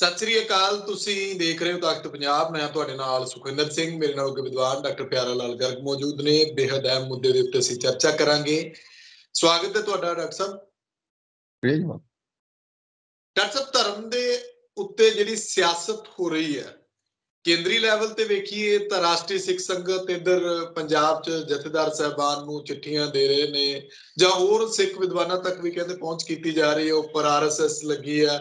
ਸਤਿ ਸ੍ਰੀ ਅਕਾਲ ਤੁਸੀਂ ਦੇਖ ਰਹੇ ਹੋ ਤਖਤ ਪੰਜਾਬ ਮੈਂ ਤੁਹਾਡੇ ਨਾਲ ਸੁਖਿੰਦਰ ਸਿੰਘ ਮੇਰੇ ਨਾਲ ਵਿਦਵਾਨ ਡਾਕਟਰ ਪਿਆਰਾ ਲਾਲ ਗਰਗ ਮੌਜੂਦ ਨੇ ਬੇਹਦ ਅਹਿਮ ਮੁੱਦੇ ਦੇ ਉੱਤੇ ਅਸੀਂ ਚਰਚਾ ਕਰਾਂਗੇ ਸਵਾਗਤ ਹੈ ਤੁਹਾਡਾ ਡਾਕਟਰ ਸਾਹਿਬ ਜੀ ਜੀ ਡਾਕਟਰ ਸਾਹਿਬ ਧਰਮ ਦੇ ਉੱਤੇ ਜਿਹੜੀ ਸਿਆਸਤ ਹੋ ਰਹੀ ਹੈ ਕੇਂਦਰੀ ਲੈਵਲ ਤੇ ਵੇਖੀਏ ਤਾਂ ਰਾਸ਼ਟਰੀ ਸਿੱਖ ਸੰਗਤ ਇਧਰ ਪੰਜਾਬ 'ਚ ਜਥੇਦਾਰ ਸਹਿਬਾਨ ਨੂੰ ਚਿੱਠੀਆਂ ਦੇ ਰਹੇ ਨੇ ਜਾਂ ਹੋਰ ਸਿੱਖ ਵਿਦਵਾਨਾਂ ਤੱਕ ਵੀ ਕਹਿੰਦੇ ਪਹੁੰਚ ਕੀਤੀ ਜਾ ਰਹੀ ਹੈ ਉੱਪਰ ਆਰਐਸਐਸ ਲੱਗੀ ਹੈ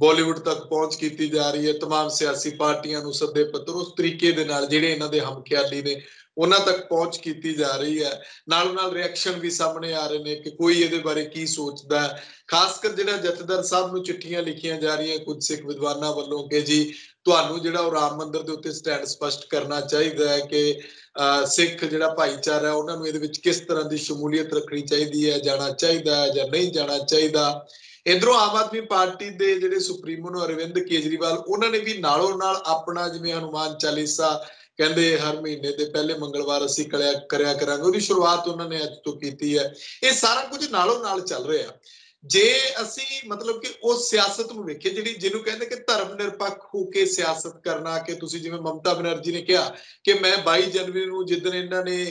ਬਾਲੀਵੁੱਡ ਤੱਕ ਪਹੁੰਚ ਕੀਤੀ ਜਾ ਰਹੀ ਹੈ तमाम ਸਿਆਸੀ ਪਾਰਟੀਆਂ ਨੂੰ ਸੱਦੇ ਪੱਤਰ ਉਸ ਤਰੀਕੇ ਦੇ ਨਾਲ ਜਿਹੜੇ ਇਹਨਾਂ ਦੇ ਹਮਖਿਆਲੀ ਨੇ ਉਹਨਾਂ ਤੱਕ ਪਹੁੰਚ ਕੀਤੀ ਜਾ ਰਹੀ ਹੈ ਨਾਲ ਨਾਲ ਰਿਐਕਸ਼ਨ ਵੀ ਸਾਹਮਣੇ ਆ ਰਹੇ ਨੇ ਕਿ ਕੋਈ ਇਹਦੇ ਬਾਰੇ ਕੀ ਸੋਚਦਾ ਖਾਸ ਕਰ ਜਿਹੜਾ ਜਥੇਦਾਰ ਸਾਹਿਬ ਨੂੰ ਚਿੱਠੀਆਂ ਲਿਖੀਆਂ ਜਾ ਰਹੀਆਂ ਕੁਝ ਸਿੱਖ ਵਿਦਵਾਨਾਂ ਵੱਲੋਂ ਕਿ ਜੀ ਤੁਹਾਨੂੰ ਜਿਹੜਾ ਉਹ ਰਾਮ ਮੰਦਿਰ ਦੇ ਉੱਤੇ ਸਟੈਂਡ ਸਪਸ਼ਟ ਕਰਨਾ ਚਾਹੀਦਾ ਹੈ ਕਿ ਸਿੱਖ ਜਿਹੜਾ ਭਾਈਚਾਰਾ ਹੈ ਉਹਨਾਂ ਨੂੰ ਇਹਦੇ ਵਿੱਚ ਕਿਸ ਤਰ੍ਹਾਂ ਦੀ ਸ਼ਮੂਲੀਅਤ ਰੱਖਣੀ ਚਾਹੀਦੀ ਹੈ ਜਾਣਾ ਚਾਹੀਦਾ ਹੈ ਜਾਂ ਨਹੀਂ ਜਾਣਾ ਚਾਹੀਦਾ ਇਧਰੋਂ ਆਮ ਆਦਮੀ ਪਾਰਟੀ ਦੇ ਜਿਹੜੇ ਸੁਪਰੀਮੋ ਨੂੰ ਅਰਵਿੰਦ ਕੇਜਰੀਵਾਲ ਉਹਨਾਂ ਨੇ ਵੀ ਨਾਲੋਂ ਨਾਲ ਆਪਣਾ ਜਿਵੇਂ ਹਨੂਮਾਨ ਚਾਲੀਸਾ ਕਹਿੰਦੇ ਹਰ ਮਹੀਨੇ ਦੇ ਪਹਿਲੇ ਮੰਗਲਵਾਰ ਅਸੀਂ ਕਲਿਆ ਕਰਿਆ ਕਰਾਂਗੇ ਉਹਦੀ ਸ਼ੁਰੂਆਤ ਉਹਨਾਂ ਨੇ ਅੱਜ ਤੋਂ ਕੀਤੀ ਹੈ ਇਹ ਸਾਰਾ ਕੁਝ ਨਾਲੋਂ ਨਾਲ ਚੱਲ ਰਿਹਾ ਜੇ ਅਸੀਂ ਮਤਲਬ ਕਿ ਉਹ ਸਿਆਸਤ ਨੂੰ ਵੇਖੇ ਜਿਹੜੀ ਜਿਹਨੂੰ ਕਹਿੰਦੇ ਕਿ ਧਰਮ ਨਿਰਪੱਖ ਹੋ ਕੇ ਸਿਆਸਤ ਕਰਨਾ ਕਿ ਤੁਸੀਂ ਜਿਵੇਂ ਮਮਤਾ ਬਨਰਜੀ ਨੇ ਕਿਹਾ ਕਿ ਮੈਂ 22 ਜਨਵਰੀ ਨੂੰ ਦਿਨ ਇਹਨਾਂ ਨੇ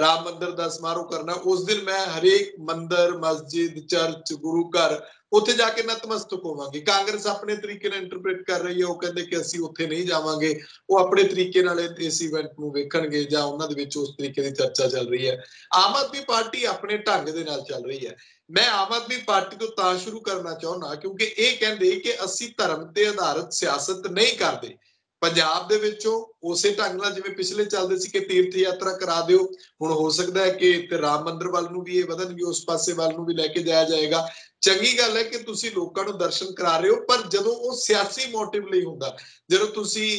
ਰਾਮ ਮੰਦਿਰ ਦਾ ਸਮਾਰੋਹ ਕਰਨਾ ਉਸ ਦਿਨ ਮੈਂ ਹਰੇਕ ਮੰਦਿਰ ਮਸਜਿਦ ਚਰਚ ਗੁਰੂ ਘਰ ਉੱਥੇ ਜਾ ਕੇ ਨਤਮਸਤਕ ਹੋਵਾਂਗੇ ਕਾਂਗਰਸ ਆਪਣੇ ਤਰੀਕੇ ਨਾਲ ਇੰਟਰਪ੍ਰੀਟ ਕਰ ਰਹੀ ਹੈ ਉਹ ਕਹਿੰਦੇ ਕਿ ਅਸੀਂ ਉੱਥੇ ਨਹੀਂ ਜਾਵਾਂਗੇ ਉਹ ਆਪਣੇ ਤਰੀਕੇ ਨਾਲ ਇਸ ਇਵੈਂਟ ਨੂੰ ਵੇਖਣਗੇ ਜਾਂ ਉਹਨਾਂ ਦੇ ਵਿੱਚ ਉਸ ਤਰੀਕੇ ਦੀ ਚਰਚਾ ਚੱਲ ਰਹੀ ਹੈ ਆਮ ਆਦਮੀ ਪਾਰਟੀ ਆਪਣੇ ਢੰਗ ਦੇ ਨਾਲ ਚੱਲ ਰਹੀ ਹੈ ਮੈਂ ਆਮ ਆਦਮੀ ਪਾਰਟੀ ਤੋਂ ਤਾਂ ਸ਼ੁਰੂ ਕਰਨਾ ਚਾਹੁੰਦਾ ਕਿਉਂਕਿ ਇਹ ਕਹਿੰਦੇ ਕਿ ਅਸੀਂ ਧਰਮ ਤੇ ਆਧਾਰਿਤ ਸਿਆਸਤ ਨਹੀਂ ਕਰਦੇ ਪੰਜਾਬ ਦੇ ਵਿੱਚੋਂ ਉਸੇ ਢੰਗ ਨਾਲ ਜਿਵੇਂ ਪਿਛਲੇ ਚੱਲਦੇ ਸੀ ਕਿ ਤੀਰਥ ਯਾਤਰਾ ਕਰਾ ਦਿਓ ਹੁਣ ਹੋ ਸਕਦਾ ਹੈ ਕਿ ਤੇ ਰਾਮ ਮੰਦਿਰ ਵੱਲ ਨੂੰ ਵੀ ਇਹ ਵਧਣਗੇ ਉਸ ਪਾਸੇ ਵੱਲ ਨੂੰ ਵੀ ਲੈ ਕੇ ਜਾਇਆ ਜਾਏਗਾ ਚੰਗੀ ਗੱਲ ਹੈ ਕਿ ਤੁਸੀਂ ਲੋਕਾਂ ਨੂੰ ਦਰਸ਼ਨ ਕਰਾ ਰਹੇ ਹੋ ਪਰ ਜਦੋਂ ਉਹ ਸਿਆਸੀ ਮੋਟਿਵ ਲਈ ਹੁੰਦਾ ਜਦੋਂ ਤੁਸੀਂ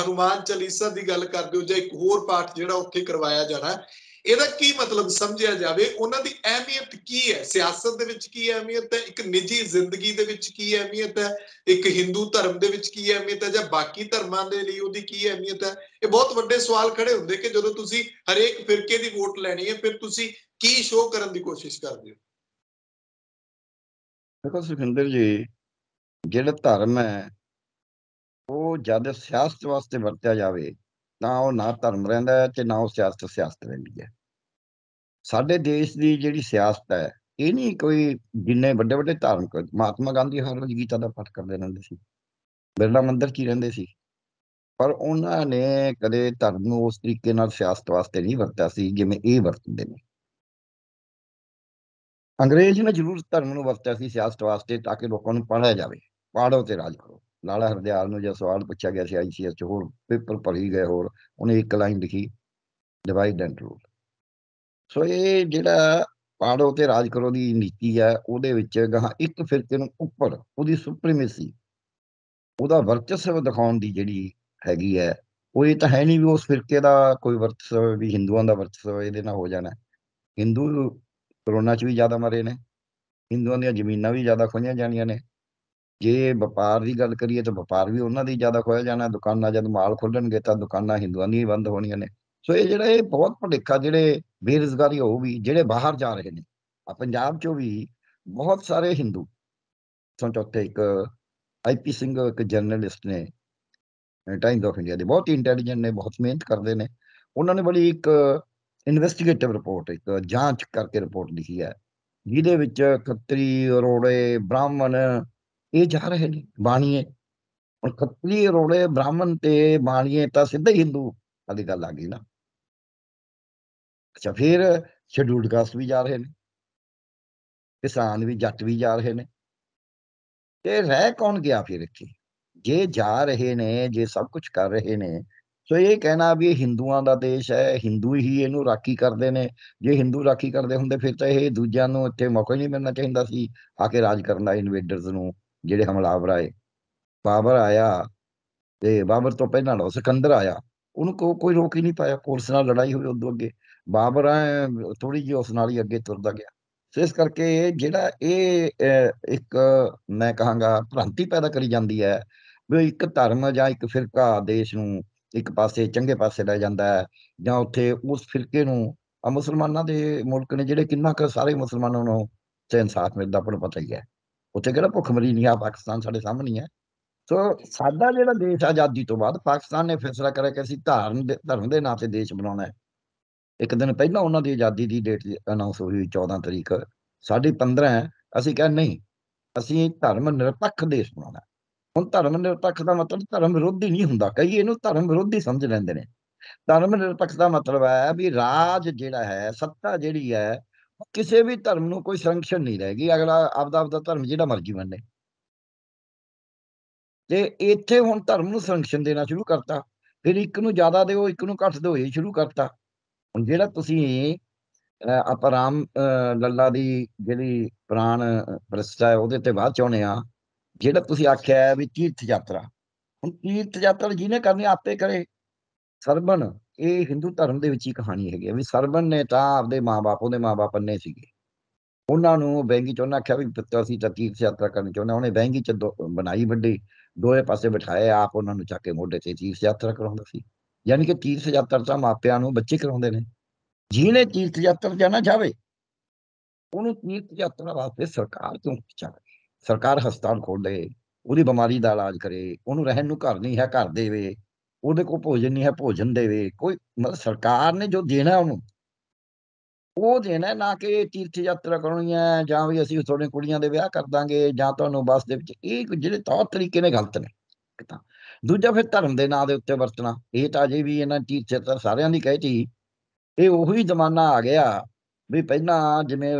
ਹਨੂਮਾਨ ਚਾਲੀਸਾ ਦੀ ਗੱਲ ਕਰਦੇ ਹੋ ਜਾਂ ਇੱਕ ਹੋਰ ਪਾਠ ਜਿਹੜਾ ਉੱਥੇ ਕਰਵਾਇਆ ਜਾਣਾ ਇਹਦਾ ਕੀ ਮਤਲਬ ਸਮਝਿਆ ਜਾਵੇ ਉਹਨਾਂ ਦੀ ਅਹਿਮੀਅਤ ਕੀ ਹੈ ਸਿਆਸਤ ਦੇ ਵਿੱਚ ਕੀ ਅਹਿਮੀਅਤ ਹੈ ਇੱਕ ਨਿੱਜੀ ਜ਼ਿੰਦਗੀ ਦੇ ਵਿੱਚ ਕੀ ਅਹਿਮੀਅਤ ਹੈ ਇੱਕ ਹਿੰਦੂ ਧਰਮ ਦੇ ਵਿੱਚ ਕੀ ਅਹਿਮੀਅਤ ਹੈ ਜਾਂ ਬਾਕੀ ਧਰਮਾਂ ਦੇ ਲਈ ਉਹਦੀ ਕੀ ਅਹਿਮੀਅਤ ਹੈ ਇਹ ਬਹੁਤ ਵੱਡੇ ਸਵਾਲ ਖੜੇ ਹੁੰਦੇ ਕਿ ਜਦੋਂ ਤੁਸੀਂ ਹਰੇਕ ਫਿਰਕੇ ਦੀ ਵੋਟ ਲੈਣੀ ਹੈ ਫਿਰ ਤੁਸੀਂ ਕੀ ਸ਼ੋਅ ਕਰਨ ਦੀ ਕੋਸ਼ਿਸ਼ ਕਰਦੇ ਹੋ ਦੇਖੋ ਸੁਖਿੰਦਰ ਜੀ ਜਿਹੜਾ ਧਰਮ ਹੈ ਉਹ ਜਦ ਸਿਆਸਤ ਵਾਸਤੇ ਵਰਤਿਆ ਜਾਵੇ ਨਾ ਉਹ ਨਾ ਧਰਮ ਰਹਿੰਦਾ ਤੇ ਨਾ ਉਹ ਸਿਆਸਤ ਸਿਆਸਤ ਰਹਿੰਦੀ ਹੈ ਸਾਡੇ ਦੇਸ਼ ਦੀ ਜਿਹੜੀ ਸਿਆਸਤ ਹੈ ਇਹ ਨਹੀਂ ਕੋਈ ਜਿੰਨੇ ਵੱਡੇ ਵੱਡੇ ਧਾਰਮਿਕ ਮਹਾਤਮਾ ਗਾਂਧੀ ਹਰ ਰੋਜ਼ ਗੀਤਾ ਦਾ ਪਾਠ ਕਰਦੇ ਰਹਿੰਦੇ ਸੀ ਬਿਰਲਾ ਮੰਦਿਰ 'ਚ ਹੀ ਰਹਿੰਦੇ ਸੀ ਪਰ ਉਹਨਾਂ ਨੇ ਕਦੇ ਧਰਮ ਨੂੰ ਉਸ ਤਰੀਕੇ ਨਾਲ ਸਿਆਸਤ ਵਾਸਤੇ ਨਹੀਂ ਵਰਤਿਆ ਸੀ ਜਿਵੇਂ ਇਹ ਵਰਤਦੇ ਨੇ ਅੰਗਰੇਜ਼ ਨੇ ਜ਼ਰੂਰ ਧਰਮ ਨੂੰ ਵਰਤਿਆ ਸੀ ਸਿਆਸਤ ਵਾਸਤੇ ਤਾਂ ਕਿ ਲੋਕਾਂ ਨੂੰ ਪੜਾਇਆ ਜਾਵੇ ਪਾੜੋ ਤੇ ਰਾਜ ਕਰੋ ਲਾਲਾ ਹਰਦਿਆਲ ਨੂੰ ਜੇ ਸਵਾਲ ਪੁੱਛਿਆ ਗਿਆ ਸੀ ਆਈਸੀਐਸ ਚ ਹੋਰ ਪੇਪਰ ਭਰੀ ਗਏ ਹੋਰ ਉਹਨੇ ਇੱਕ ਲਾਈਨ ਲਿਖੀ ਡਿਵਾਈਡ ਐਂਡ ਰੂਲ ਸੋ ਇਹ ਜਿਹੜਾ ਪਾੜੋ ਤੇ ਰਾਜ ਕਰੋ ਦੀ ਨੀਤੀ ਆ ਉਹਦੇ ਵਿੱਚ ਗਾਂ ਇੱਕ ਫਿਰਕੇ ਨੂੰ ਉੱਪਰ ਉਹਦੀ ਸੁਪਰੀਮੇਸੀ ਉਹਦਾ ਵਰਚਸਵ ਦਿਖਾਉਣ ਦੀ ਜਿਹੜੀ ਹੈਗੀ ਹੈ ਉਹ ਇਹ ਤਾਂ ਹੈ ਨਹੀਂ ਵੀ ਉਸ ਫਿਰਕੇ ਦਾ ਕੋਈ ਵਰਚਸਵ ਵੀ ਹਿੰਦੂਆਂ ਦਾ ਵਰਚਸਵ ਇਹਦੇ ਨਾਲ ਹੋ ਜਾਣਾ ਹਿੰਦੂ ਕਰੋਨਾ 'ਚ ਵੀ ਜ਼ਿਆਦਾ ਮਰੇ ਨੇ ਹਿੰਦੂਆਂ ਦੀਆਂ ਜ਼ਮੀਨਾਂ ਵੀ ਜ਼ਿਆਦਾ ਖੋਈਆਂ ਜਾਣੀਆਂ ਨੇ ਜੇ ਵਪਾਰ ਦੀ ਗੱਲ ਕਰੀਏ ਤਾਂ ਵਪਾਰ ਵੀ ਉਹਨਾਂ ਦੀ ਜ਼ਿਆਦਾ ਖੋਇਆ ਜਾਣਾ ਦੁਕਾਨਾਂ ਜਦ ਮਾਲ ਖੋਲਣਗੇ ਤਾਂ ਦੁਕਾਨਾਂ ਹਿੰਦੂਆਂ ਦੀ ਬੰਦ ਹੋਣੀਆਂ ਨੇ ਸੋ ਇਹ ਜਿਹੜਾ ਇਹ ਬਹੁਤ ਭੜਿੱਕਾ ਜਿਹੜੇ ਬੇਰੁਜ਼ਗਾਰੀ ਹੋ ਵੀ ਜਿਹੜੇ ਬਾਹਰ ਜਾ ਰਹੇ ਨੇ ਆ ਪੰਜਾਬ ਚੋਂ ਵੀ ਬਹੁਤ ਸਾਰੇ ਹਿੰਦੂ ਤੋਂ ਚੌਥੇ ਇੱਕ ਆਈਪੀ ਸਿੰਘ ਇੱਕ ਜਰਨਲਿਸਟ ਨੇ ਟਾਈਮਸ ਆਫ ਇੰਡੀਆ ਦੇ ਬਹੁਤ ਇੰਟੈਲੀਜੈਂਟ ਨੇ ਬਹੁਤ ਮਿਹਨਤ ਕਰਦੇ ਨੇ ਉਹਨਾਂ ਨੇ ਬੜੀ ਇੱਕ ਇਨਵੈਸਟੀਗੇਟਿਵ ਰਿਪੋਰਟ ਇੱਕ ਜਾਂਚ ਕਰਕੇ ਰਿਪੋਰਟ ਲਿਖੀ ਹੈ ਜਿਹਦੇ ਵਿੱਚ ਖੱਤਰੀ ਰੋੜੇ ਬ੍ਰਾਹਮਣ ਇਹ ਜਾ ਰਹੇ ਨੇ ਬਾਣੀਏ ਹੁਣ ਖੱਤਰੀ ਰੋੜੇ ਬ੍ਰਾਹਮਣ ਤੇ ਬਾਣੀਏ ਤਾਂ ਸਿੱਧੇ ਹਿੰਦੂ ਵਾਲੀ ਗੱਲ ਆ ਗਈ ਨਾ ਅੱਛਾ ਫਿਰ ਸ਼ਡਿਊਲਡ ਕਾਸਟ ਵੀ ਜਾ ਰਹੇ ਨੇ ਕਿਸਾਨ ਵੀ ਜੱਟ ਵੀ ਜਾ ਰਹੇ ਨੇ ਤੇ ਰਹਿ ਕੌਣ ਗਿਆ ਫਿਰ ਇੱਥੇ ਜੇ ਜਾ ਰਹੇ ਨੇ ਜੇ ਸਭ ਕੁਝ ਕਰ ਰਹੇ ਨੇ ਸੋ ਇਹ ਕਹਿਣਾ ਵੀ ਇਹ ਹਿੰਦੂਆਂ ਦਾ ਦੇਸ਼ ਹੈ ਹਿੰਦੂ ਹੀ ਇਹਨੂੰ ਰਾਖੀ ਕਰਦੇ ਨੇ ਜੇ ਹਿੰਦੂ ਰਾਖੀ ਕਰਦੇ ਹੁੰਦੇ ਫਿਰ ਤਾਂ ਇਹ ਦੂਜਿਆਂ ਨੂੰ ਇੱਥੇ ਮੌਕਾ ਹੀ ਨਹੀਂ ਮਿਲਣਾ ਚਾਹੀਦਾ ਸੀ ਆ ਕੇ ਰਾਜ ਕਰਨ ਦਾ ਇਨਵੇਡਰਸ ਨੂੰ ਜਿਹੜੇ ਹਮਲਾਵਰ ਆਏ ਬਾਬਰ ਆਇਆ ਤੇ ਬਾਬਰ ਤੋਂ ਪਹਿਲਾਂ ਲੋ ਸਿਕੰਦਰ ਆਇਆ ਉਹਨੂੰ ਕੋ ਕੋਈ ਰੋਕ ਹੀ ਨਹੀਂ ਪਾਇਆ ਪੁਲਿਸ ਨਾਲ ਲੜਾਈ ਹੋਈ ਉਦੋਂ ਅੱਗੇ ਬਾਬਰ ਥੋੜੀ ਜਿਹੀ ਉਸ ਨਾਲ ਹੀ ਅੱਗੇ ਤੁਰਦਾ ਗਿਆ ਸੋ ਇਸ ਕਰਕੇ ਜਿਹੜਾ ਇਹ ਇੱਕ ਮੈਂ ਕਹਾਂਗਾ ਭ੍ਰਾਂਤੀ ਪੈਦਾ ਕਰੀ ਜਾਂਦੀ ਹੈ ਵੀ ਇੱਕ ਧਰਮ ਜਾਂ ਇੱਕ ਫਿਰਕਾ ਦੇਸ਼ ਨੂੰ ਇੱਕ ਪਾਸੇ ਚੰਗੇ ਪਾਸੇ ਲੈ ਜਾਂਦਾ ਹੈ ਜਾਂ ਉੱਥੇ ਉਸ ਫਿਰਕੇ ਨੂੰ ਮੁਸਲਮਾਨਾਂ ਦੇ ਮੁਲਕ ਨੇ ਜਿਹੜੇ ਕਿੰਨਾ ਕੁ ਸਾਰੇ ਮੁਸਲਮਾਨਾਂ ਨੂੰ ਤੇ ਇਨਸਾਫ ਮਿਲਦਾ ਪਰ ਪਤਾ ਹੀ ਹੈ ਉੱਥੇ ਕਿਹੜਾ ਭੁੱਖਮਰੀ ਨਹੀਂ ਆ ਪਾਕਿਸਤਾਨ ਸਾਡੇ ਸਾਹਮਣੇ ਹੈ ਸੋ ਸਾਡਾ ਜਿਹੜਾ ਦੇਸ਼ ਆਜ਼ਾਦੀ ਤੋਂ ਬਾਅਦ ਪਾਕਿਸਤਾਨ ਨੇ ਫੈਸਲਾ ਕਰਿਆ ਕਿ ਅਸੀਂ ਧਾਰਨ ਧਰਮ ਦੇ ਨਾਂ ਤੇ ਦੇਸ਼ ਬਣਾਉਣਾ ਹੈ ਇੱਕ ਦਿਨ ਪਹਿਲਾਂ ਉਹਨਾਂ ਦੀ ਆਜ਼ਾਦੀ ਦੀ ਡੇਟ ਅਨਾਉਂਸ ਹੋਈ 14 ਤਰੀਕ ਸਾਡੀ 15 ਅਸੀਂ ਕਹਿੰਦੇ ਨਹੀਂ ਅਸੀਂ ਧਰਮ ਨਿਰਪੱਖ ਦੇਸ਼ ਬਣਾਉਣਾ ਹੁਣ ਧਰਮ ਨਿਰਪੱਖ ਦਾ ਮਤਲਬ ਧਰਮ ਵਿਰੋਧੀ ਨਹੀਂ ਹੁੰਦਾ ਕਈ ਇਹਨੂੰ ਧਰਮ ਵਿਰੋਧੀ ਸਮਝ ਲੈਂਦੇ ਨੇ ਧਰਮ ਨਿਰਪੱਖ ਦਾ ਮਤਲਬ ਹੈ ਵੀ ਰਾਜ ਜਿਹੜਾ ਹੈ ਸੱਤਾ ਜਿਹੜੀ ਹੈ ਕਿਸੇ ਵੀ ਧਰਮ ਨੂੰ ਕੋਈ ਸੰਰਖਣ ਨਹੀਂ ਰਹੇਗੀ ਅਗਲਾ ਆਪਦਾ ਆਪਦਾ ਧਰਮ ਜਿਹੜਾ ਮਰਜ਼ੀ ਮੰਨੇ ਤੇ ਇੱਥੇ ਹੁਣ ਧਰਮ ਨੂੰ ਸੰਰਖਣ ਦੇਣਾ ਸ਼ੁਰੂ ਕਰਤਾ ਫਿਰ ਇੱਕ ਨੂੰ ਜ਼ਿਆਦਾ ਦਿਓ ਇੱਕ ਨੂੰ ਘੱਟ ਦਿਓ ਇਹ ਸ਼ੁਰੂ ਕਰਤਾ ਹੁਣ ਜਿਹੜਾ ਤੁਸੀਂ ਆਪਾਂ ਰਾਮ ਲੱਲਾ ਦੀ ਜਿਹੜੀ ਪ੍ਰਾਣ ਪ੍ਰਸਤਾ ਹੈ ਉਹਦੇ ਤੇ ਬਾਅਦ ਚਾਉਨੇ ਆ ਜਿਹੜਾ ਤੁਸੀਂ ਆਖਿਆ ਵੀ ਤੀਰਥ ਯਾਤਰਾ ਹੁਣ ਤੀਰਥ ਯਾਤਰਾ ਜਿਹਨੇ ਕਰਨੀ ਆਪੇ ਕਰੇ ਸਰਬਨ ਇਹ ਹਿੰਦੂ ਧਰਮ ਦੇ ਵਿੱਚ ਹੀ ਕਹਾਣੀ ਹੈਗੀ ਵੀ ਸਰਵਨ ਨੇ ਤਾਂ ਆਪਦੇ ਮਾਪੇ ਉਹਦੇ ਮਾਪੇ ਪੰਨੇ ਸੀਗੇ ਉਹਨਾਂ ਨੂੰ ਬੈਂਗੀ ਚ ਉਹਨਾਂ ਆਖਿਆ ਵੀ ਪੁੱਤਰ ਅਸੀਂ ਤਾਂ ਤੀਰਥ ਯਾਤਰਾ ਕਰਨ ਚਾਹੁੰਦੇ ਉਹਨੇ ਬੈਂਗੀ ਚ ਬਣਾਈ ਵੱਡੀ ਦੋਏ ਪਾਸੇ ਬਿਠਾਏ ਆਪ ਉਹਨਾਂ ਨੂੰ ਚਾਕੇ ਮੋਢੇ ਤੇ ਤੀਰਥ ਯਾਤਰਾ ਕਰਾਉਂਦਾ ਸੀ ਯਾਨੀ ਕਿ ਤੀਰਥ ਯਾਤਰਾ ਤਾਂ ਮਾਪਿਆਂ ਨੂੰ ਬੱਚੇ ਕਰਾਉਂਦੇ ਨੇ ਜਿਹਨੇ ਤੀਰਥ ਯਾਤਰਾ ਜਾਣਾ ਚਾਵੇ ਉਹਨੂੰ ਤੀਰਥ ਯਾਤਰਾ ਵਾਸਤੇ ਸਰਕਾਰ ਤੋਂ ਚਾਹੇ ਸਰਕਾਰ ਹਸਪਤਾਲ ਦੇ ਉਹਦੀ ਬਿਮਾਰੀ ਦਾ ਇਲਾਜ ਕਰੇ ਉਹਨੂੰ ਰਹਿਣ ਨੂੰ ਘਰ ਨਹੀਂ ਹੈ ਘਰ ਦੇਵੇ ਉਹਦੇ ਕੋਲ ਭੋਜਨ ਨਹੀਂ ਹੈ ਭੋਜਨ ਦੇਵੇ ਕੋਈ ਮਤਲਬ ਸਰਕਾਰ ਨੇ ਜੋ ਦੇਣਾ ਉਹਨੂੰ ਉਹ ਦੇਣਾ ਨਾ ਕਿ ਤੀਰਥ ਯਾਤਰਾ ਕਰਨੀ ਹੈ ਜਾਂ ਵੀ ਅਸੀਂ ਤੁਹਾਡੇ ਕੁੜੀਆਂ ਦੇ ਵਿਆਹ ਕਰ ਦਾਂਗੇ ਜਾਂ ਤੁਹਾਨੂੰ ਬੱਸ ਦੇ ਵਿੱਚ ਇਹ ਜਿਹੜੇ ਤੌਰ ਤਰੀਕੇ ਨੇ ਗਲਤ ਨੇ ਦੂਜਾ ਫਿਰ ਧਰਮ ਦੇ ਨਾਂ ਦੇ ਉੱਤੇ ਵਰਤਣਾ ਇਹ ਤਾਂ ਅਜੇ ਵੀ ਇਹਨਾਂ ਤੀਰਥ ਯਾਤਰਾ ਸਾਰਿਆਂ ਦੀ ਕਹਿਤੀ ਇਹ ਉਹੀ ਜ਼ਮਾਨਾ ਆ ਗਿਆ ਵੀ ਪਹਿਲਾਂ ਜਿਵੇਂ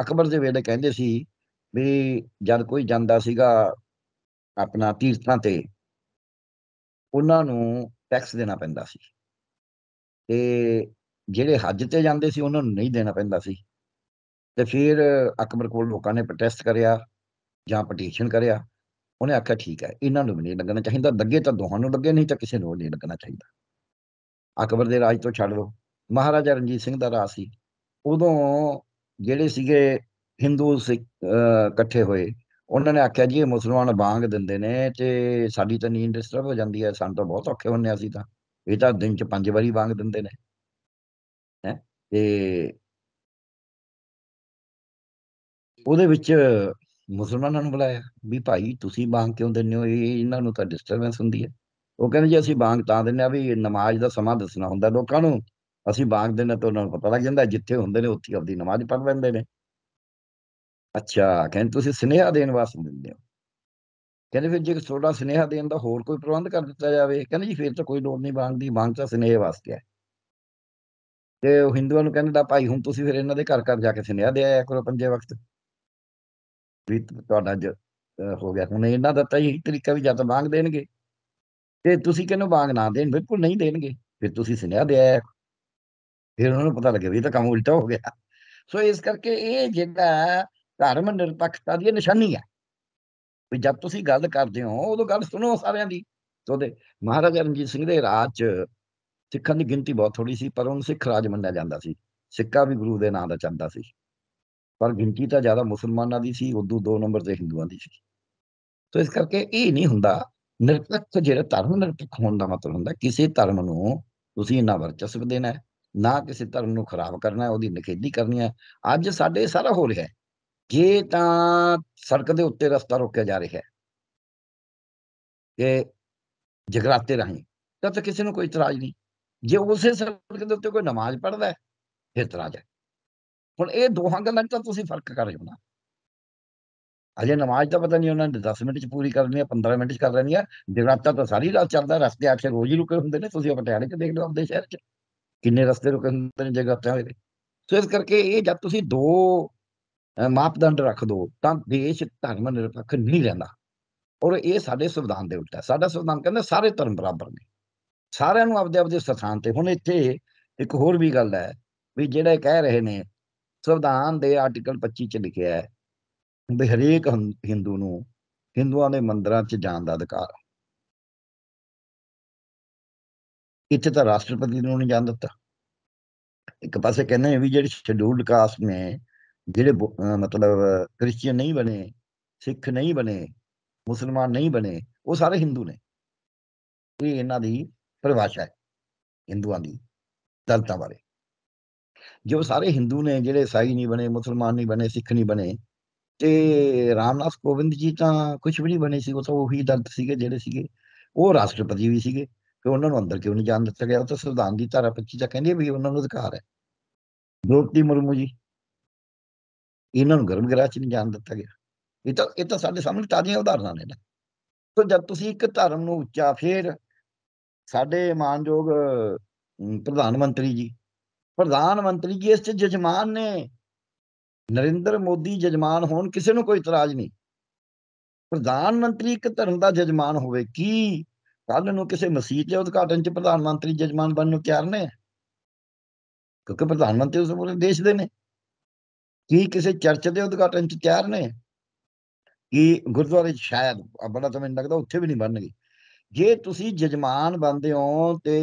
ਅਕਬਰ ਦੇ ਵੇਲੇ ਕਹਿੰਦੇ ਸੀ ਵੀ ਜਦ ਕੋਈ ਜਾਂਦਾ ਸੀਗਾ ਆਪਣਾ ਤੀਰਥਾਂ ਤੇ ਉਹਨਾਂ ਨੂੰ ਟੈਕਸ ਦੇਣਾ ਪੈਂਦਾ ਸੀ ਤੇ ਜਿਹੜੇ ਹੱਜ ਤੇ ਜਾਂਦੇ ਸੀ ਉਹਨਾਂ ਨੂੰ ਨਹੀਂ ਦੇਣਾ ਪੈਂਦਾ ਸੀ ਤੇ ਫਿਰ ਅਕਬਰ ਕੋਲ ਲੋਕਾਂ ਨੇ ਪ੍ਰੋਟੈਸਟ ਕਰਿਆ ਜਾਂ ਪਟੀਸ਼ਨ ਕਰਿਆ ਉਹਨੇ ਆਖਿਆ ਠੀਕ ਹੈ ਇਹਨਾਂ ਨੂੰ ਨਹੀਂ ਲੱਗਣਾ ਚਾਹੀਦਾ ਲੱਗੇ ਤਾਂ ਦੋਹਾਂ ਨੂੰ ਲੱਗੇ ਨਹੀਂ ਤਾਂ ਕਿਸੇ ਨੂੰ ਨਹੀਂ ਲੱਗਣਾ ਚਾਹੀਦਾ ਅਕਬਰ ਦੇ ਰਾਜ ਤੋਂ ਛੱਡ ਲੋ ਮਹਾਰਾਜਾ ਰਣਜੀਤ ਸਿੰਘ ਦਾ ਰਾਜ ਸੀ ਉਦੋਂ ਜਿਹੜੇ ਸੀਗੇ ਹਿੰਦੂ ਸਿੱਖ ਇਕੱਠੇ ਹੋਏ ਉਹਨਾਂ ਨੇ ਆਖਿਆ ਜੀ ਇਹ ਮੁਸਲਮਾਨ ਬਾਗ ਦਿੰਦੇ ਨੇ ਤੇ ਸਾਡੀ ਤਾਂ ਨੀਂਦ ਡਿਸਟਰਬ ਹੋ ਜਾਂਦੀ ਹੈ ਸਾਨੂੰ ਤਾਂ ਬਹੁਤ ਔਖੇ ਹੁੰਨੇ ਅਸੀਂ ਤਾਂ ਇਹ ਤਾਂ ਦਿਨ ਚ ਪੰਜ ਵਾਰੀ ਬਾਗ ਦਿੰਦੇ ਨੇ ਹੈ ਤੇ ਉਹਦੇ ਵਿੱਚ ਮੁਸਲਮਾਨਾਂ ਨੂੰ ਬੁਲਾਇਆ ਵੀ ਭਾਈ ਤੁਸੀਂ ਬਾਗ ਕਿਉਂ ਦਿੰਦੇ ਹੋ ਇਹ ਇਹਨਾਂ ਨੂੰ ਤਾਂ ਡਿਸਟਰਬੈਂਸ ਹੁੰਦੀ ਹੈ ਉਹ ਕਹਿੰਦੇ ਜੀ ਅਸੀਂ ਬਾਗ ਤਾਂ ਦਿੰਨੇ ਆ ਵੀ ਨਮਾਜ਼ ਦਾ ਸਮਾਂ ਦੱਸਣਾ ਹੁੰਦਾ ਲੋਕਾਂ ਨੂੰ ਅਸੀਂ ਬਾਗ ਦਿੰਨੇ ਤਾਂ ਉਹਨਾਂ ਨੂੰ ਪਤਾ ਲੱਗ ਜਾਂਦਾ ਜਿੱਥੇ ਹੁੰਦੇ ਨੇ ਉੱਥੇ ਆਪਦੀ ਨਮਾਜ਼ ਪੜ੍ਹ ਲੈਂਦੇ ਨੇ ਅੱਛਾ ਕਹਿੰਦੇ ਤੁਸੀਂ ਸਨੇਹਾ ਦੇਣ ਵਾਸਤੇ ਦਿੰਦੇ ਹੋ ਕਹਿੰਦੇ ਫਿਰ ਜੇ ਤੁਹਾਡਾ ਸਨੇਹਾ ਦੇਣ ਦਾ ਹੋਰ ਕੋਈ ਪ੍ਰਬੰਧ ਕਰ ਦਿੱਤਾ ਜਾਵੇ ਕਹਿੰਦੇ ਜੀ ਫਿਰ ਤਾਂ ਕੋਈ ਲੋੜ ਨਹੀਂ ਮੰਗਦੀ ਮੰਗ ਤਾਂ ਸਨੇਹ ਵਾਸਤੇ ਹੈ ਤੇ ਉਹ ਹਿੰਦੂਆਂ ਨੂੰ ਕਹਿੰਦਾ ਭਾਈ ਹੁਣ ਤੁਸੀਂ ਫਿਰ ਇਹਨਾਂ ਦੇ ਘਰ ਘਰ ਜਾ ਕੇ ਸਨੇਹਾ ਦੇ ਆਇਆ ਕਰੋ ਪੰਜੇ ਵਕਤ ਵੀ ਤੁਹਾਡਾ ਜ ਹੋ ਗਿਆ ਹੁਣ ਇਹਨਾਂ ਦਾ ਤਾਂ ਇਹ ਤਰੀਕਾ ਵੀ ਜਦ ਮੰਗ ਦੇਣਗੇ ਤੇ ਤੁਸੀਂ ਕਿਹਨੂੰ ਮੰਗ ਨਾ ਦੇਣ ਬਿਲਕੁਲ ਨਹੀਂ ਦੇਣਗੇ ਫਿਰ ਤੁਸੀਂ ਸਨੇਹਾ ਦੇ ਆਇਆ ਫਿਰ ਉਹਨਾਂ ਨੂੰ ਪਤਾ ਲੱਗਿਆ ਵੀ ਇਹ ਤਾਂ ਕੰਮ ਉਲਟਾ ਹੋ ਗਿਆ ਸੋ ਇਸ ਕਰਕੇ ਇਹ ਜਿਹੜਾ ਧਰਮ ਨਿਰਪੱਖਤਾ ਦੀ ਨਿਸ਼ਾਨੀ ਹੈ ਵੀ ਜਦ ਤੁਸੀਂ ਗੱਲ ਕਰਦੇ ਹੋ ਉਦੋਂ ਗੱਲ ਸੁਣੋ ਸਾਰਿਆਂ ਦੀ ਤੁਹਾਡੇ ਮਹਾਰਾਜਾ ਰਣਜੀਤ ਸਿੰਘ ਦੇ ਰਾਜ 'ਚ ਸਿੱਖਾਂ ਦੀ ਗਿਣਤੀ ਬਹੁਤ ਥੋੜੀ ਸੀ ਪਰ ਉਹਨੂੰ ਸਿੱਖ ਰਾਜ ਮੰਨਿਆ ਜਾਂਦਾ ਸੀ ਸਿੱਕਾ ਵੀ ਗੁਰੂ ਦੇ ਨਾਂ ਦਾ ਚੰਦਾ ਸੀ ਪਰ ਗਿਣਤੀ ਤਾਂ ਜ਼ਿਆਦਾ ਮੁਸਲਮਾਨਾਂ ਦੀ ਸੀ ਉਦੋਂ ਦੋ ਨੰਬਰ ਤੇ ਹਿੰਦੂਆਂ ਦੀ ਸੀ ਤੋਂ ਇਸ ਕਰਕੇ ਇਹ ਨਹੀਂ ਹੁੰਦਾ ਨਿਰਪੱਖ ਜਿਹੜਾ ਧਰਮ ਨਿਰਪੱਖ ਹੋਣ ਦਾ ਮਤਲਬ ਹੁੰਦਾ ਕਿਸੇ ਧਰਮ ਨੂੰ ਤੁਸੀਂ ਨਾ ਵਰਚਸਵ ਦੇਣਾ ਨਾ ਕਿਸੇ ਧਰਮ ਨੂੰ ਖਰਾਬ ਕਰਨਾ ਉਹਦੀ ਨਿਖੇਧੀ ਕਰਨੀ ਹੈ ਅੱਜ ਸਾਡੇ ਸਾਰਾ ਹੋ ਰਿਹਾ ਹੈ ਜੇ ਤਾਂ ਸੜਕ ਦੇ ਉੱਤੇ ਰਸਤਾ ਰੋਕਿਆ ਜਾ ਰਿਹਾ ਹੈ ਕਿ ਜਗਰਾਤੇ ਰਾਹੀਂ ਤਾਂ ਤਾਂ ਕਿਸੇ ਨੂੰ ਕੋਈ ਇਤਰਾਜ਼ ਨਹੀਂ ਜੇ ਉਸੇ ਸੜਕ ਦੇ ਉੱਤੇ ਕੋਈ ਨਮਾਜ਼ ਪੜਦਾ ਹੈ ਫਿਰ ਇਤਰਾਜ਼ ਹੈ ਹੁਣ ਇਹ ਦੋਹਾਂ ਗੱਲਾਂ ਤਾਂ ਤੁਸੀਂ ਫਰਕ ਕਰ ਰਹੇ ਹੋ ਨਾ ਅਜੇ ਨਮਾਜ਼ ਦਾ ਪਤਾ ਨਹੀਂ ਉਹਨਾਂ ਨੇ 10 ਮਿੰਟ ਚ ਪੂਰੀ ਕਰਨੀ ਹੈ 15 ਮਿੰਟ ਚ ਕਰ ਲੈਣੀ ਹੈ ਜਗਰਾਤਾ ਤਾਂ ਸਾਰੀ ਰਾਤ ਚੱਲਦਾ ਰਸਤੇ ਆਖੇ ਰੋਜ਼ ਹੀ ਰੁਕੇ ਹੁੰਦੇ ਨੇ ਤੁਸੀਂ ਪਟਿਆਲੇ ਚ ਦੇਖ ਲਓ ਆਪਣੇ ਸ਼ਹਿਰ ਚ ਕਿੰਨੇ ਰਸਤੇ ਰੁਕੇ ਹੁੰਦੇ ਨੇ ਜਗਰਾਤਿਆਂ ਦੇ ਸੋ ਇਸ ਕਰਕੇ ਇਹ ਜਦ ਤੁਸੀਂ ਦੋ ਮਾਪਦੰਡ ਰੱਖ ਦੋ ਤਾਂ ਦੇਸ਼ ਧਰਮ ਨਿਰਪੱਖ ਨਹੀਂ ਰਹਿੰਦਾ ਔਰ ਇਹ ਸਾਡੇ ਸੰਵਿਧਾਨ ਦੇ ਉਲਟ ਹੈ ਸਾਡਾ ਸੰਵਿਧਾਨ ਕਹਿੰਦਾ ਸਾਰੇ ਧਰਮ ਬਰਾਬਰ ਨੇ ਸਾਰਿਆਂ ਨੂੰ ਆਪਦੇ ਆਪਦੇ ਸਥਾਨ ਤੇ ਹੁਣ ਇੱਥੇ ਇੱਕ ਹੋਰ ਵੀ ਗੱਲ ਹੈ ਵੀ ਜਿਹੜੇ ਕਹਿ ਰਹੇ ਨੇ ਸੰਵਿਧਾਨ ਦੇ ਆਰਟੀਕਲ 25 ਚ ਲਿਖਿਆ ਹੈ ਵੀ ਹਰੇਕ ਹਿੰਦੂ ਨੂੰ ਹਿੰਦੂਆਂ ਦੇ ਮੰਦਰਾਂ 'ਚ ਜਾਣ ਦਾ ਅਧਿਕਾਰ ਹੈ ਇੱਥੇ ਤਾਂ ਰਾਸ਼ਟਰਪਤੀ ਨੂੰ ਨਹੀਂ ਜਾਣ ਦਿੱਤਾ ਇੱਕ ਪਾਸੇ ਕਹਿੰਦੇ ਵੀ ਜਿਹੜੀ ਸ਼ਡਿਊਲਡ ਕਾਸਟ ਨੇ ਜਿਹੜੇ ਮਤਲਬ ਕ੍ਰਿਸਚੀਅਨ ਨਹੀਂ ਬਣੇ ਸਿੱਖ ਨਹੀਂ ਬਣੇ ਮੁਸਲਮਾਨ ਨਹੀਂ ਬਣੇ ਉਹ ਸਾਰੇ ਹਿੰਦੂ ਨੇ ਇਹ ਇਹਨਾਂ ਦੀ ਪਰਿਭਾਸ਼ਾ ਹੈ ਹਿੰਦੂਆਂ ਦੀ ਦਲਤਾ ਬਾਰੇ ਜੋ ਸਾਰੇ ਹਿੰਦੂ ਨੇ ਜਿਹੜੇ ਸਾਈ ਨਹੀਂ ਬਣੇ ਮੁਸਲਮਾਨ ਨਹੀਂ ਬਣੇ ਸਿੱਖ ਨਹੀਂ ਬਣੇ ਤੇ ਰਾਮਨਾਥ ਕੋਵਿੰਦ ਜੀ ਤਾਂ ਕੁਝ ਵੀ ਨਹੀਂ ਬਣੇ ਸੀ ਉਹ ਤਾਂ ਉਹੀ ਦਲਤ ਸੀਗੇ ਜਿਹੜੇ ਸੀਗੇ ਉਹ ਰਾਸ਼ਟਰਪਤੀ ਵੀ ਸੀਗੇ ਕਿ ਉਹਨਾਂ ਨੂੰ ਅੰਦਰ ਕਿਉਂ ਨਹੀਂ ਜਾਣ ਦਿੱਤਾ ਗਿਆ ਉਹ ਤਾਂ ਸੰਵਿਧਾਨ ਦੀ ਧਾਰਾ 25 ਤਾਂ ਕਹਿੰਦੀ ਵੀ ਉਹਨਾਂ ਨੂੰ ਅਧਿਕਾਰ ਹੈ ਦੋਤੀ ਮੁਰਮੂ ਜੀ ਇਹਨਾਂ ਨੂੰ ਗਰਮ ਗਰਾਚ ਨਹੀਂ ਜਾਣ ਦਿੱਤਾ ਗਿਆ ਇਹ ਤਾਂ ਇਹ ਤਾਂ ਸਾਡੇ ਸਾਹਮਣੇ ਤਾਜ਼ੀਆਂ ਉਦਾਹਰਨਾਂ ਨੇ ਨਾ ਸੋ ਜਦ ਤੁਸੀਂ ਇੱਕ ਧਰਮ ਨੂੰ ਉੱਚਾ ਫੇਰ ਸਾਡੇ ਮਾਨਯੋਗ ਪ੍ਰਧਾਨ ਮੰਤਰੀ ਜੀ ਪ੍ਰਧਾਨ ਮੰਤਰੀ ਜੀ ਇਸ ਤੇ ਜਜਮਾਨ ਨੇ ਨਰਿੰਦਰ ਮੋਦੀ ਜਜਮਾਨ ਹੋਣ ਕਿਸੇ ਨੂੰ ਕੋਈ ਇਤਰਾਜ਼ ਨਹੀਂ ਪ੍ਰਧਾਨ ਮੰਤਰੀ ਇੱਕ ਧਰਮ ਦਾ ਜਜਮਾਨ ਹੋਵੇ ਕੀ ਕੱਲ ਨੂੰ ਕਿਸੇ ਮਸੀਤ ਦੇ ਉਦਘਾਟਨ 'ਚ ਪ੍ਰਧਾਨ ਮੰਤਰੀ ਜਜਮਾਨ ਬਣਨ ਨੂੰ ਤਿਆਰ ਨੇ ਕਿਉਂਕਿ ਪ੍ਰਧਾਨ ਮੰਤਰੀ ਉਸ ਪੂਰੇ ਦੇਸ਼ ਦੇ ਨੇ ਕੀ ਕਿਸੇ ਚਰਚ ਦੇ ਉਦਘਾਟਨ ਚ ਤਿਆਰ ਨੇ ਕਿ ਗੁਰਦੁਆਰੇ ਸ਼ਾਇਦ ਬੜਾ ਤਾਂ ਮੈਨੂੰ ਲੱਗਦਾ ਉੱਥੇ ਵੀ ਨਹੀਂ ਬਣਨਗੇ ਜੇ ਤੁਸੀਂ ਜਜਮਾਨ ਬੰਦੇ ਹੋ ਤੇ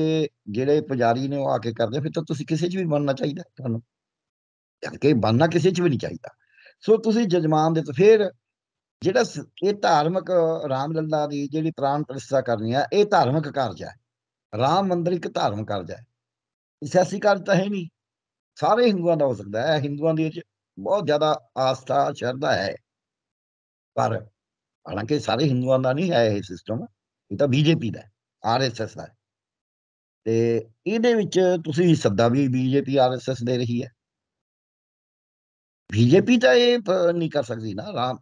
ਜਿਹੜੇ ਪੁਜਾਰੀ ਨੇ ਉਹ ਆ ਕੇ ਕਰਦੇ ਫਿਰ ਤਾਂ ਤੁਸੀਂ ਕਿਸੇ 'ਚ ਵੀ ਬਣਨਾ ਚਾਹੀਦਾ ਤੁਹਾਨੂੰ ਕਿ ਬੰਨਾ ਕਿਸੇ 'ਚ ਵੀ ਨਹੀਂ ਚਾਹੀਦਾ ਸੋ ਤੁਸੀਂ ਜਜਮਾਨ ਦੇ ਫਿਰ ਜਿਹੜਾ ਇਹ ਧਾਰਮਿਕ ਰਾਮ ਲੱਲਾ ਦੀ ਜਿਹੜੀ ਪ੍ਰਾਣ ਪ੍ਰਸਤਾ ਕਰਨੀ ਆ ਇਹ ਧਾਰਮਿਕ ਕਾਰਜ ਹੈ ਰਾਮ ਮੰਦਿਰ ਇੱਕ ਧਾਰਮਿਕ ਕਾਰਜ ਹੈ ਸਿਆਸੀ ਕਾਰਜ ਤਾਂ ਹੈ ਨਹੀਂ ਸਾਰੇ ਹਿੰਦੂਆਂ ਦਾ ਹੋ ਸਕਦਾ ਹੈ ਹਿੰਦੂਆਂ ਦੀ ਬਹੁਤ ਜ਼ਿਆਦਾ ਆਸਥਾ ਸ਼ਰਧਾ ਹੈ ਪਰ ਹਾਲਾਂਕਿ ਸਾਰੇ ਹਿੰਦੂਆਂ ਦਾ ਨਹੀਂ ਹੈ ਇਹ ਸਿਸਟਮ ਇਹ ਤਾਂ ਬੀਜੇਪੀ ਦਾ ਆਰਐਸਐਸ ਦਾ ਤੇ ਇਹਦੇ ਵਿੱਚ ਤੁਸੀਂ ਸੱਦਾ ਵੀ ਬੀਜੇਪੀ ਆਰਐਸਐਸ ਦੇ ਰਹੀ ਹੈ ਬੀਜੇਪੀ ਤਾਂ ਇਹ ਨਹੀਂ ਕਰ ਸਕਦੀ ਨਾ ਰਾਮ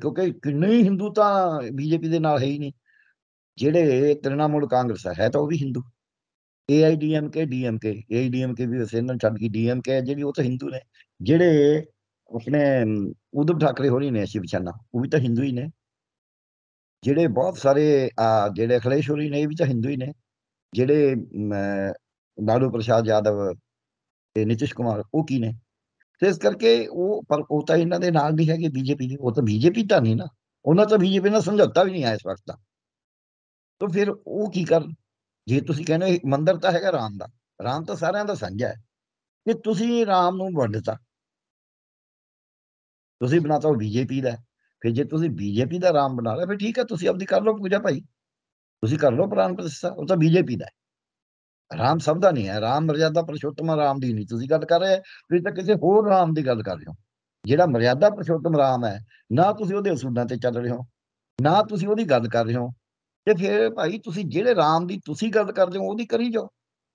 ਕਿਉਂਕਿ ਕਿੰਨੇ ਹਿੰਦੂ ਤਾਂ ਬੀਜੇਪੀ ਦੇ ਨਾਲ ਹੈ ਹੀ ਨਹੀਂ ਜਿਹੜੇ ਤ੍ਰਿਣਾਮੂਲ ਕਾਂਗਰਸ ਹੈ ਤਾਂ ਉਹ ਵੀ ਹਿੰਦੂ ਏਆਈਡੀਐਮਕੇ ਡੀਐਮਕੇ ਏਆਈਡੀਐਮਕੇ ਵੀ ਵਸੇ ਇਹਨਾਂ ਛੱਡ ਕੇ ਡੀਐਮਕੇ ਜਿਹੜੀ ਉਹ ਤਾਂ ਹਿੰਦੂ ਨੇ ਜਿਹੜੇ ਉਸਨੇ ਉਦਮ ਠਾਕਰੇ ਹੋਰੀ ਨੇ ਅਸੀਂ ਵਿਚਾਨਾ ਉਹ ਵੀ ਤਾਂ ਹਿੰਦੂ ਹੀ ਨੇ ਜਿਹੜੇ ਬਹੁਤ ਸਾਰੇ ਜਿਹੜੇ ਅਖਲੇਸ਼ ਹੋਰੀ ਨੇ ਇਹ ਵੀ ਤਾਂ ਹਿੰਦੂ ਹੀ ਨੇ ਜਿਹੜੇ ਲਾਲੂ ਪ੍ਰਸ਼ਾਦ ਯਾਦਵ ਤੇ ਨਿਤਿਸ਼ ਕੁਮਾਰ ਉਹ ਕੀ ਨੇ ਤੇ ਇਸ ਕਰਕੇ ਉਹ ਪਰ ਉਹ ਤਾਂ ਇਹਨਾਂ ਦੇ ਨਾਲ ਨਹੀਂ ਹੈਗੇ ਬੀਜੇਪੀ ਦੇ ਉਹ ਤਾਂ ਬੀਜੇਪੀ ਤਾਂ ਨਹੀਂ ਨਾ ਉਹਨਾਂ ਤਾਂ ਬੀਜੇਪੀ ਨਾਲ ਸਮਝੌਤਾ ਵੀ ਨਹੀਂ ਆਇਆ ਇਸ ਵਕਤ ਤਾਂ ਤਾਂ ਫਿਰ ਉਹ ਕੀ ਕਰ ਜੇ ਤੁਸੀਂ ਕਹਿੰਦੇ ਮੰਦਰ ਤਾਂ ਹੈਗਾ ਰਾਮ ਦਾ ਰਾਮ ਤਾਂ ਸਾਰਿਆਂ ਦਾ ਸਾਂਝਾ ਹੈ ਕਿ ਤੁਸੀਂ ਰਾਮ ਨੂੰ ਵੰਡਤਾ ਤੁਸੀਂ ਬਣਾਤਾ ਤਾ ਬੀਜੇਪੀ ਦਾ ਫਿਰ ਜੇ ਤੁਸੀਂ ਬੀਜੇਪੀ ਦਾ ਰਾਮ ਬਣਾ ਲਿਆ ਫਿਰ ਠੀਕ ਹੈ ਤੁਸੀਂ ਆਪਦੀ ਕਰ ਲਓ ਪੂਜਾ ਭਾਈ ਤੁਸੀਂ ਕਰ ਲਓ ਪ੍ਰਾਨ ਪ੍ਰਤਿਸ਼ਠਾ ਉਹ ਤਾਂ ਬੀਜੇਪੀ ਦਾ ਹੈ ਰਾਮ ਸਬਦਾ ਨਹੀਂ ਹੈ ਰਾਮ ਮਰਜ਼ਾਦਾ ਪਰਸ਼ੋਤਮ ਰਾਮ ਦੀ ਨਹੀਂ ਤੁਸੀਂ ਗੱਲ ਕਰ ਰਹੇ ਤੁਸੀਂ ਤਾਂ ਕਿਸੇ ਹੋਰ ਰਾਮ ਦੀ ਗੱਲ ਕਰ ਰਹੇ ਹੋ ਜਿਹੜਾ ਮਰਿਆਦਾ ਪਰਸ਼ੋਤਮ ਰਾਮ ਹੈ ਨਾ ਤੁਸੀਂ ਉਹਦੇ ਅਸੂਲਾਂ ਤੇ ਚੱਲ ਰਹੇ ਹੋ ਨਾ ਤੁਸੀਂ ਉਹਦੀ ਗੱਲ ਕਰ ਰਹੇ ਹੋ ਤੇ ਫਿਰ ਭਾਈ ਤੁਸੀਂ ਜਿਹੜੇ ਰਾਮ ਦੀ ਤੁਸੀਂ ਗੱਲ ਕਰਦੇ ਹੋ ਉਹਦੀ ਕਰੀ ਜਾਓ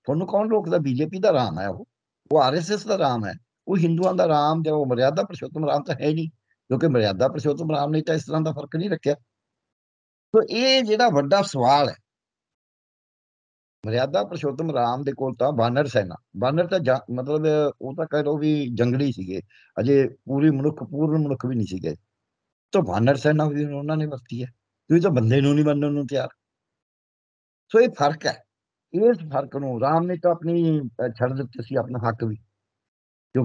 ਤੁਹਾਨੂੰ ਕੌਣ ਰੋਕਦਾ ਬੀਜੇਪੀ ਦਾ ਰਾਮ ਹੈ ਉਹ ਉਹ ਆਰਐਸਐਸ ਦਾ ਰਾਮ ਹੈ ਉਹ ਹਿੰਦੂਆਂ ਦਾ ਰਾਮ ਜਿਹੜਾ ਉਹ ਮਰਿਆਦਾ ਪ੍ਰਸ਼ੋਤਮ ਰਾਮ ਤਾਂ ਹੈ ਨਹੀਂ ਕਿਉਂਕਿ ਮਰਿਆਦਾ ਪ੍ਰਸ਼ੋਤਮ ਰਾਮ ਨੇ ਤਾਂ ਇਸ ਤਰ੍ਹਾਂ ਦਾ ਫਰਕ ਨਹੀਂ ਰੱਖਿਆ ਸੋ ਇਹ ਜਿਹੜਾ ਵੱਡਾ ਸਵਾਲ ਹੈ ਮਰਿਆਦਾ ਪ੍ਰਸ਼ੋਤਮ ਰਾਮ ਦੇ ਕੋਲ ਤਾਂ ਬਾਨਰ ਸੈਨਾ ਬਾਨਰ ਤਾਂ ਮਤਲਬ ਉਹ ਤਾਂ ਕਹਿ ਲੋ ਵੀ ਜੰਗਲੀ ਸੀਗੇ ਅਜੇ ਪੂਰੀ ਮਨੁੱਖ ਪੂਰਨ ਮਨੁੱਖ ਵੀ ਨਹੀਂ ਸੀਗੇ ਤਾਂ ਬਾਨਰ ਸੈਨਾ ਵੀ ਉਹਨਾਂ ਨੇ ਵਰਤੀ ਹੈ ਤੁਸੀਂ ਤਾਂ ਬੰਦੇ ਨੂੰ ਨਹੀਂ ਮੰਨਣ ਨੂੰ ਤਿਆਰ ਸੋ ਇਹ ਫਰਕ ਹੈ ਇਸ ਫਰਕ ਨੂੰ ਰਾਮ ਨੇ ਤਾਂ ਆਪਣੀ ਛੱਡ ਦਿੱਤੀ ਸੀ ਆਪਣਾ ਹੱਕ ਵੀ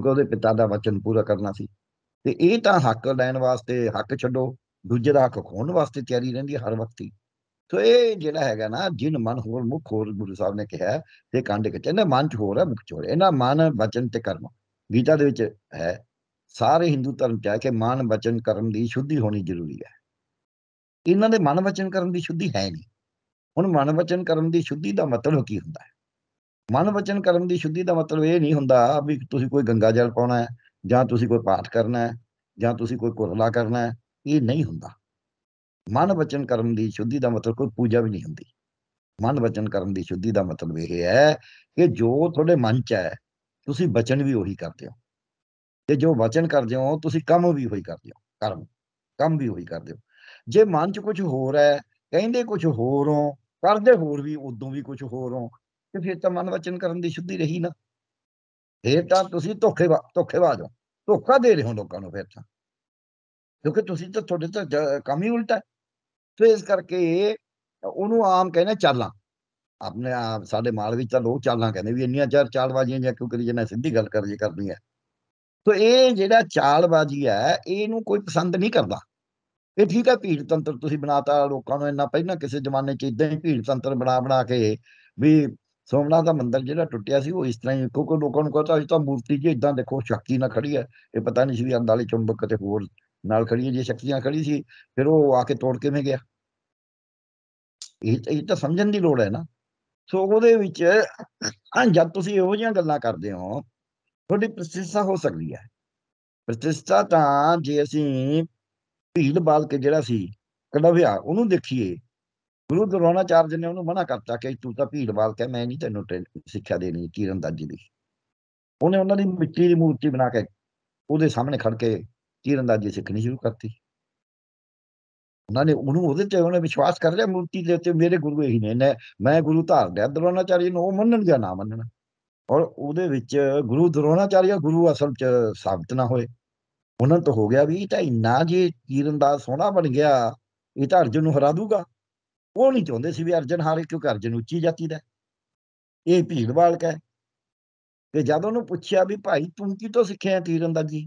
ਕਿਉਂਕਿ ਉਹਦੇ ਪਿਤਾ ਦਾ ਵਚਨ ਪੂਰਾ ਕਰਨਾ ਸੀ ਤੇ ਇਹ ਤਾਂ ਹੱਕ ਲੈਣ ਵਾਸਤੇ ਹੱਕ ਛੱਡੋ ਦੂਜੇ ਦਾ ਹੱਕ ਖੋਣ ਵਾਸਤੇ ਤਿਆਰੀ ਰਹਿੰਦੀ ਹਰ ਵਕਤ ਹੀ ਸੋ ਇਹ ਜਿਹੜਾ ਹੈਗਾ ਨਾ ਜਿਨ ਮਨ ਹੋਰ ਮੁਖ ਹੋਰ ਗੁਰੂ ਸਾਹਿਬ ਨੇ ਕਿਹਾ ਤੇ ਕੰਡ ਕਿਤੇ ਨਾ ਮਨ ਚ ਹੋਰ ਹੈ ਮੁਖ ਚ ਹੋਰ ਇਹਨਾਂ ਮਨ ਵਚਨ ਤੇ ਕਰਮ ਗੀਤਾ ਦੇ ਵਿੱਚ ਹੈ ਸਾਰੇ ਹਿੰਦੂ ਧਰਮ ਚ ਹੈ ਕਿ ਮਨ ਵਚਨ ਕਰਮ ਦੀ ਸ਼ੁੱਧੀ ਹੋਣੀ ਜ਼ਰੂਰੀ ਹੈ ਇਹਨਾਂ ਦੇ ਮਨ ਵਚਨ ਕਰਨ ਦੀ ਸ਼ੁੱਧੀ ਹੈ ਨਹੀਂ ਹੁਣ ਮਨ ਵਚਨ ਕਰਨ ਦੀ ਸ਼ੁੱਧੀ ਦਾ ਮਤਲਬ ਕੀ ਹੁੰਦਾ ਹੈ ਮਨ ਵਚਨ ਕਰਮ ਦੀ ਸ਼ੁੱਧੀ ਦਾ ਮਤਲਬ ਇਹ ਨਹੀਂ ਹੁੰਦਾ ਵੀ ਤੁਸੀਂ ਕੋਈ ਗੰਗਾ ਜਲ ਪਾਉਣਾ ਹੈ ਜਾਂ ਤੁਸੀਂ ਕੋਈ ਪਾਠ ਕਰਨਾ ਹੈ ਜਾਂ ਤੁਸੀਂ ਕੋਈ ਕੁਰਲਾ ਕਰਨਾ ਹੈ ਇਹ ਨਹੀਂ ਹੁੰਦਾ ਮਨ ਵਚਨ ਕਰਮ ਦੀ ਸ਼ੁੱਧੀ ਦਾ ਮਤਲਬ ਕੋਈ ਪੂਜਾ ਵੀ ਨਹੀਂ ਹੁੰਦੀ ਮਨ ਵਚਨ ਕਰਮ ਦੀ ਸ਼ੁੱਧੀ ਦਾ ਮਤਲਬ ਇਹ ਹੈ ਕਿ ਜੋ ਤੁਹਾਡੇ ਮਨ 'ਚ ਹੈ ਤੁਸੀਂ ਬਚਨ ਵੀ ਉਹੀ ਕਰਦੇ ਹੋ ਤੇ ਜੋ ਵਚਨ ਕਰਦੇ ਹੋ ਤੁਸੀਂ ਕੰਮ ਵੀ ਉਹੀ ਕਰਦੇ ਹੋ ਕਰਮ ਕੰਮ ਵੀ ਉਹੀ ਕਰਦੇ ਹੋ ਜੇ ਮਨ 'ਚ ਕੁਝ ਹੋਰ ਹੈ ਕਹਿੰਦੇ ਕੁਝ ਹੋਰ ਹੋ ਕਰਦੇ ਹੋਰ ਵੀ ਉਦੋਂ ਵੀ ਕੁਝ ਹੋਰ ਹੋ ਤੇ ਫਿਰ ਤਾਂ ਮਨ ਵਚਨ ਕਰਨ ਦੀ ਸ਼ੁੱਧੀ ਰਹੀ ਨਾ ਫਿਰ ਤਾਂ ਤੁਸੀਂ ਧੋਖੇ ਧੋਖੇ ਹੋ ਧੋਖਾ ਦੇ ਰਹੇ ਹੋ ਲੋਕਾਂ ਨੂੰ ਫਿਰ ਤਾਂ ਕਿਉਂਕਿ ਤੁਸੀਂ ਤਾਂ ਤੁਹਾਡੇ ਤਾਂ ਕੰਮ ਹੀ ਉਲਟਾ ਹੈ ਸੋ ਇਸ ਕਰਕੇ ਉਹਨੂੰ ਆਮ ਕਹਿੰਦੇ ਚਾਲਾਂ ਆਪਣੇ ਸਾਡੇ ਮਾਲ ਵਿੱਚ ਤਾਂ ਲੋਕ ਚਾਲਾਂ ਕਹਿੰਦੇ ਵੀ ਇੰਨੀਆਂ ਚਾਰ ਬਾਜੀਆਂ ਜਾਂ ਕਿਉਂ ਕਰੀ ਜਨਾ ਸਿੱਧੀ ਗੱਲ ਕਰਨੀ ਕਰਨੀ ਹੈ ਸੋ ਇਹ ਜਿਹੜਾ ਬਾਜੀ ਹੈ ਇਹਨੂੰ ਕੋਈ ਪਸੰਦ ਨਹੀਂ ਕਰਦਾ ਇਹ ਠੀਕ ਹੈ ਭੀੜ ਤੰਤਰ ਤੁਸੀਂ ਬਣਾਤਾ ਲੋਕਾਂ ਨੂੰ ਇੰਨਾ ਪਹਿਲਾਂ ਕਿਸੇ ਜ਼ਮਾਨੇ 'ਚ ਇਦਾਂ ਹੀ ਭੀੜ ਤੰਤਰ ਬਣਾ ਬਣਾ ਕੇ ਵੀ ਸੋਮਨਾ ਦਾ ਮੰਦਿਰ ਜਿਹੜਾ ਟੁੱਟਿਆ ਸੀ ਉਹ ਇਸ ਤਰ੍ਹਾਂ ਹੀ ਕਿਉਂਕਿ ਲੋਕਾਂ ਨੂੰ ਕਹਤਾ ਅਜ ਤਾਂ ਮੂਰਤੀ ਜੀ ਇਦਾਂ ਦੇਖੋ ਸ਼ਕਤੀ ਨਾਲ ਖੜੀ ਹੈ ਇਹ ਪਤਾ ਨਹੀਂ ਸੀ ਵੀ ਅੰਦਾਲੇ ਚੁੰਬਕ ਤੇ ਹੋਰ ਨਾਲ ਖੜੀ ਹੈ ਜੇ ਸ਼ਕਤੀਆਂ ਖੜੀ ਸੀ ਫਿਰ ਉਹ ਆ ਕੇ ਤੋੜ ਕਿਵੇਂ ਗਿਆ ਇਹ ਇਹ ਤਾਂ ਸਮਝਣ ਦੀ ਲੋੜ ਹੈ ਨਾ ਸੋ ਉਹਦੇ ਵਿੱਚ ਜਦ ਤੁਸੀਂ ਇਹੋ ਜਿਹੀਆਂ ਗੱਲਾਂ ਕਰਦੇ ਹੋ ਤੁਹਾਡੀ ਪ੍ਰਤੀਸ਼ਠਾ ਹੋ ਸਕਦੀ ਹੈ ਪ੍ਰਤੀਸ਼ਠਾ ਤਾਂ ਜੇ ਅਸੀਂ ਭੀਲ ਬਾਲ ਕੇ ਜਿਹੜਾ ਸੀ ਕਲਵਿਆ ਉਹਨੂੰ ਦੇਖੀਏ ਗੁਰੂ ਦਰੋਣਾਚਾਰਜ ਨੇ ਉਹਨੂੰ ਮਨਾ ਕਰਤਾ ਕਿ ਤੂੰ ਤਾਂ ਭੀੜ ਭੀੜਵਾਲ ਕਹਿ ਮੈਂ ਨਹੀਂ ਤੈਨੂੰ ਸਿੱਖਿਆ ਦੇਣੀ ਤੀਰੰਦਾਜ਼ੀ ਦੀ ਉਹਨੇ ਉਹਨਾਂ ਦੀ ਮਿੱਟੀ ਦੀ ਮੂਰਤੀ ਬਣਾ ਕੇ ਉਹਦੇ ਸਾਹਮਣੇ ਖੜ ਕੇ ਤੀਰੰਦਾਜ਼ੀ ਸਿੱਖਣੀ ਸ਼ੁਰੂ ਕਰਤੀ ਉਹਨਾਂ ਨੇ ਉਹਨੂੰ ਉਹਦੇ ਤੇ ਉਹਨੇ ਵਿਸ਼ਵਾਸ ਕਰ ਲਿਆ ਮੂਰਤੀ ਦੇ ਉੱਤੇ ਮੇਰੇ ਗੁਰੂ ਇਹੀ ਨੇ ਮੈਂ ਗੁਰੂ ਧਾਰ ਲਿਆ ਦਰੋਣਾਚਾਰੀ ਨੂੰ ਉਹ ਮੰਨਣ ਜਾਂ ਨਾ ਮੰਨਣ ਔਰ ਉਹਦੇ ਵਿੱਚ ਗੁਰੂ ਦਰੋਣਾਚਾਰੀ ਗੁਰੂ ਅਸਲ ਚ ਸਾਬਤ ਨਾ ਹੋਏ ਉਹਨਾਂ ਤੋਂ ਹੋ ਗਿਆ ਵੀ ਤਾਂ ਇੰਨਾ ਜੇ ਤੀਰੰਦਾਜ਼ ਸੋਹਣਾ ਬਣ ਗਿਆ ਇਹ ਤਾਂ ਅਰਜਨ ਨੂੰ ਹਰਾ ਦੂਗਾ ਉਹ ਨਹੀਂ ਚਾਹੁੰਦੇ ਸੀ ਵੀ ਅਰਜਨ ਹਾਰੇ ਕਿਉਂਕਿ ਅਰਜਨ ਉੱਚੀ ਜਾਤੀ ਦਾ ਇਹ ਭੀੜ ਵਾਲਕ ਹੈ ਤੇ ਜਦ ਉਹਨੂੰ ਪੁੱਛਿਆ ਵੀ ਭਾਈ ਤੂੰ ਕੀ ਤੋਂ ਸਿੱਖਿਆ ਤੀਰੰਦਾਜ਼ੀ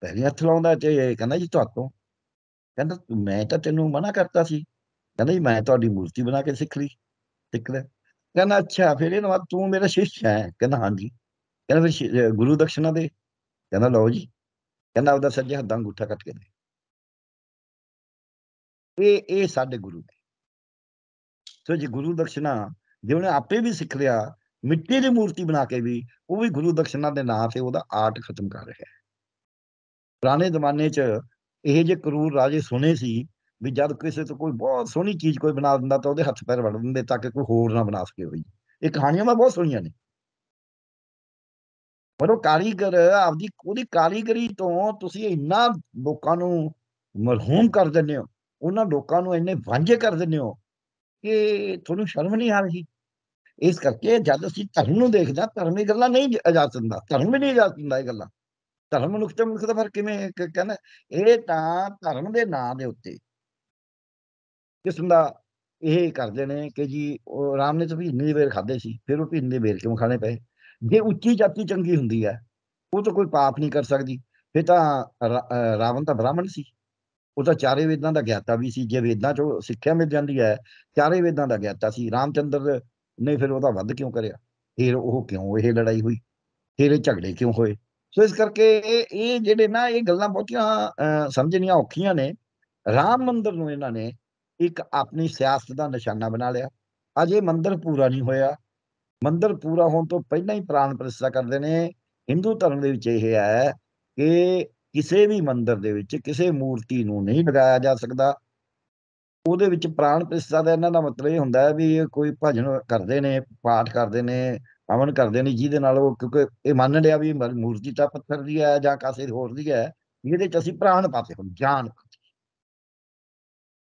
ਪਹਿਲੇ ਹੱਥ ਲਾਉਂਦਾ ਤੇ ਕਹਿੰਦਾ ਜੀ ਤੁਹਾਤੋਂ ਕਹਿੰਦਾ ਮੈਂ ਤਾਂ ਤੈਨੂੰ ਮਨਾ ਕਰਤਾ ਸੀ ਕਹਿੰਦਾ ਜੀ ਮੈਂ ਤੁਹਾਡੀ ਮੂਰਤੀ ਬਣਾ ਕੇ ਸਿੱਖ ਲਈ ਸਿੱਖ ਲੈ ਕਹਿੰਦਾ ਅੱਛਾ ਫਿਰ ਇਹਨਾਂ ਵਾ ਤੂੰ ਮੇਰਾ ਸ਼ਿਸ਼ ਹੈ ਕਹਿੰਦਾ ਹਾਂਜੀ ਕਹਿੰਦਾ ਫਿਰ ਗੁਰੂ ਦਕਸ਼ਨਾ ਦੇ ਕਹਿੰਦਾ ਲਓ ਜੀ ਕਹਿੰਦਾ ਉਹਦਾ ਸੱਜੇ ਹੱਥਾਂ ਅੰਗੂਠਾ ਕੱਟ ਕੇ ਦੇ ਇਹ ਇਹ ਸਾਡੇ ਗੁਰੂ ਨੇ ਸੋ ਜੀ ਗੁਰੂ ਦਕਸ਼ਨਾ ਜੇ ਉਹਨੇ ਆਪੇ ਵੀ ਸਿੱਖ ਲਿਆ ਮਿੱਟੀ ਦੀ ਮੂਰਤੀ ਬਣਾ ਕੇ ਵੀ ਉਹ ਵੀ ਗੁਰੂ ਦਕਸ਼ਨਾ ਦੇ ਨਾਂ ਤੇ ਉਹਦਾ ਆਰਟ ਖਤਮ ਕਰ ਰਿਹਾ ਹੈ ਪੁਰਾਣੇ ਜ਼ਮਾਨੇ 'ਚ ਇਹ ਜੇ ਕਰੂਰ ਰਾਜੇ ਸੁਨੇ ਸੀ ਵੀ ਜਦ ਕਿਸੇ ਤੋਂ ਕੋਈ ਬਹੁਤ ਸੋਹਣੀ ਚੀਜ਼ ਕੋਈ ਬਣਾ ਦਿੰਦਾ ਤਾਂ ਉਹਦੇ ਹੱਥ ਪੈਰ ਵੜ ਦਿੰਦੇ ਤਾਂ ਕਿ ਕੋਈ ਹੋਰ ਨਾ ਬਣਾ ਸਕੇ ਹੋਈ ਇਹ ਕਹਾਣੀਆਂ ਮੈਂ ਬਹੁਤ ਸੁਣੀਆਂ ਨੇ ਪਰ ਉਹ ਕਾਰੀਗਰ ਆਪਦੀ ਉਹਦੀ ਕਾਰੀਗਰੀ ਤੋਂ ਤੁਸੀਂ ਇੰਨਾ ਲੋਕਾਂ ਨੂੰ ਮਰਹੂਮ ਕਰ ਦਿੰਦੇ ਹੋ ਉਹਨਾਂ ਲੋਕਾਂ ਨੂੰ ਇੰਨੇ ਵਾਂਝੇ ਕਰ ਦਿੰਦੇ ਹੋ ਕਿ ਤੁਹਾਨੂੰ ਸ਼ਰਮ ਨਹੀਂ ਆ ਰਹੀ ਇਸ ਕਰਕੇ ਜਦ ਅਸੀਂ ਧਰਮ ਨੂੰ ਦੇਖਦਾ ਧਰਮ ਇਹ ਗੱਲਾਂ ਨਹੀਂ ਇਜਾਜ਼ਤ ਦਿੰਦਾ ਧਰਮ ਵੀ ਨਹੀਂ ਇਜਾਜ਼ਤ ਦਿੰਦਾ ਇਹ ਗੱਲਾਂ ਧਰਮ ਮਨੁੱਖ ਤੇ ਮਨੁੱਖ ਦਾ ਫਰਕ ਕਿਵੇਂ ਕਹਿੰਦਾ ਇਹ ਤਾਂ ਧਰਮ ਦੇ ਨਾਂ ਦੇ ਉੱਤੇ ਕਿਸਮ ਦਾ ਇਹ ਕਰਦੇ ਨੇ ਕਿ ਜੀ ਉਹ ਰਾਮ ਨੇ ਤਾਂ ਭਿੰਨੇ ਦੇ ਵੇਰ ਖਾਦੇ ਸੀ ਫਿਰ ਉਹ ਭਿੰਨੇ ਦੇ ਵੇਰ ਕਿਉਂ ਖਾਣੇ ਪਏ ਜੇ ਉੱਚੀ ਜਾਤੀ ਚੰਗੀ ਹੁੰਦੀ ਹੈ ਉਹ ਤਾਂ ਕੋਈ ਪਾਪ ਨਹੀਂ ਕਰ ਸਕਦੀ ਫਿਰ ਤਾਂ ਰਾਵਣ ਤਾਂ ਬ੍ਰਾਹਮਣ ਸੀ ਉਹ ਤਾਂ ਚਾਰੇ ਵੇਦਾਂ ਦਾ ਗਿਆਤਾ ਵੀ ਸੀ ਜੇ ਵੇਦਾਂ ਚੋਂ ਸਿੱਖਿਆ ਮਿਲ ਜਾਂਦੀ ਹੈ ਚਾਰੇ ਵੇਦਾਂ ਦਾ ਗਿਆਤਾ ਸੀ ਰਾਮਚੰਦਰ ਨੇ ਫਿਰ ਉਹਦਾ ਵੱਧ ਕਿਉਂ ਕਰਿਆ ਫਿਰ ਉਹ ਕਿਉਂ ਇਹ ਲੜਾਈ ਹੋਈ ਫਿਰ ਇਹ ਝਗੜੇ ਕਿਉਂ ਹੋਏ ਸੋ ਇਸ ਕਰਕੇ ਇਹ ਜਿਹੜੇ ਨਾ ਇਹ ਗੱਲਾਂ ਬਹੁਤੀਆਂ ਸਮਝਣੀਆਂ ਔਖੀਆਂ ਨੇ ਰਾਮ ਮੰਦਰ ਨੂੰ ਇਹਨਾਂ ਨੇ ਇੱਕ ਆਪਣੀ ਸਿਆਸਤ ਦਾ ਨਿਸ਼ਾਨਾ ਬਣਾ ਲਿਆ ਅਜੇ ਮੰਦਰ ਪੂਰਾ ਨਹੀਂ ਹੋਇਆ ਮੰਦਰ ਪੂਰਾ ਹੋਣ ਤੋਂ ਪਹਿਲਾਂ ਹੀ ਪ੍ਰਾਣ ਪ੍ਰਸਤਾ ਕਰਦੇ ਨੇ ਹਿੰਦੂ ਧਰਮ ਦੇ ਵਿੱਚ ਇਹ ਹੈ ਕਿ ਕਿਸੇ ਵੀ ਮੰਦਿਰ ਦੇ ਵਿੱਚ ਕਿਸੇ ਮੂਰਤੀ ਨੂੰ ਨਹੀਂ ਲਗਾਇਆ ਜਾ ਸਕਦਾ ਉਹਦੇ ਵਿੱਚ ਪ੍ਰਾਣ ਪ੍ਰਸਾਦ ਦਾ ਇਹਨਾਂ ਦਾ ਮਤਲਬ ਇਹ ਹੁੰਦਾ ਹੈ ਵੀ ਇਹ ਕੋਈ ਭਜਨ ਕਰਦੇ ਨੇ ਪਾਠ ਕਰਦੇ ਨੇ ਹਵਨ ਕਰਦੇ ਨੇ ਜਿਹਦੇ ਨਾਲ ਉਹ ਕਿਉਂਕਿ ਇਹ ਮੰਨ ਲਿਆ ਵੀ ਮੂਰਤੀ ਤਾਂ ਪੱਥਰ ਦੀ ਹੈ ਜਾਂ ਕਾਸੇ ਹੋਰ ਦੀ ਹੈ ਇਹਦੇ ਚ ਅਸੀਂ ਪ੍ਰਾਣ ਪਾਤੇ ਹੁਣ ਜਾਨ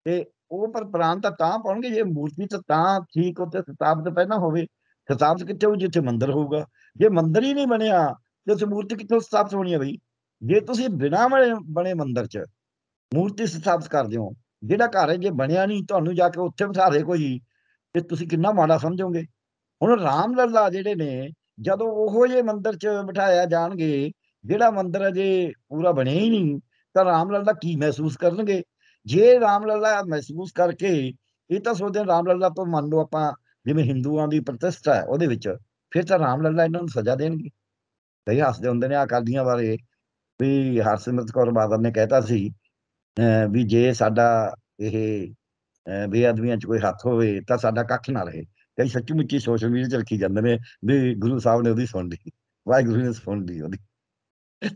ਤੇ ਉਹ ਪਰ ਪ੍ਰਾਣ ਤਾਂ ਤਾਂ ਪਾਉਣਗੇ ਜੇ ਮੂਰਤੀ ਤਾਂ ਤਾਂ ਠੀਕ ਉੱਤੇ ਸਤਾਬਦ ਪਹਿਲਾਂ ਹੋਵੇ ਸਤਾਬਦ ਕਿੱਥੇ ਹੋ ਜਿੱਥੇ ਮੰਦਿਰ ਹੋਊਗਾ ਜੇ ਮੰਦਿਰ ਹੀ ਨਹੀਂ ਬਣਿਆ ਤੇ ਉਸ ਮੂਰਤੀ ਕਿੱਥੋਂ ਸਤਾਬਦ ਹੋਣੀ ਹੈ ਬਈ ਜੇ ਤੁਸੀਂ ਬਿਨਾ ਬਣੇ ਮੰਦਰ 'ਚ ਮੂਰਤੀ ਸਥਾਪਿਤ ਕਰਦੇ ਹੋ ਜਿਹੜਾ ਘਰ ਹੈ ਜੇ ਬਣਿਆ ਨਹੀਂ ਤੁਹਾਨੂੰ ਜਾ ਕੇ ਉੱਥੇ ਬਿਠਾ ਦੇ ਕੋਈ ਤੇ ਤੁਸੀਂ ਕਿੰਨਾ ਮਾੜਾ ਸਮਝੋਗੇ ਹੁਣ ਰਾਮ ਲੱਲਾ ਜਿਹੜੇ ਨੇ ਜਦੋਂ ਉਹੋ ਜੇ ਮੰਦਰ 'ਚ ਬਿਠਾਇਆ ਜਾਣਗੇ ਜਿਹੜਾ ਮੰਦਰ ਅਜੇ ਪੂਰਾ ਬਣਿਆ ਹੀ ਨਹੀਂ ਤਾਂ ਰਾਮ ਲੱਲਾ ਕੀ ਮਹਿਸੂਸ ਕਰਨਗੇ ਜੇ ਰਾਮ ਲੱਲਾ ਮਹਿਸੂਸ ਕਰਕੇ ਇਹ ਤਾਂ ਸੋਚਦੇ ਰਾਮ ਲੱਲਾ ਤੋਂ ਮੰਨ ਲਓ ਆਪਾਂ ਜਿਵੇਂ ਹਿੰਦੂਆਂ ਦੀ ਪ੍ਰਤਿਸ਼ਠਾ ਹੈ ਉਹਦੇ ਵਿੱਚ ਫਿਰ ਤਾਂ ਰਾਮ ਲੱਲਾ ਇਹਨਾਂ ਨੂੰ ਸਜ਼ਾ ਦੇਣਗੇ ਕਈ ਹੱਸਦੇ ਹੁੰਦੇ ਨੇ ਆ ਕਾਦੀਆਂ ਬਾਰੇ ਵੀ ਹਰਸਿਮਰਤ ਕੌਰ ਬਾਦਲ ਨੇ ਕਹਿਤਾ ਸੀ ਵੀ ਜੇ ਸਾਡਾ ਇਹ ਬੇਅਦਬੀਆਂ 'ਚ ਕੋਈ ਹੱਥ ਹੋਵੇ ਤਾਂ ਸਾਡਾ ਕੱਖ ਨਾ ਰਹੇ ਕਈ ਸੱਚੀ ਮੁੱਚੀ ਸੋਸ਼ਲ ਮੀਡੀਆ 'ਚ ਰੱਖੀ ਜਾਂਦੇ ਨੇ ਵੀ ਗੁਰੂ ਸਾਹਿਬ ਨੇ ਉਹਦੀ ਸੁਣ ਲਈ ਵਾਹਿਗੁਰੂ ਨੇ ਸੁਣ ਲਈ ਉਹਦੀ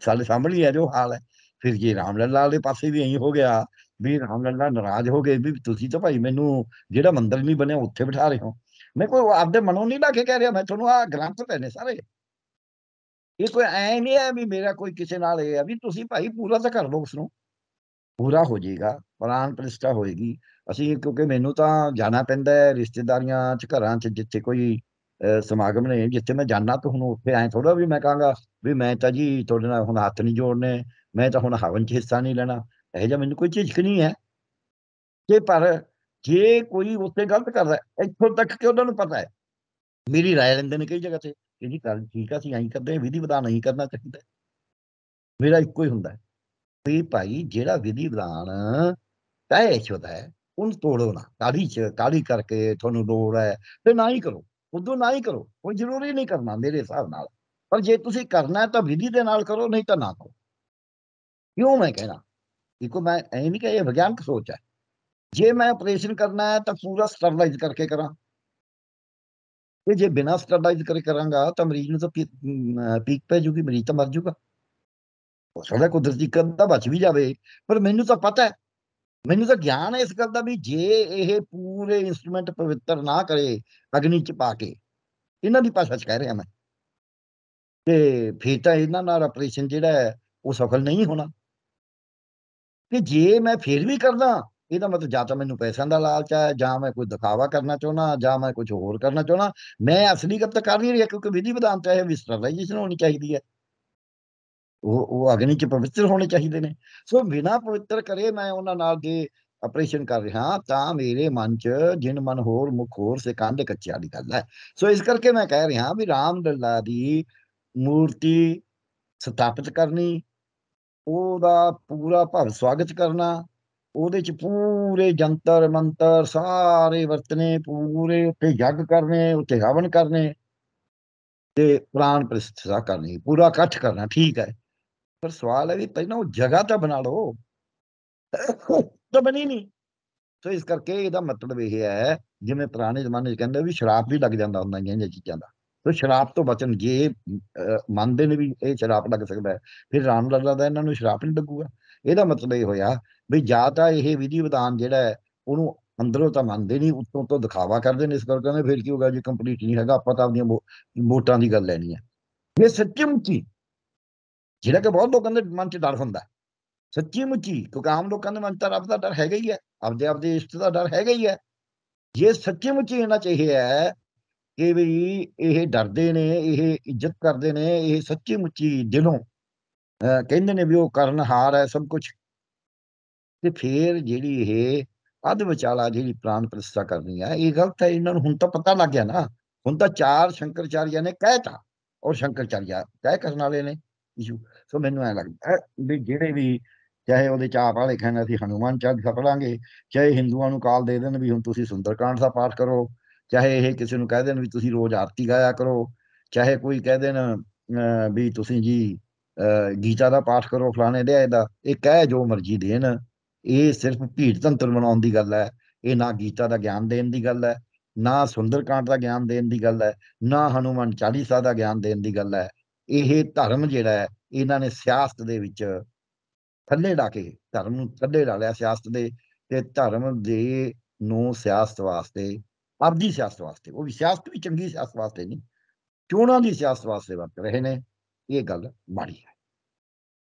ਸਾਡੇ ਸਾਹਮਣੇ ਹੀ ਹੈ ਜੋ ਹਾਲ ਹੈ ਫਿਰ ਜੀ ਰਾਮ ਲੱਲਾ ਦੇ ਪਾਸੇ ਵੀ ਐਂ ਹੋ ਗਿਆ ਵੀ ਰਾਮ ਲੱਲਾ ਨਾਰਾਜ਼ ਹੋ ਗਏ ਵੀ ਤੁਸੀਂ ਤਾਂ ਭਾਈ ਮੈਨੂੰ ਜਿਹੜਾ ਮੰਦਰ ਨਹੀਂ ਬਣਿਆ ਉੱਥੇ ਬਿਠਾ ਰਹੇ ਹੋ ਮੈਂ ਕੋਈ ਆਪਦੇ ਮਨੋਂ ਨਹੀਂ ਲਾ ਕੇ ਕਹਿ ਰਿਹਾ ਮੈਂ ਤੁਹਾਨੂੰ ਆ ਗ੍ਰੰਥ ਪੈਨੇ ਸਾਰੇ ਇਹ ਕੋਈ ਐ ਨਹੀਂ ਐ ਵੀ ਮੇਰਾ ਕੋਈ ਕਿਸੇ ਨਾਲ ਇਹ ਆ ਵੀ ਤੁਸੀਂ ਭਾਈ ਪੂਰਾ ਤਾਂ ਕਰ ਲਓ ਉਸ ਨੂੰ ਪੂਰਾ ਹੋ ਜਾਏਗਾ ਪ੍ਰਾਨ ਪ੍ਰਤਿਸ਼ਠਾ ਹੋਏਗੀ ਅਸੀਂ ਕਿਉਂਕਿ ਮੈਨੂੰ ਤਾਂ ਜਾਣਾ ਪੈਂਦਾ ਹੈ ਰਿਸ਼ਤੇਦਾਰੀਆਂ ਚ ਘਰਾਂ ਚ ਜਿੱਥੇ ਕੋਈ ਸਮਾਗਮ ਨੇ ਜਿੱਥੇ ਮੈਂ ਜਾਣਾ ਤਾਂ ਹੁਣ ਉੱਥੇ ਐ ਥੋੜਾ ਵੀ ਮੈਂ ਕਹਾਂਗਾ ਵੀ ਮੈਂ ਤਾਂ ਜੀ ਤੁਹਾਡੇ ਨਾਲ ਹੁਣ ਹੱਥ ਨਹੀਂ ਜੋੜਨੇ ਮੈਂ ਤਾਂ ਹੁਣ ਹਵਨ ਚ ਹਿੱਸਾ ਨਹੀਂ ਲੈਣਾ ਇਹ ਜਾਂ ਮੈਨੂੰ ਕੋਈ ਝਿਜਕ ਨਹੀਂ ਹੈ ਤੇ ਪਰ ਜੇ ਕੋਈ ਉੱਥੇ ਗਲਤ ਕਰਦਾ ਇੱਥੋਂ ਤੱਕ ਕਿ ਉਹਨਾਂ ਨੂੰ ਪਤਾ ਹੈ ਮੇਰੀ رائے ਲੈਂਦੇ ਨੇ ਕਈ ਜਗ੍ਹਾ ਤੇ ਕਿ ਜੀ ਠੀਕ ਆ ਅਸੀਂ ਐਂ ਕਰਦੇ ਵਿਧੀ ਵਿਧਾਨ ਨਹੀਂ ਕਰਨਾ ਚਾਹੀਦਾ ਮੇਰਾ ਇੱਕੋ ਹੀ ਹੁੰਦਾ ਵੀ ਭਾਈ ਜਿਹੜਾ ਵਿਧੀ ਵਿਧਾਨ ਤੈਅ ਹੁੰਦਾ ਹੈ ਉਹਨੂੰ ਤੋੜੋ ਨਾ ਕਾੜੀ ਚ ਕਾੜੀ ਕਰਕੇ ਤੁਹਾਨੂੰ ਲੋੜ ਹੈ ਤੇ ਨਾ ਹੀ ਕਰੋ ਉਦੋਂ ਨਾ ਹੀ ਕਰੋ ਕੋਈ ਜ਼ਰੂਰੀ ਨਹੀਂ ਕਰਨਾ ਮੇਰੇ ਹਿਸਾਬ ਨਾਲ ਪਰ ਜੇ ਤੁਸੀਂ ਕਰਨਾ ਤਾਂ ਵਿਧੀ ਦੇ ਨਾਲ ਕਰੋ ਨਹੀਂ ਤਾਂ ਨਾ ਕਰੋ ਕਿਉਂ ਮੈਂ ਕਹਿਣਾ ਦੇਖੋ ਮੈਂ ਐਂ ਨਹੀਂ ਕਹੇ ਇਹ ਵਿਗਿਆਨਕ ਸੋਚ ਹੈ ਜੇ ਮੈਂ ਆਪਰੇਸ਼ਨ ਕਰਨਾ ਹੈ ਤਾਂ ਪੂਰਾ ਸਟਰਲਾਈਜ਼ ਕਰਕੇ ਕਰਾਂ ਤੇ ਜੇ ਬਿਨਾ ਸਟਰਲਾਈਜ਼ ਕਰੇ ਕਰਾਂਗਾ ਤਾਂ ਮਰੀਜ਼ ਨੂੰ ਤਾਂ ਪੀਕ ਪੈ ਜੂਗੀ ਮਰੀਜ਼ ਤਾਂ ਮਰ ਜੂਗਾ ਉਹ ਸਦਾ ਕੁਦਰਤੀ ਕਰਦਾ ਬਚ ਵੀ ਜਾਵੇ ਪਰ ਮੈਨੂੰ ਤਾਂ ਪਤਾ ਹੈ ਮੈਨੂੰ ਤਾਂ ਗਿਆਨ ਹੈ ਇਸ ਗੱਲ ਦਾ ਵੀ ਜੇ ਇਹ ਪੂਰੇ ਇਨਸਟਰੂਮੈਂਟ ਪਵਿੱਤਰ ਨਾ ਕਰੇ ਅਗਨੀ ਚ ਪਾ ਕੇ ਇਹਨਾਂ ਦੀ ਪਾਸਾ ਚ ਕਹਿ ਰਿਹਾ ਮੈਂ ਤੇ ਫਿਰ ਤਾਂ ਇਹਨਾਂ ਨਾਲ ਆਪਰੇਸ਼ਨ ਜਿਹੜਾ ਹੈ ਉਹ ਸਫਲ ਨਹੀਂ ਹੋਣਾ ਤੇ ਜੇ ਮੈਂ ਫੇਰ ਵੀ ਕਰਦਾ ਇਹਦਾ ਮਤਲਬ ਜਾਂ ਤਾਂ ਮੈਨੂੰ ਪੈਸਿਆਂ ਦਾ ਲਾਲਚ ਹੈ ਜਾਂ ਮੈਂ ਕੋਈ ਦਿਖਾਵਾ ਕਰਨਾ ਚਾਹਣਾ ਜਾਂ ਮੈਂ ਕੁਝ ਹੋਰ ਕਰਨਾ ਚਾਹਣਾ ਮੈਂ ਅਸਲੀ ਗੱਲ ਤਾਂ ਕਰ ਨਹੀਂ ਰਿਹਾ ਕਿਉਂਕਿ ਵਿਧੀ ਵਿਧਾਨ ਤਾਂ ਇਹ ਵਿਸਟਰਲਾਈਜੇਸ਼ਨ ਹੋਣੀ ਚਾਹੀਦੀ ਹੈ ਉਹ ਉਹ ਅਗਨੀ ਚ ਪਵਿੱਤਰ ਹੋਣੇ ਚਾਹੀਦੇ ਨੇ ਸੋ ਬਿਨਾ ਪਵਿੱਤਰ ਕਰੇ ਮੈਂ ਉਹਨਾਂ ਨਾਲ ਦੇ ਆਪਰੇਸ਼ਨ ਕਰ ਰਿਹਾ ਤਾਂ ਮੇਰੇ ਮਨ ਚ ਜਿਨ ਮਨ ਹੋਰ ਮੁਖ ਹੋਰ ਸੇ ਕੰਧ ਕੱਚਿਆ ਦੀ ਗੱਲ ਹੈ ਸੋ ਇਸ ਕਰਕੇ ਮੈਂ ਕਹਿ ਰਿਹਾ ਵੀ ਰਾਮ ਲੱਲਾ ਦੀ ਮੂਰਤੀ ਸਥਾਪਿਤ ਕਰਨੀ ਉਹਦਾ ਪੂਰਾ ਭਵ ਸਵਾਗਤ ਕਰਨਾ ਉਹਦੇ ਚ ਪੂਰੇ ਜੰਤਰ ਮੰਤਰ ਸਾਰੇ ਵਰਤਨੇ ਪੂਰੇ ਉੱਤੇ ਯੱਗ ਕਰਨੇ ਉੱਤੇ ਹਵਨ ਕਰਨੇ ਤੇ ਪ੍ਰਾਣ ਪ੍ਰਸਥਾ ਕਰਨੀ ਪੂਰਾ ਇਕੱਠ ਕਰਨਾ ਠੀਕ ਹੈ ਪਰ ਸਵਾਲ ਹੈ ਵੀ ਪਹਿਲਾਂ ਉਹ ਜਗ੍ਹਾ ਤਾਂ ਬਣਾ ਲਓ ਤਾਂ ਬਣੀ ਨਹੀਂ ਸੋ ਇਸ ਕਰਕੇ ਇਹਦਾ ਮਤਲਬ ਇਹ ਹੈ ਜਿਵੇਂ ਪੁਰਾਣੇ ਜ਼ਮਾਨੇ 'ਚ ਕਹਿੰਦੇ ਵੀ ਸ਼ਰਾਬ ਵੀ ਲੱਗ ਜਾਂਦਾ ਹੁੰਦਾ ਇਹਨਾਂ ਚੀਜ਼ਾਂ ਦਾ ਸੋ ਸ਼ਰਾਬ ਤੋਂ ਬਚਣ ਜੇ ਮੰਨਦੇ ਨੇ ਵੀ ਇਹ ਸ਼ਰਾਬ ਲੱਗ ਸਕਦਾ ਹੈ ਫਿਰ ਰਾਮ ਲੱਲਾ ਦਾ ਇਹਨਾਂ ਨੂੰ ਸ਼ਰਾਬ ਨਹੀਂ ਲੱਗੂਗਾ ਇਹਦਾ ਮਤਲਬ ਇਹ ਹੋਇਆ ਵੀ ਜਾਂ ਤਾਂ ਇਹ ਵਿਧੀ ਵਿਧਾਨ ਜਿਹੜਾ ਉਹਨੂੰ ਅੰਦਰੋਂ ਤਾਂ ਮੰਨਦੇ ਨਹੀਂ ਉੱਤੋਂ ਤੋਂ ਦਿਖਾਵਾ ਕਰਦੇ ਨੇ ਇਸ ਕਰਕੇ ਕਹਿੰਦੇ ਫਿਰ ਕੀ ਹੋਗਾ ਜੇ ਕੰਪਲੀਟ ਨਹੀਂ ਹੈਗਾ ਆਪਾਂ ਤਾਂ ਆਪਣੀਆਂ ਵੋਟਾਂ ਦੀ ਗੱਲ ਲੈਣੀ ਹੈ ਇਹ ਸੱਚੀ ਮੁੱਚੀ ਜਿਹੜਾ ਕਿ ਬਹੁਤ ਲੋਕਾਂ ਦੇ ਮਨ 'ਚ ਡਰ ਹੁੰਦਾ ਸੱਚੀ ਮੁੱਚੀ ਕਿਉਂਕਿ ਆਮ ਲੋਕਾਂ ਦੇ ਮਨ 'ਚ ਰੱਬ ਦਾ ਡਰ ਹੈਗਾ ਹੀ ਹੈ ਆਪਦੇ ਆਪਦੇ ਇਸ਼ਟ ਦਾ ਡਰ ਹੈਗਾ ਹੀ ਹੈ ਜੇ ਸੱਚੀ ਮੁੱਚੀ ਇਹਨਾਂ ਚਾਹੀਏ ਹੈ ਕਿ ਵੀ ਇਹ ਡਰਦੇ ਨੇ ਇਹ ਇੱਜ਼ਤ ਕਰਦੇ ਨੇ ਇਹ ਸੱਚੀ ਮੁੱਚੀ ਦਿਲੋਂ ਕਹਿੰਦੇ ਨੇ ਵੀ ਉਹ ਹਾਰ ਹੈ ਸਭ ਕੁਝ ਤੇ ਫੇਰ ਜਿਹੜੀ ਇਹ ਅਧ ਵਿਚਾਲਾ ਜਿਹੜੀ ਪ੍ਰਾਨ ਪ੍ਰਸਤਾ ਕਰਨੀ ਆ ਇਹ ਗਲਤ ਹੈ ਇਹਨਾਂ ਨੂੰ ਹੁਣ ਤਾਂ ਪਤਾ ਲੱਗ ਗਿਆ ਨਾ ਹੁਣ ਤਾਂ ਚਾਰ ਸ਼ੰਕਰਚਾਰੀਆ ਨੇ ਕਹਿਤਾ ਉਹ ਸ਼ੰਕਰਚਾਰੀਆ ਕਹਿ ਕਰਨ ਵਾਲੇ ਨੇ ਇਸ਼ੂ ਸੋ ਮੈਨੂੰ ਐ ਲੱਗਦਾ ਵੀ ਜਿਹੜੇ ਵੀ ਚਾਹੇ ਉਹਦੇ ਚਾਪ ਵਾਲੇ ਕਹਿੰਦੇ ਅਸੀਂ ਹਨੂਮਾਨ ਚਾਪ ਸਪੜਾਂਗੇ ਚਾਹੇ ਹਿੰਦੂਆਂ ਨੂੰ ਕਾਲ ਦੇ ਦੇਣ ਵੀ ਹੁਣ ਤੁਸੀਂ ਸੁੰਦਰਕਾਂਡ ਦਾ ਪਾਠ ਕਰੋ ਚਾਹੇ ਇਹ ਕਿਸੇ ਨੂੰ ਕਹਿ ਦੇਣ ਵੀ ਤੁਸੀਂ ਰੋਜ਼ ਆਰਤੀ ਗਾਇਆ ਕਰੋ ਚਾਹੇ ਕੋਈ ਕਹਿ ਦੇਣ ਵੀ ਤੁਸੀਂ ਜੀ ਗੀਤਾ ਦਾ ਪਾਠ ਕਰੋ ਫਲਾਣੇ ਦੇ ਦਾ ਇਹ ਕਹਿ ਜੋ ਮਰਜ਼ੀ ਦੇਣ ਇਹ ਸਿਰਫ ਭੀੜ ਤੰਤਰ ਬਣਾਉਣ ਦੀ ਗੱਲ ਹੈ ਇਹ ਨਾ ਗੀਤਾ ਦਾ ਗਿਆਨ ਦੇਣ ਦੀ ਗੱਲ ਹੈ ਨਾ ਸੁੰਦਰਕਾਂਡ ਦਾ ਗਿਆਨ ਦੇਣ ਦੀ ਗੱਲ ਹੈ ਨਾ ਹਨੂਮਾਨ ਚਾਲੀਸਾ ਦਾ ਗਿਆਨ ਦੇਣ ਦੀ ਗੱਲ ਹੈ ਇਹ ਧਰਮ ਜਿਹੜਾ ਹੈ ਇਹਨਾਂ ਨੇ ਸਿਆਸਤ ਦੇ ਵਿੱਚ ਥੱਲੇ ਢਾ ਕੇ ਧਰਮ ਨੂੰ ਥੱਲੇ ਢਾ ਲਿਆ ਸਿਆਸਤ ਦੇ ਤੇ ਧਰਮ ਦੇ ਨੂੰ ਸਿਆਸਤ ਵਾਸਤੇ ਆਪਦੀ ਸਿਆਸਤ ਵਾਸਤੇ ਉਹ ਵੀ ਸਿਆਸਤ ਵੀ ਚੰਗੀ ਸਿਆਸਤ ਵਾਸਤੇ ਨਹੀਂ ਚੋਣਾਂ ਦੀ ਸਿਆਸਤ ਵਾਸਤੇ ਵਰਤ ਰਹੇ ਨੇ ਇਹ ਗੱਲ ਮਾੜੀ ਹੈ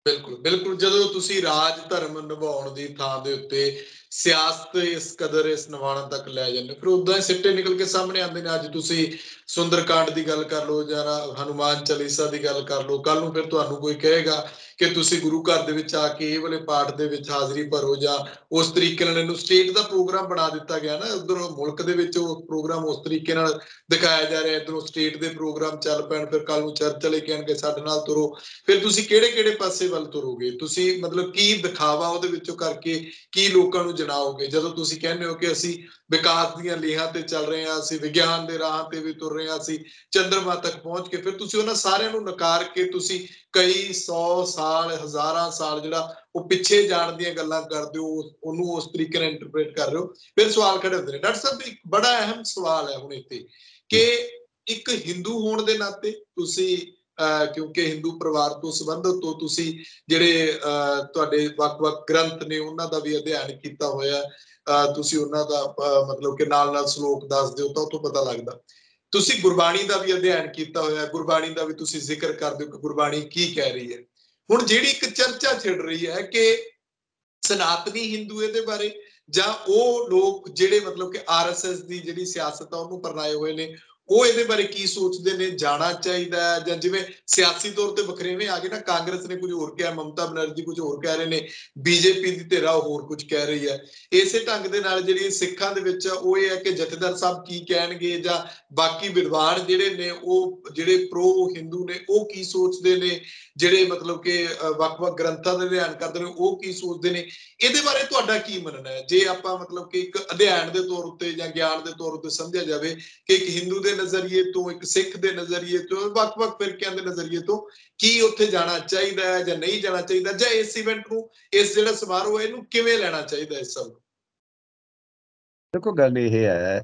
ਬਿਲਕੁਲ ਬਿਲਕੁਲ ਜਦੋਂ ਤੁਸੀਂ ਰਾਜ ਧਰਮ ਨਿਭਾਉਣ ਦੀ ਥਾਂ ਦੇ ਉੱਤੇ ਸਿਆਸਤ ਇਸ ਕਦਰ ਇਸ ਨਿਵਾਣਾ ਤੱਕ ਲੈ ਜਾਂਦੇ ਫਿਰ ਉਦਾਂ ਹੀ ਸਿੱਟੇ ਨਿਕਲ ਕੇ ਸਾਹਮਣੇ ਆਉਂਦੇ ਨੇ ਅੱਜ ਤੁਸੀਂ ਸੁੰਦਰਕਾਂਡ ਦੀ ਗੱਲ ਕਰ ਲਓ ਜਾਂ ਹਨੂਮਾਨ ਚਾਲੀਸਾ ਦੀ ਗੱਲ ਕਰ ਲਓ ਕੱਲ ਨੂੰ ਫਿਰ ਤੁਹਾਨੂੰ ਕੋਈ ਕਹੇਗਾ ਕਿ ਤੁਸੀਂ ਗੁਰੂ ਘਰ ਦੇ ਵਿੱਚ ਆ ਕੇ ਇਹ ਵਾਲੇ ਪਾਠ ਦੇ ਵਿੱਚ ਹਾਜ਼ਰੀ ਭਰੋ ਜਾਂ ਉਸ ਤਰੀਕੇ ਨਾਲ ਇਹਨੂੰ ਸਟੇਟ ਦਾ ਪ੍ਰੋਗਰਾਮ ਬਣਾ ਦਿੱਤਾ ਗਿਆ ਨਾ ਉਧਰ ਮੁਲਕ ਦੇ ਵਿੱਚ ਉਹ ਪ੍ਰੋਗਰਾਮ ਉਸ ਤਰੀਕੇ ਨਾਲ ਦਿਖਾਇਆ ਜਾ ਰਿਹਾ ਇਧਰੋਂ ਸਟੇਟ ਦੇ ਪ੍ਰੋਗਰਾਮ ਚੱਲ ਪੈਣ ਫਿਰ ਕੱਲ ਨੂੰ ਚਰਚ ਕੇ ਕਹਿਣਗੇ ਸਾਡੇ ਨਾਲ ਤੁਰੋ ਫਿਰ ਤੁਸੀਂ ਕਿਹੜੇ-ਕਿਹੜੇ ਪਾਸੇ ਵੱਲ ਤੁਰੋਗੇ ਤੁਸੀਂ ਮਤਲਬ ਕੀ ਦਿਖਾਵਾ ਉਹਦੇ ਵਿੱਚੋਂ ਕਰਕੇ ਕੀ ਲੋਕਾਂ ਨੂੰ ਜਣਾਓਗੇ ਜਦੋਂ ਤੁਸੀਂ ਕਹਿੰਦੇ ਹੋ ਕਿ ਅਸੀਂ ਵਿਕਾਸ ਦੀਆਂ ਲੀਹਾਂ ਤੇ ਚੱਲ ਰਹੇ ਹਾਂ ਅਸੀਂ ਵਿਗਿਆਨ ਦੇ ਰਾਹ ਤੇ ਵੀ ਤੁਰ ਰਹੇ ਹਾਂ ਅਸੀਂ ਚੰਦਰਮਾ ਤੱਕ ਪਹੁੰਚ ਕੇ ਫਿਰ ਤੁਸੀਂ ਉਹਨਾਂ ਸਾਰਿਆਂ ਨੂੰ ਨਕਾਰ ਕੇ ਤੁਸੀਂ ਕਈ 100 ਸਾਲ ਹਜ਼ਾਰਾਂ ਸਾਲ ਜਿਹੜਾ ਉਹ ਪਿੱਛੇ ਜਾਣ ਦੀਆਂ ਗੱਲਾਂ ਕਰਦੇ ਹੋ ਉਹਨੂੰ ਉਸ ਤਰੀਕੇ ਨਾਲ ਇੰਟਰਪ੍ਰੀਟ ਕਰ ਰਹੇ ਹੋ ਫਿਰ ਸਵਾਲ ਖੜੇ ਹੁੰਦੇ ਨੇ ਡਾਕਟਰ ਸਾਹਿਬ ਇੱਕ ਬੜਾ ਅਹਿਮ ਸਵਾਲ ਹੈ ਹੁਣ ਇੱਥੇ ਕਿ ਇੱਕ Hindu ਹੋਣ ਦੇ ਨਾਤੇ ਤੁਸੀਂ ਕਿਉਂਕਿ Hindu ਪਰਿਵਾਰ ਤੋਂ ਸੰਬੰਧਤ ਤੋਂ ਤੁਸੀਂ ਜਿਹੜੇ ਤੁਹਾਡੇ ਵੱਖ-ਵੱਖ ਗ੍ਰੰਥ ਨੇ ਉਹਨਾਂ ਦਾ ਵੀ ਅਧਿਐਨ ਕੀਤਾ ਹੋਇਆ ਤੁਸੀਂ ਉਹਨਾਂ ਦਾ ਮਤਲਬ ਕਿ ਨਾਲ ਨਾਲ ਸ਼ਲੋਕ ਦੱਸ ਦਿਓ ਤਾਂ ਉਤੋਂ ਪਤਾ ਲੱਗਦਾ ਤੁਸੀਂ ਗੁਰਬਾਣੀ ਦਾ ਵੀ ਅਧਿਐਨ ਕੀਤਾ ਹੋਇਆ ਗੁਰਬਾਣੀ ਦਾ ਵੀ ਤੁਸੀਂ ਜ਼ਿਕਰ ਕਰਦੇ ਹੋ ਕਿ ਗੁਰਬਾਣੀ ਕੀ ਕਹਿ ਰਹੀ ਹੈ ਹੁਣ ਜਿਹੜੀ ਇੱਕ ਚਰਚਾ ਛਿੜ ਰਹੀ ਹੈ ਕਿ ਸਨਾਤਨੀ ਹਿੰਦੂ ਇਹਦੇ ਬਾਰੇ ਜਾਂ ਉਹ ਲੋਕ ਜਿਹੜੇ ਮਤਲਬ ਕਿ ਆਰਐਸਐਸ ਦੀ ਜਿਹੜੀ ਸਿਆਸਤ ਆ ਉਹਨੂੰ ਪਰਨਾਏ ਹੋਏ ਨੇ ਉਹ ਇਹਦੇ ਬਾਰੇ ਕੀ ਸੋਚਦੇ ਨੇ ਜਾਣਾ ਚਾਹੀਦਾ ਜਾਂ ਜਿਵੇਂ ਸਿਆਸੀ ਤੌਰ ਤੇ ਵਖਰੇਵੇਂ ਆ ਗਏ ਨਾ ਕਾਂਗਰਸ ਨੇ ਕੁਝ ਹੋਰ ਕਿਹਾ ਮਮਤਾ ਬਨਰਜੀ ਕੁਝ ਹੋਰ ਕਹਿ ਰਹੇ ਨੇ ਬੀਜੇਪੀ ਦੀ ਤੇਰਾ ਹੋਰ ਕੁਝ ਕਹਿ ਰਹੀ ਹੈ ਇਸੇ ਢੰਗ ਦੇ ਨਾਲ ਜਿਹੜੀ ਸਿੱਖਾਂ ਦੇ ਵਿੱਚ ਉਹ ਇਹ ਹੈ ਕਿ ਜਥੇਦਾਰ ਸਾਹਿਬ ਕੀ ਕਹਿਣਗੇ ਜਾਂ ਬਾਕੀ ਵਿਦਵਾਨ ਜਿਹੜੇ ਨੇ ਉਹ ਜਿਹੜੇ ਪ੍ਰੋ ਹਿੰਦੂ ਨੇ ਉਹ ਕੀ ਸੋਚਦੇ ਨੇ ਜਿਹੜੇ ਮਤਲਬ ਕਿ ਵੱਖ-ਵੱਖ ਗ੍ਰੰਥਾਂ ਦੇ ਅਧਿਐਨ ਕਰਦੇ ਨੇ ਉਹ ਕੀ ਸੋਚਦੇ ਨੇ ਇਹਦੇ ਬਾਰੇ ਤੁਹਾਡਾ ਕੀ ਮੰਨਣਾ ਹੈ ਜੇ ਆਪਾਂ ਮਤਲਬ ਕਿ ਇੱਕ ਅਧਿਐਨ ਦੇ ਤੌਰ ਉੱਤੇ ਜਾਂ ਗਿਆਨ ਦੇ ਤੌਰ ਉੱਤੇ ਸਮਝਿਆ ਜਾਵੇ ਕਿ ਇੱਕ ਹਿੰਦੂ ਦੇ ਨਜ਼ਰੀਏ ਤੋਂ ਇੱਕ ਸਿੱਖ ਦੇ ਨਜ਼ਰੀਏ ਤੋਂ ਵੱਖ-ਵੱਖ ਫਿਰਕਿਆਂ ਦੇ ਨਜ਼ਰੀਏ ਤੋਂ ਕੀ ਉੱਥੇ ਜਾਣਾ ਚਾਹੀਦਾ ਹੈ ਜਾਂ ਨਹੀਂ ਜਾਣਾ ਚਾਹੀਦਾ ਜਾਂ ਇਸ ਇਵੈਂਟ ਨੂੰ ਇਸ ਜਿਹੜਾ ਸਮਾਰੋਹ ਹੈ ਇਹਨੂੰ ਕਿਵੇਂ ਲੈਣਾ ਚਾਹੀਦਾ ਇਸ ਸਭ ਦੇਖੋ ਗੱਲ ਇਹ ਹੈ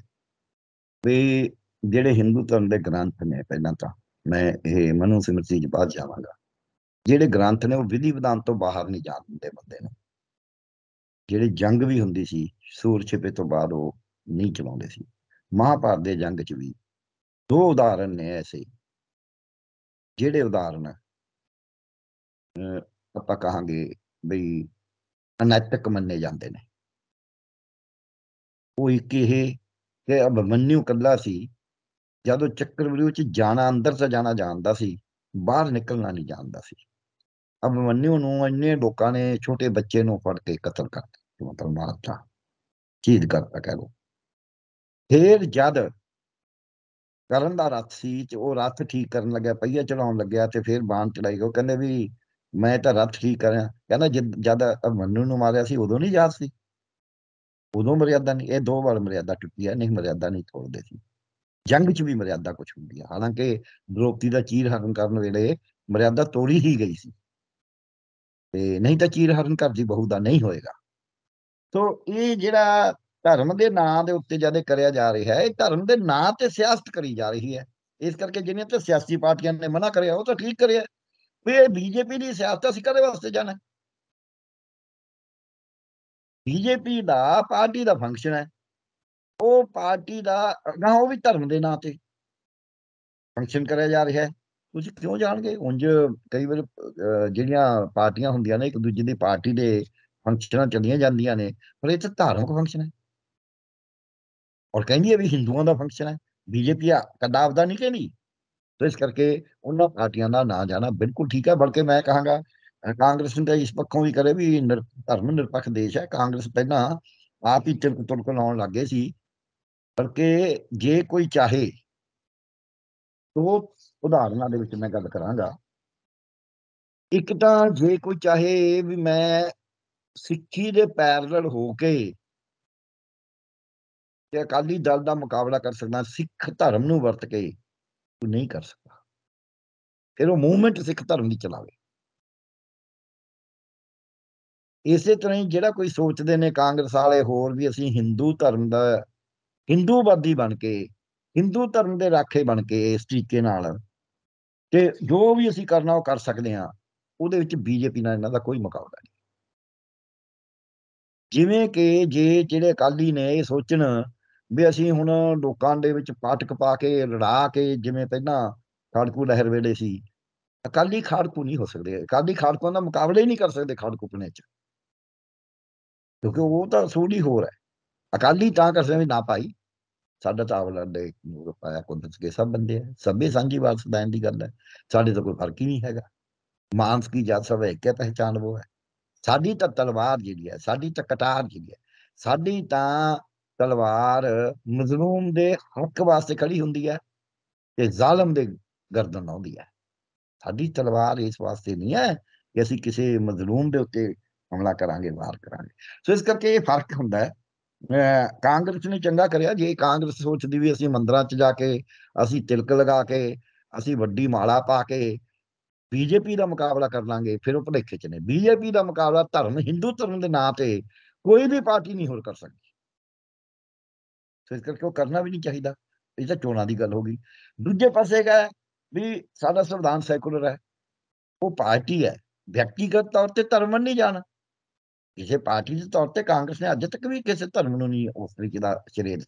ਵੀ ਜਿਹੜੇ ਹਿੰਦੂ ਧਰਮ ਦੇ ਗ੍ਰੰਥ ਨੇ ਪਹਿਲਾਂ ਤਾਂ ਮੈਂ ਇਹ ਮਨੂ ਸਿਮਰਤੀ ਜੀ ਬਾਅਦ ਜਾਵਾਂਗਾ ਜਿਹੜੇ ਗ੍ਰੰਥ ਨੇ ਉਹ ਵਿਧੀ ਵਿਧਾਨ ਤੋਂ ਬਾਹਰ ਨਹੀਂ ਜਾ ਦਿੰਦੇ ਬੰਦੇ ਨੂੰ ਜਿਹੜੇ ਜੰਗ ਵੀ ਹੁੰਦੀ ਸੀ ਸੂਰ ਛਿਪੇ ਤੋਂ ਬਾਅਦ ਉਹ ਨਹੀਂ ਚਲਾਉਂਦੇ ਸੀ ਮਹਾਭਾਰਤ ਦੇ ਜੰਗ 'ਚ ਵੀ ਦੋ ਉਦਾਹਰਨ ਨੇ ਐਸੇ ਜਿਹੜੇ ਉਦਾਹਰਨ ਆਪਾਂ ਕਹਾਂਗੇ ਬਈ ਅਨੈਤਿਕ ਮੰਨੇ ਜਾਂਦੇ ਨੇ ਉਹ ਇੱਕ ਇਹ ਕਿ ਅਭਮਨਿਉ ਕੱਲਾ ਸੀ ਜਦੋਂ ਚੱਕਰਵਿਊਹ ਚ ਜਾਣਾ ਅੰਦਰ ਤੋਂ ਜਾਣਾ ਜਾਣਦਾ ਸੀ ਬਾਹਰ ਨਿਕਲਣਾ ਨਹੀਂ ਜਾਣਦਾ ਸੀ ਅਭਮਨਿਉ ਨੂੰ ਅੰਨੇ ਲੋਕਾਂ ਨੇ ਛੋਟੇ ਬੱਚੇ ਨੂੰ ਫੜ ਕੇ ਕਤਲ ਕਰ ਦਿੱਤਾ ਮਤਲਬ ਮਾਰਤਾ ਚੀਜ਼ ਕਰਤਾ ਕਹੋ ਫੇਰ ਜਦ ਕਰਨ ਦਾ ਰੱਥ ਸੀ ਤੇ ਉਹ ਰੱਥ ਠੀਕ ਕਰਨ ਲੱਗਿਆ ਪਈਆ ਚੜਾਉਣ ਲੱਗਿਆ ਤੇ ਫਿਰ ਬਾਣ ਚੜਾਈ ਉਹ ਕਹਿੰਦੇ ਵੀ ਮੈਂ ਤਾਂ ਰੱਥ ਠੀਕ ਕਰਿਆ ਕਹਿੰਦਾ ਜਦ ਮਨੂ ਨੂੰ ਮਾਰਿਆ ਸੀ ਉਦੋਂ ਨਹੀਂ ਯਾਦ ਸੀ ਉਦੋਂ ਮਰਿਆਦਾ ਨਹੀਂ ਇਹ ਦੋ ਵਾਰ ਮਰਿਆਦਾ ਟੁੱਟੀ ਹੈ ਨਹੀਂ ਮਰਿਆਦਾ ਨਹੀਂ ਤੋੜਦੇ ਸੀ ਜੰਗ 'ਚ ਵੀ ਮਰਿਆਦਾ ਕੁਝ ਹੁੰਦੀ ਹੈ ਹਾਲਾਂਕਿ ਦ੍ਰੋਪਦੀ ਦਾ ਚੀਰ ਹਰਨ ਕਰਨ ਵੇਲੇ ਮਰਿਆਦਾ ਤੋੜੀ ਹੀ ਗਈ ਸੀ ਤੇ ਨਹੀਂ ਤਾਂ ਚੀਰ ਹਰਨ ਕਰਦੀ ਬਹੂ ਦਾ ਨਹੀਂ ਹੋਏਗਾ ਤੋਂ ਇਹ ਜਿਹੜਾ ਧਰਮ ਦੇ ਨਾਂ ਦੇ ਉੱਤੇ ਜਿਆਦਾ ਕਰਿਆ ਜਾ ਰਿਹਾ ਹੈ ਇਹ ਧਰਮ ਦੇ ਨਾਂ ਤੇ ਸਿਆਸਤ ਕਰੀ ਜਾ ਰਹੀ ਹੈ ਇਸ ਕਰਕੇ ਜਿਹਨੇ ਤੇ ਸਿਆਸੀ ਪਾਰਟੀਆਂ ਨੇ ਮਨਾ ਕਰਿਆ ਉਹ ਤਾਂ ਠੀਕ ਕਰਿਆ ਵੀ ਇਹ ਬੀਜੇਪੀ ਦੀ ਸਿਆਸਤ ਅਸੀਂ ਕਦੇ ਵਾਸਤੇ ਜਾਣਾ ਬੀਜੇਪੀ ਦਾ ਪਾਰਟੀ ਦਾ ਫੰਕਸ਼ਨ ਹੈ ਉਹ ਪਾਰਟੀ ਦਾ ਨਾ ਉਹ ਵੀ ਧਰਮ ਦੇ ਨਾਂ ਤੇ ਫੰਕਸ਼ਨ ਕਰਿਆ ਜਾ ਰਿਹਾ ਹੈ ਤੁਸੀਂ ਕਿਉਂ ਜਾਣਗੇ ਉੰਜ ਕਈ ਵਾਰ ਜਿਹੜੀਆਂ ਪਾਰਟੀਆਂ ਹੁੰਦੀਆਂ ਨੇ ਇੱਕ ਦੂਜੇ ਦੀ ਪਾਰਟੀ ਦੇ ਫੰਕਸ਼ਨਾਂ ਚੱਲੀਆਂ ਜਾਂਦੀਆਂ ਨੇ ਪਰ ਇਹ ਤਾਂ ਧਾਰਮਿਕ ਫੰਕਸ਼ਨ ਹੈ ਔਰ ਕਹਿੰਦੀ ਹੈ ਵੀ ਹਿੰਦੂਆਂ ਦਾ ਫੰਕਸ਼ਨ ਹੈ ਬੀਜੇਪੀ ਕਦਾਵ ਦਾ ਨਹੀਂ ਕਹਿੰਦੀ ਤੋ ਇਸ ਕਰਕੇ ਉਹਨਾਂ ਪਾਰਟੀਆਂ ਦਾ ਨਾਂ ਜਾਣਾ ਬਿਲਕੁਲ ਠੀਕ ਹੈ ਬਲਕਿ ਮੈਂ ਕਹਾਂਗਾ ਕਾਂਗਰਸ ਨੇ ਇਸ ਪੱਖੋਂ ਵੀ ਕਰੇ ਵੀ ਧਰਮ ਨਿਰਪੱਖ ਦੇਸ਼ ਹੈ ਕਾਂਗਰਸ ਪਹਿਲਾਂ ਆਪ ਹੀ ਚਿਰਕ ਤੁਰਕ ਲਾਉਣ ਲੱਗੇ ਸੀ ਬਲਕਿ ਜੇ ਕੋਈ ਚਾਹੇ ਤੋ ਉਦਾਹਰਨਾਂ ਦੇ ਵਿੱਚ ਮੈਂ ਗੱਲ ਕਰਾਂਗਾ ਇੱਕ ਤਾਂ ਜੇ ਕੋਈ ਚਾਹੇ ਵੀ ਮੈਂ ਸਿੱਖੀ ਦੇ ਪੈਰਲਲ ਹੋ ਕੇ ਕਿ ਅਕਾਲੀ ਦਲ ਦਾ ਮੁਕਾਬਲਾ ਕਰ ਸਕਦਾ ਸਿੱਖ ਧਰਮ ਨੂੰ ਵਰਤ ਕੇ ਉਹ ਨਹੀਂ ਕਰ ਸਕਦਾ ਫਿਰ ਉਹ ਮੂਵਮੈਂਟ ਸਿੱਖ ਧਰਮ ਦੀ ਚਲਾਵੇ ਇਸੇ ਤਰ੍ਹਾਂ ਹੀ ਜਿਹੜਾ ਕੋਈ ਸੋਚਦੇ ਨੇ ਕਾਂਗਰਸ ਵਾਲੇ ਹੋਰ ਵੀ ਅਸੀਂ ਹਿੰਦੂ ਧਰਮ ਦਾ ਹਿੰਦੂਵਾਦੀ ਬਣ ਕੇ ਹਿੰਦੂ ਧਰਮ ਦੇ ਰਾਖੇ ਬਣ ਕੇ ਇਸ ਤਰੀਕੇ ਨਾਲ ਤੇ ਜੋ ਵੀ ਅਸੀਂ ਕਰਨਾ ਉਹ ਕਰ ਸਕਦੇ ਹਾਂ ਉਹਦੇ ਵਿੱਚ ਬੀਜੇਪੀ ਨਾਲ ਇਹਨਾਂ ਦਾ ਕੋਈ ਮੁਕਾਬਲਾ ਨਹੀਂ ਜਿਵੇਂ ਕਿ ਜੇ ਜਿਹੜੇ ਅਕਾਲੀ ਨੇ ਇਹ ਸੋਚਣ ਵੀ ਅਸੀਂ ਹੁਣ ਲੋਕਾਂ ਦੇ ਵਿੱਚ ਪਾਟਕ ਪਾ ਕੇ ਲੜਾ ਕੇ ਜਿਵੇਂ ਪਹਿਲਾਂ ਖੜਕੂ ਲਹਿਰ ਵੇਲੇ ਸੀ ਅਕਾਲੀ ਖਾੜਕੂ ਨਹੀਂ ਹੋ ਸਕਦੇ ਅਕਾਲੀ ਖਾੜਕੂ ਦਾ ਮੁਕਾਬਲਾ ਹੀ ਨਹੀਂ ਕਰ ਸਕਦੇ ਖਾੜਕੂ ਪਨੇ ਚ ਕਿਉਂਕਿ ਉਹ ਤਾਂ ਸੋਢੀ ਹੋਰ ਹੈ ਅਕਾਲੀ ਤਾਂ ਕਰ ਸਕਦੇ ਨਾ ਪਾਈ ਸਾਡਾ ਤਾਂ ਆਵਲਾ ਦੇ ਪਾਇਆ ਕੁੰਦਸ ਕੇ ਸਭ ਬੰਦੇ ਆ ਸਭੇ ਸਾਂਝੀ ਬਾਤ ਸਦਾਇਨ ਦੀ ਗੱਲ ਹੈ ਸਾਡੇ ਤਾਂ ਕੋਈ ਫਰਕ ਹੀ ਨਹੀਂ ਹੈਗਾ ਮਾਨਸ ਕੀ ਜਾਤ ਸਭ ਇੱਕ ਹੈ ਪਹਿਚਾਨ ਉਹ ਹੈ ਸਾਡੀ ਤਾਂ ਤਲਵਾਰ ਜਿਹੜੀ ਹੈ ਸਾਡੀ ਤਾਂ ਕਟਾਰ ਜਿਹੜੀ ਹੈ ਸਾਡੀ ਤਾਂ ਤਲਵਾਰ ਮਜ਼ਲੂਮ ਦੇ ਹੱਕ ਵਾਸਤੇ ਖੜੀ ਹੁੰਦੀ ਹੈ ਤੇ ਜ਼ਾਲਮ ਦੇ ਗਰਦਨ ਆਉਂਦੀ ਹੈ ਸਾਡੀ ਤਲਵਾਰ ਇਸ ਵਾਸਤੇ ਨਹੀਂ ਹੈ ਕਿ ਅਸੀਂ ਕਿਸੇ ਮਜ਼ਲੂਮ ਦੇ ਉੱਤੇ ਹਮਲਾ ਕਰਾਂਗੇ ਵਾਰ ਕਰਾਂਗੇ ਸੋ ਇਸ ਕਰਕੇ ਇਹ ਫਰਕ ਹੁੰਦਾ ਹੈ ਕਾਂਗਰਸ ਨੇ ਚੰਗਾ ਕਰਿਆ ਜੇ ਕਾਂਗਰਸ ਸੋਚਦੀ ਵੀ ਅਸੀਂ ਮੰਦਰਾਂ 'ਚ ਜਾ ਕੇ ਅਸੀਂ ਤਿਲਕ ਲਗਾ ਕੇ ਅਸੀਂ ਵੱਡੀ ਮਾਲਾ ਪਾ ਕੇ ਬੀਜੇਪੀ ਦਾ ਮੁਕਾਬਲਾ ਕਰ ਲਾਂਗੇ ਫਿਰ ਉਹ ਭਲੇਖੇ 'ਚ ਨੇ ਬੀਜੇਪੀ ਦਾ ਮੁਕਾਬਲਾ ਧਰਮ ਹਿੰਦੂ ਧਰਮ ਦੇ ਨਾਂ ਤੇ ਕੋਈ ਵੀ ਪਾਰਟੀ ਨਹੀਂ ਹੋਰ ਕਰ ਸਕਦੀ ਇਸ ਕਰਕੇ ਉਹ ਕਰਨਾ ਵੀ ਨਹੀਂ ਚਾਹੀਦਾ ਇਹ ਤਾਂ ਚੋਣਾਂ ਦੀ ਗੱਲ ਹੋ ਗਈ ਦੂਜੇ ਪਾਸੇ ਹੈਗਾ ਵੀ ਸਾਡਾ ਸੰਵਿਧਾਨ ਸੈਕੂਲਰ ਹੈ ਉਹ ਪਾਰਟੀ ਹੈ ਵਿਅਕਤੀਗਤ ਤੌਰ ਤੇ ਧਰਮ ਨਹੀਂ ਜਾਣਾ ਕਿਸੇ ਪਾਰਟੀ ਦੇ ਤੌਰ ਤੇ ਕਾਂਗਰਸ ਨੇ ਅੱਜ ਤੱਕ ਵੀ ਕਿਸੇ ਧਰਮ ਨੂੰ ਨਹੀਂ ਉਸ ਤਰੀਕੇ ਦਾ ਚਰੇਦ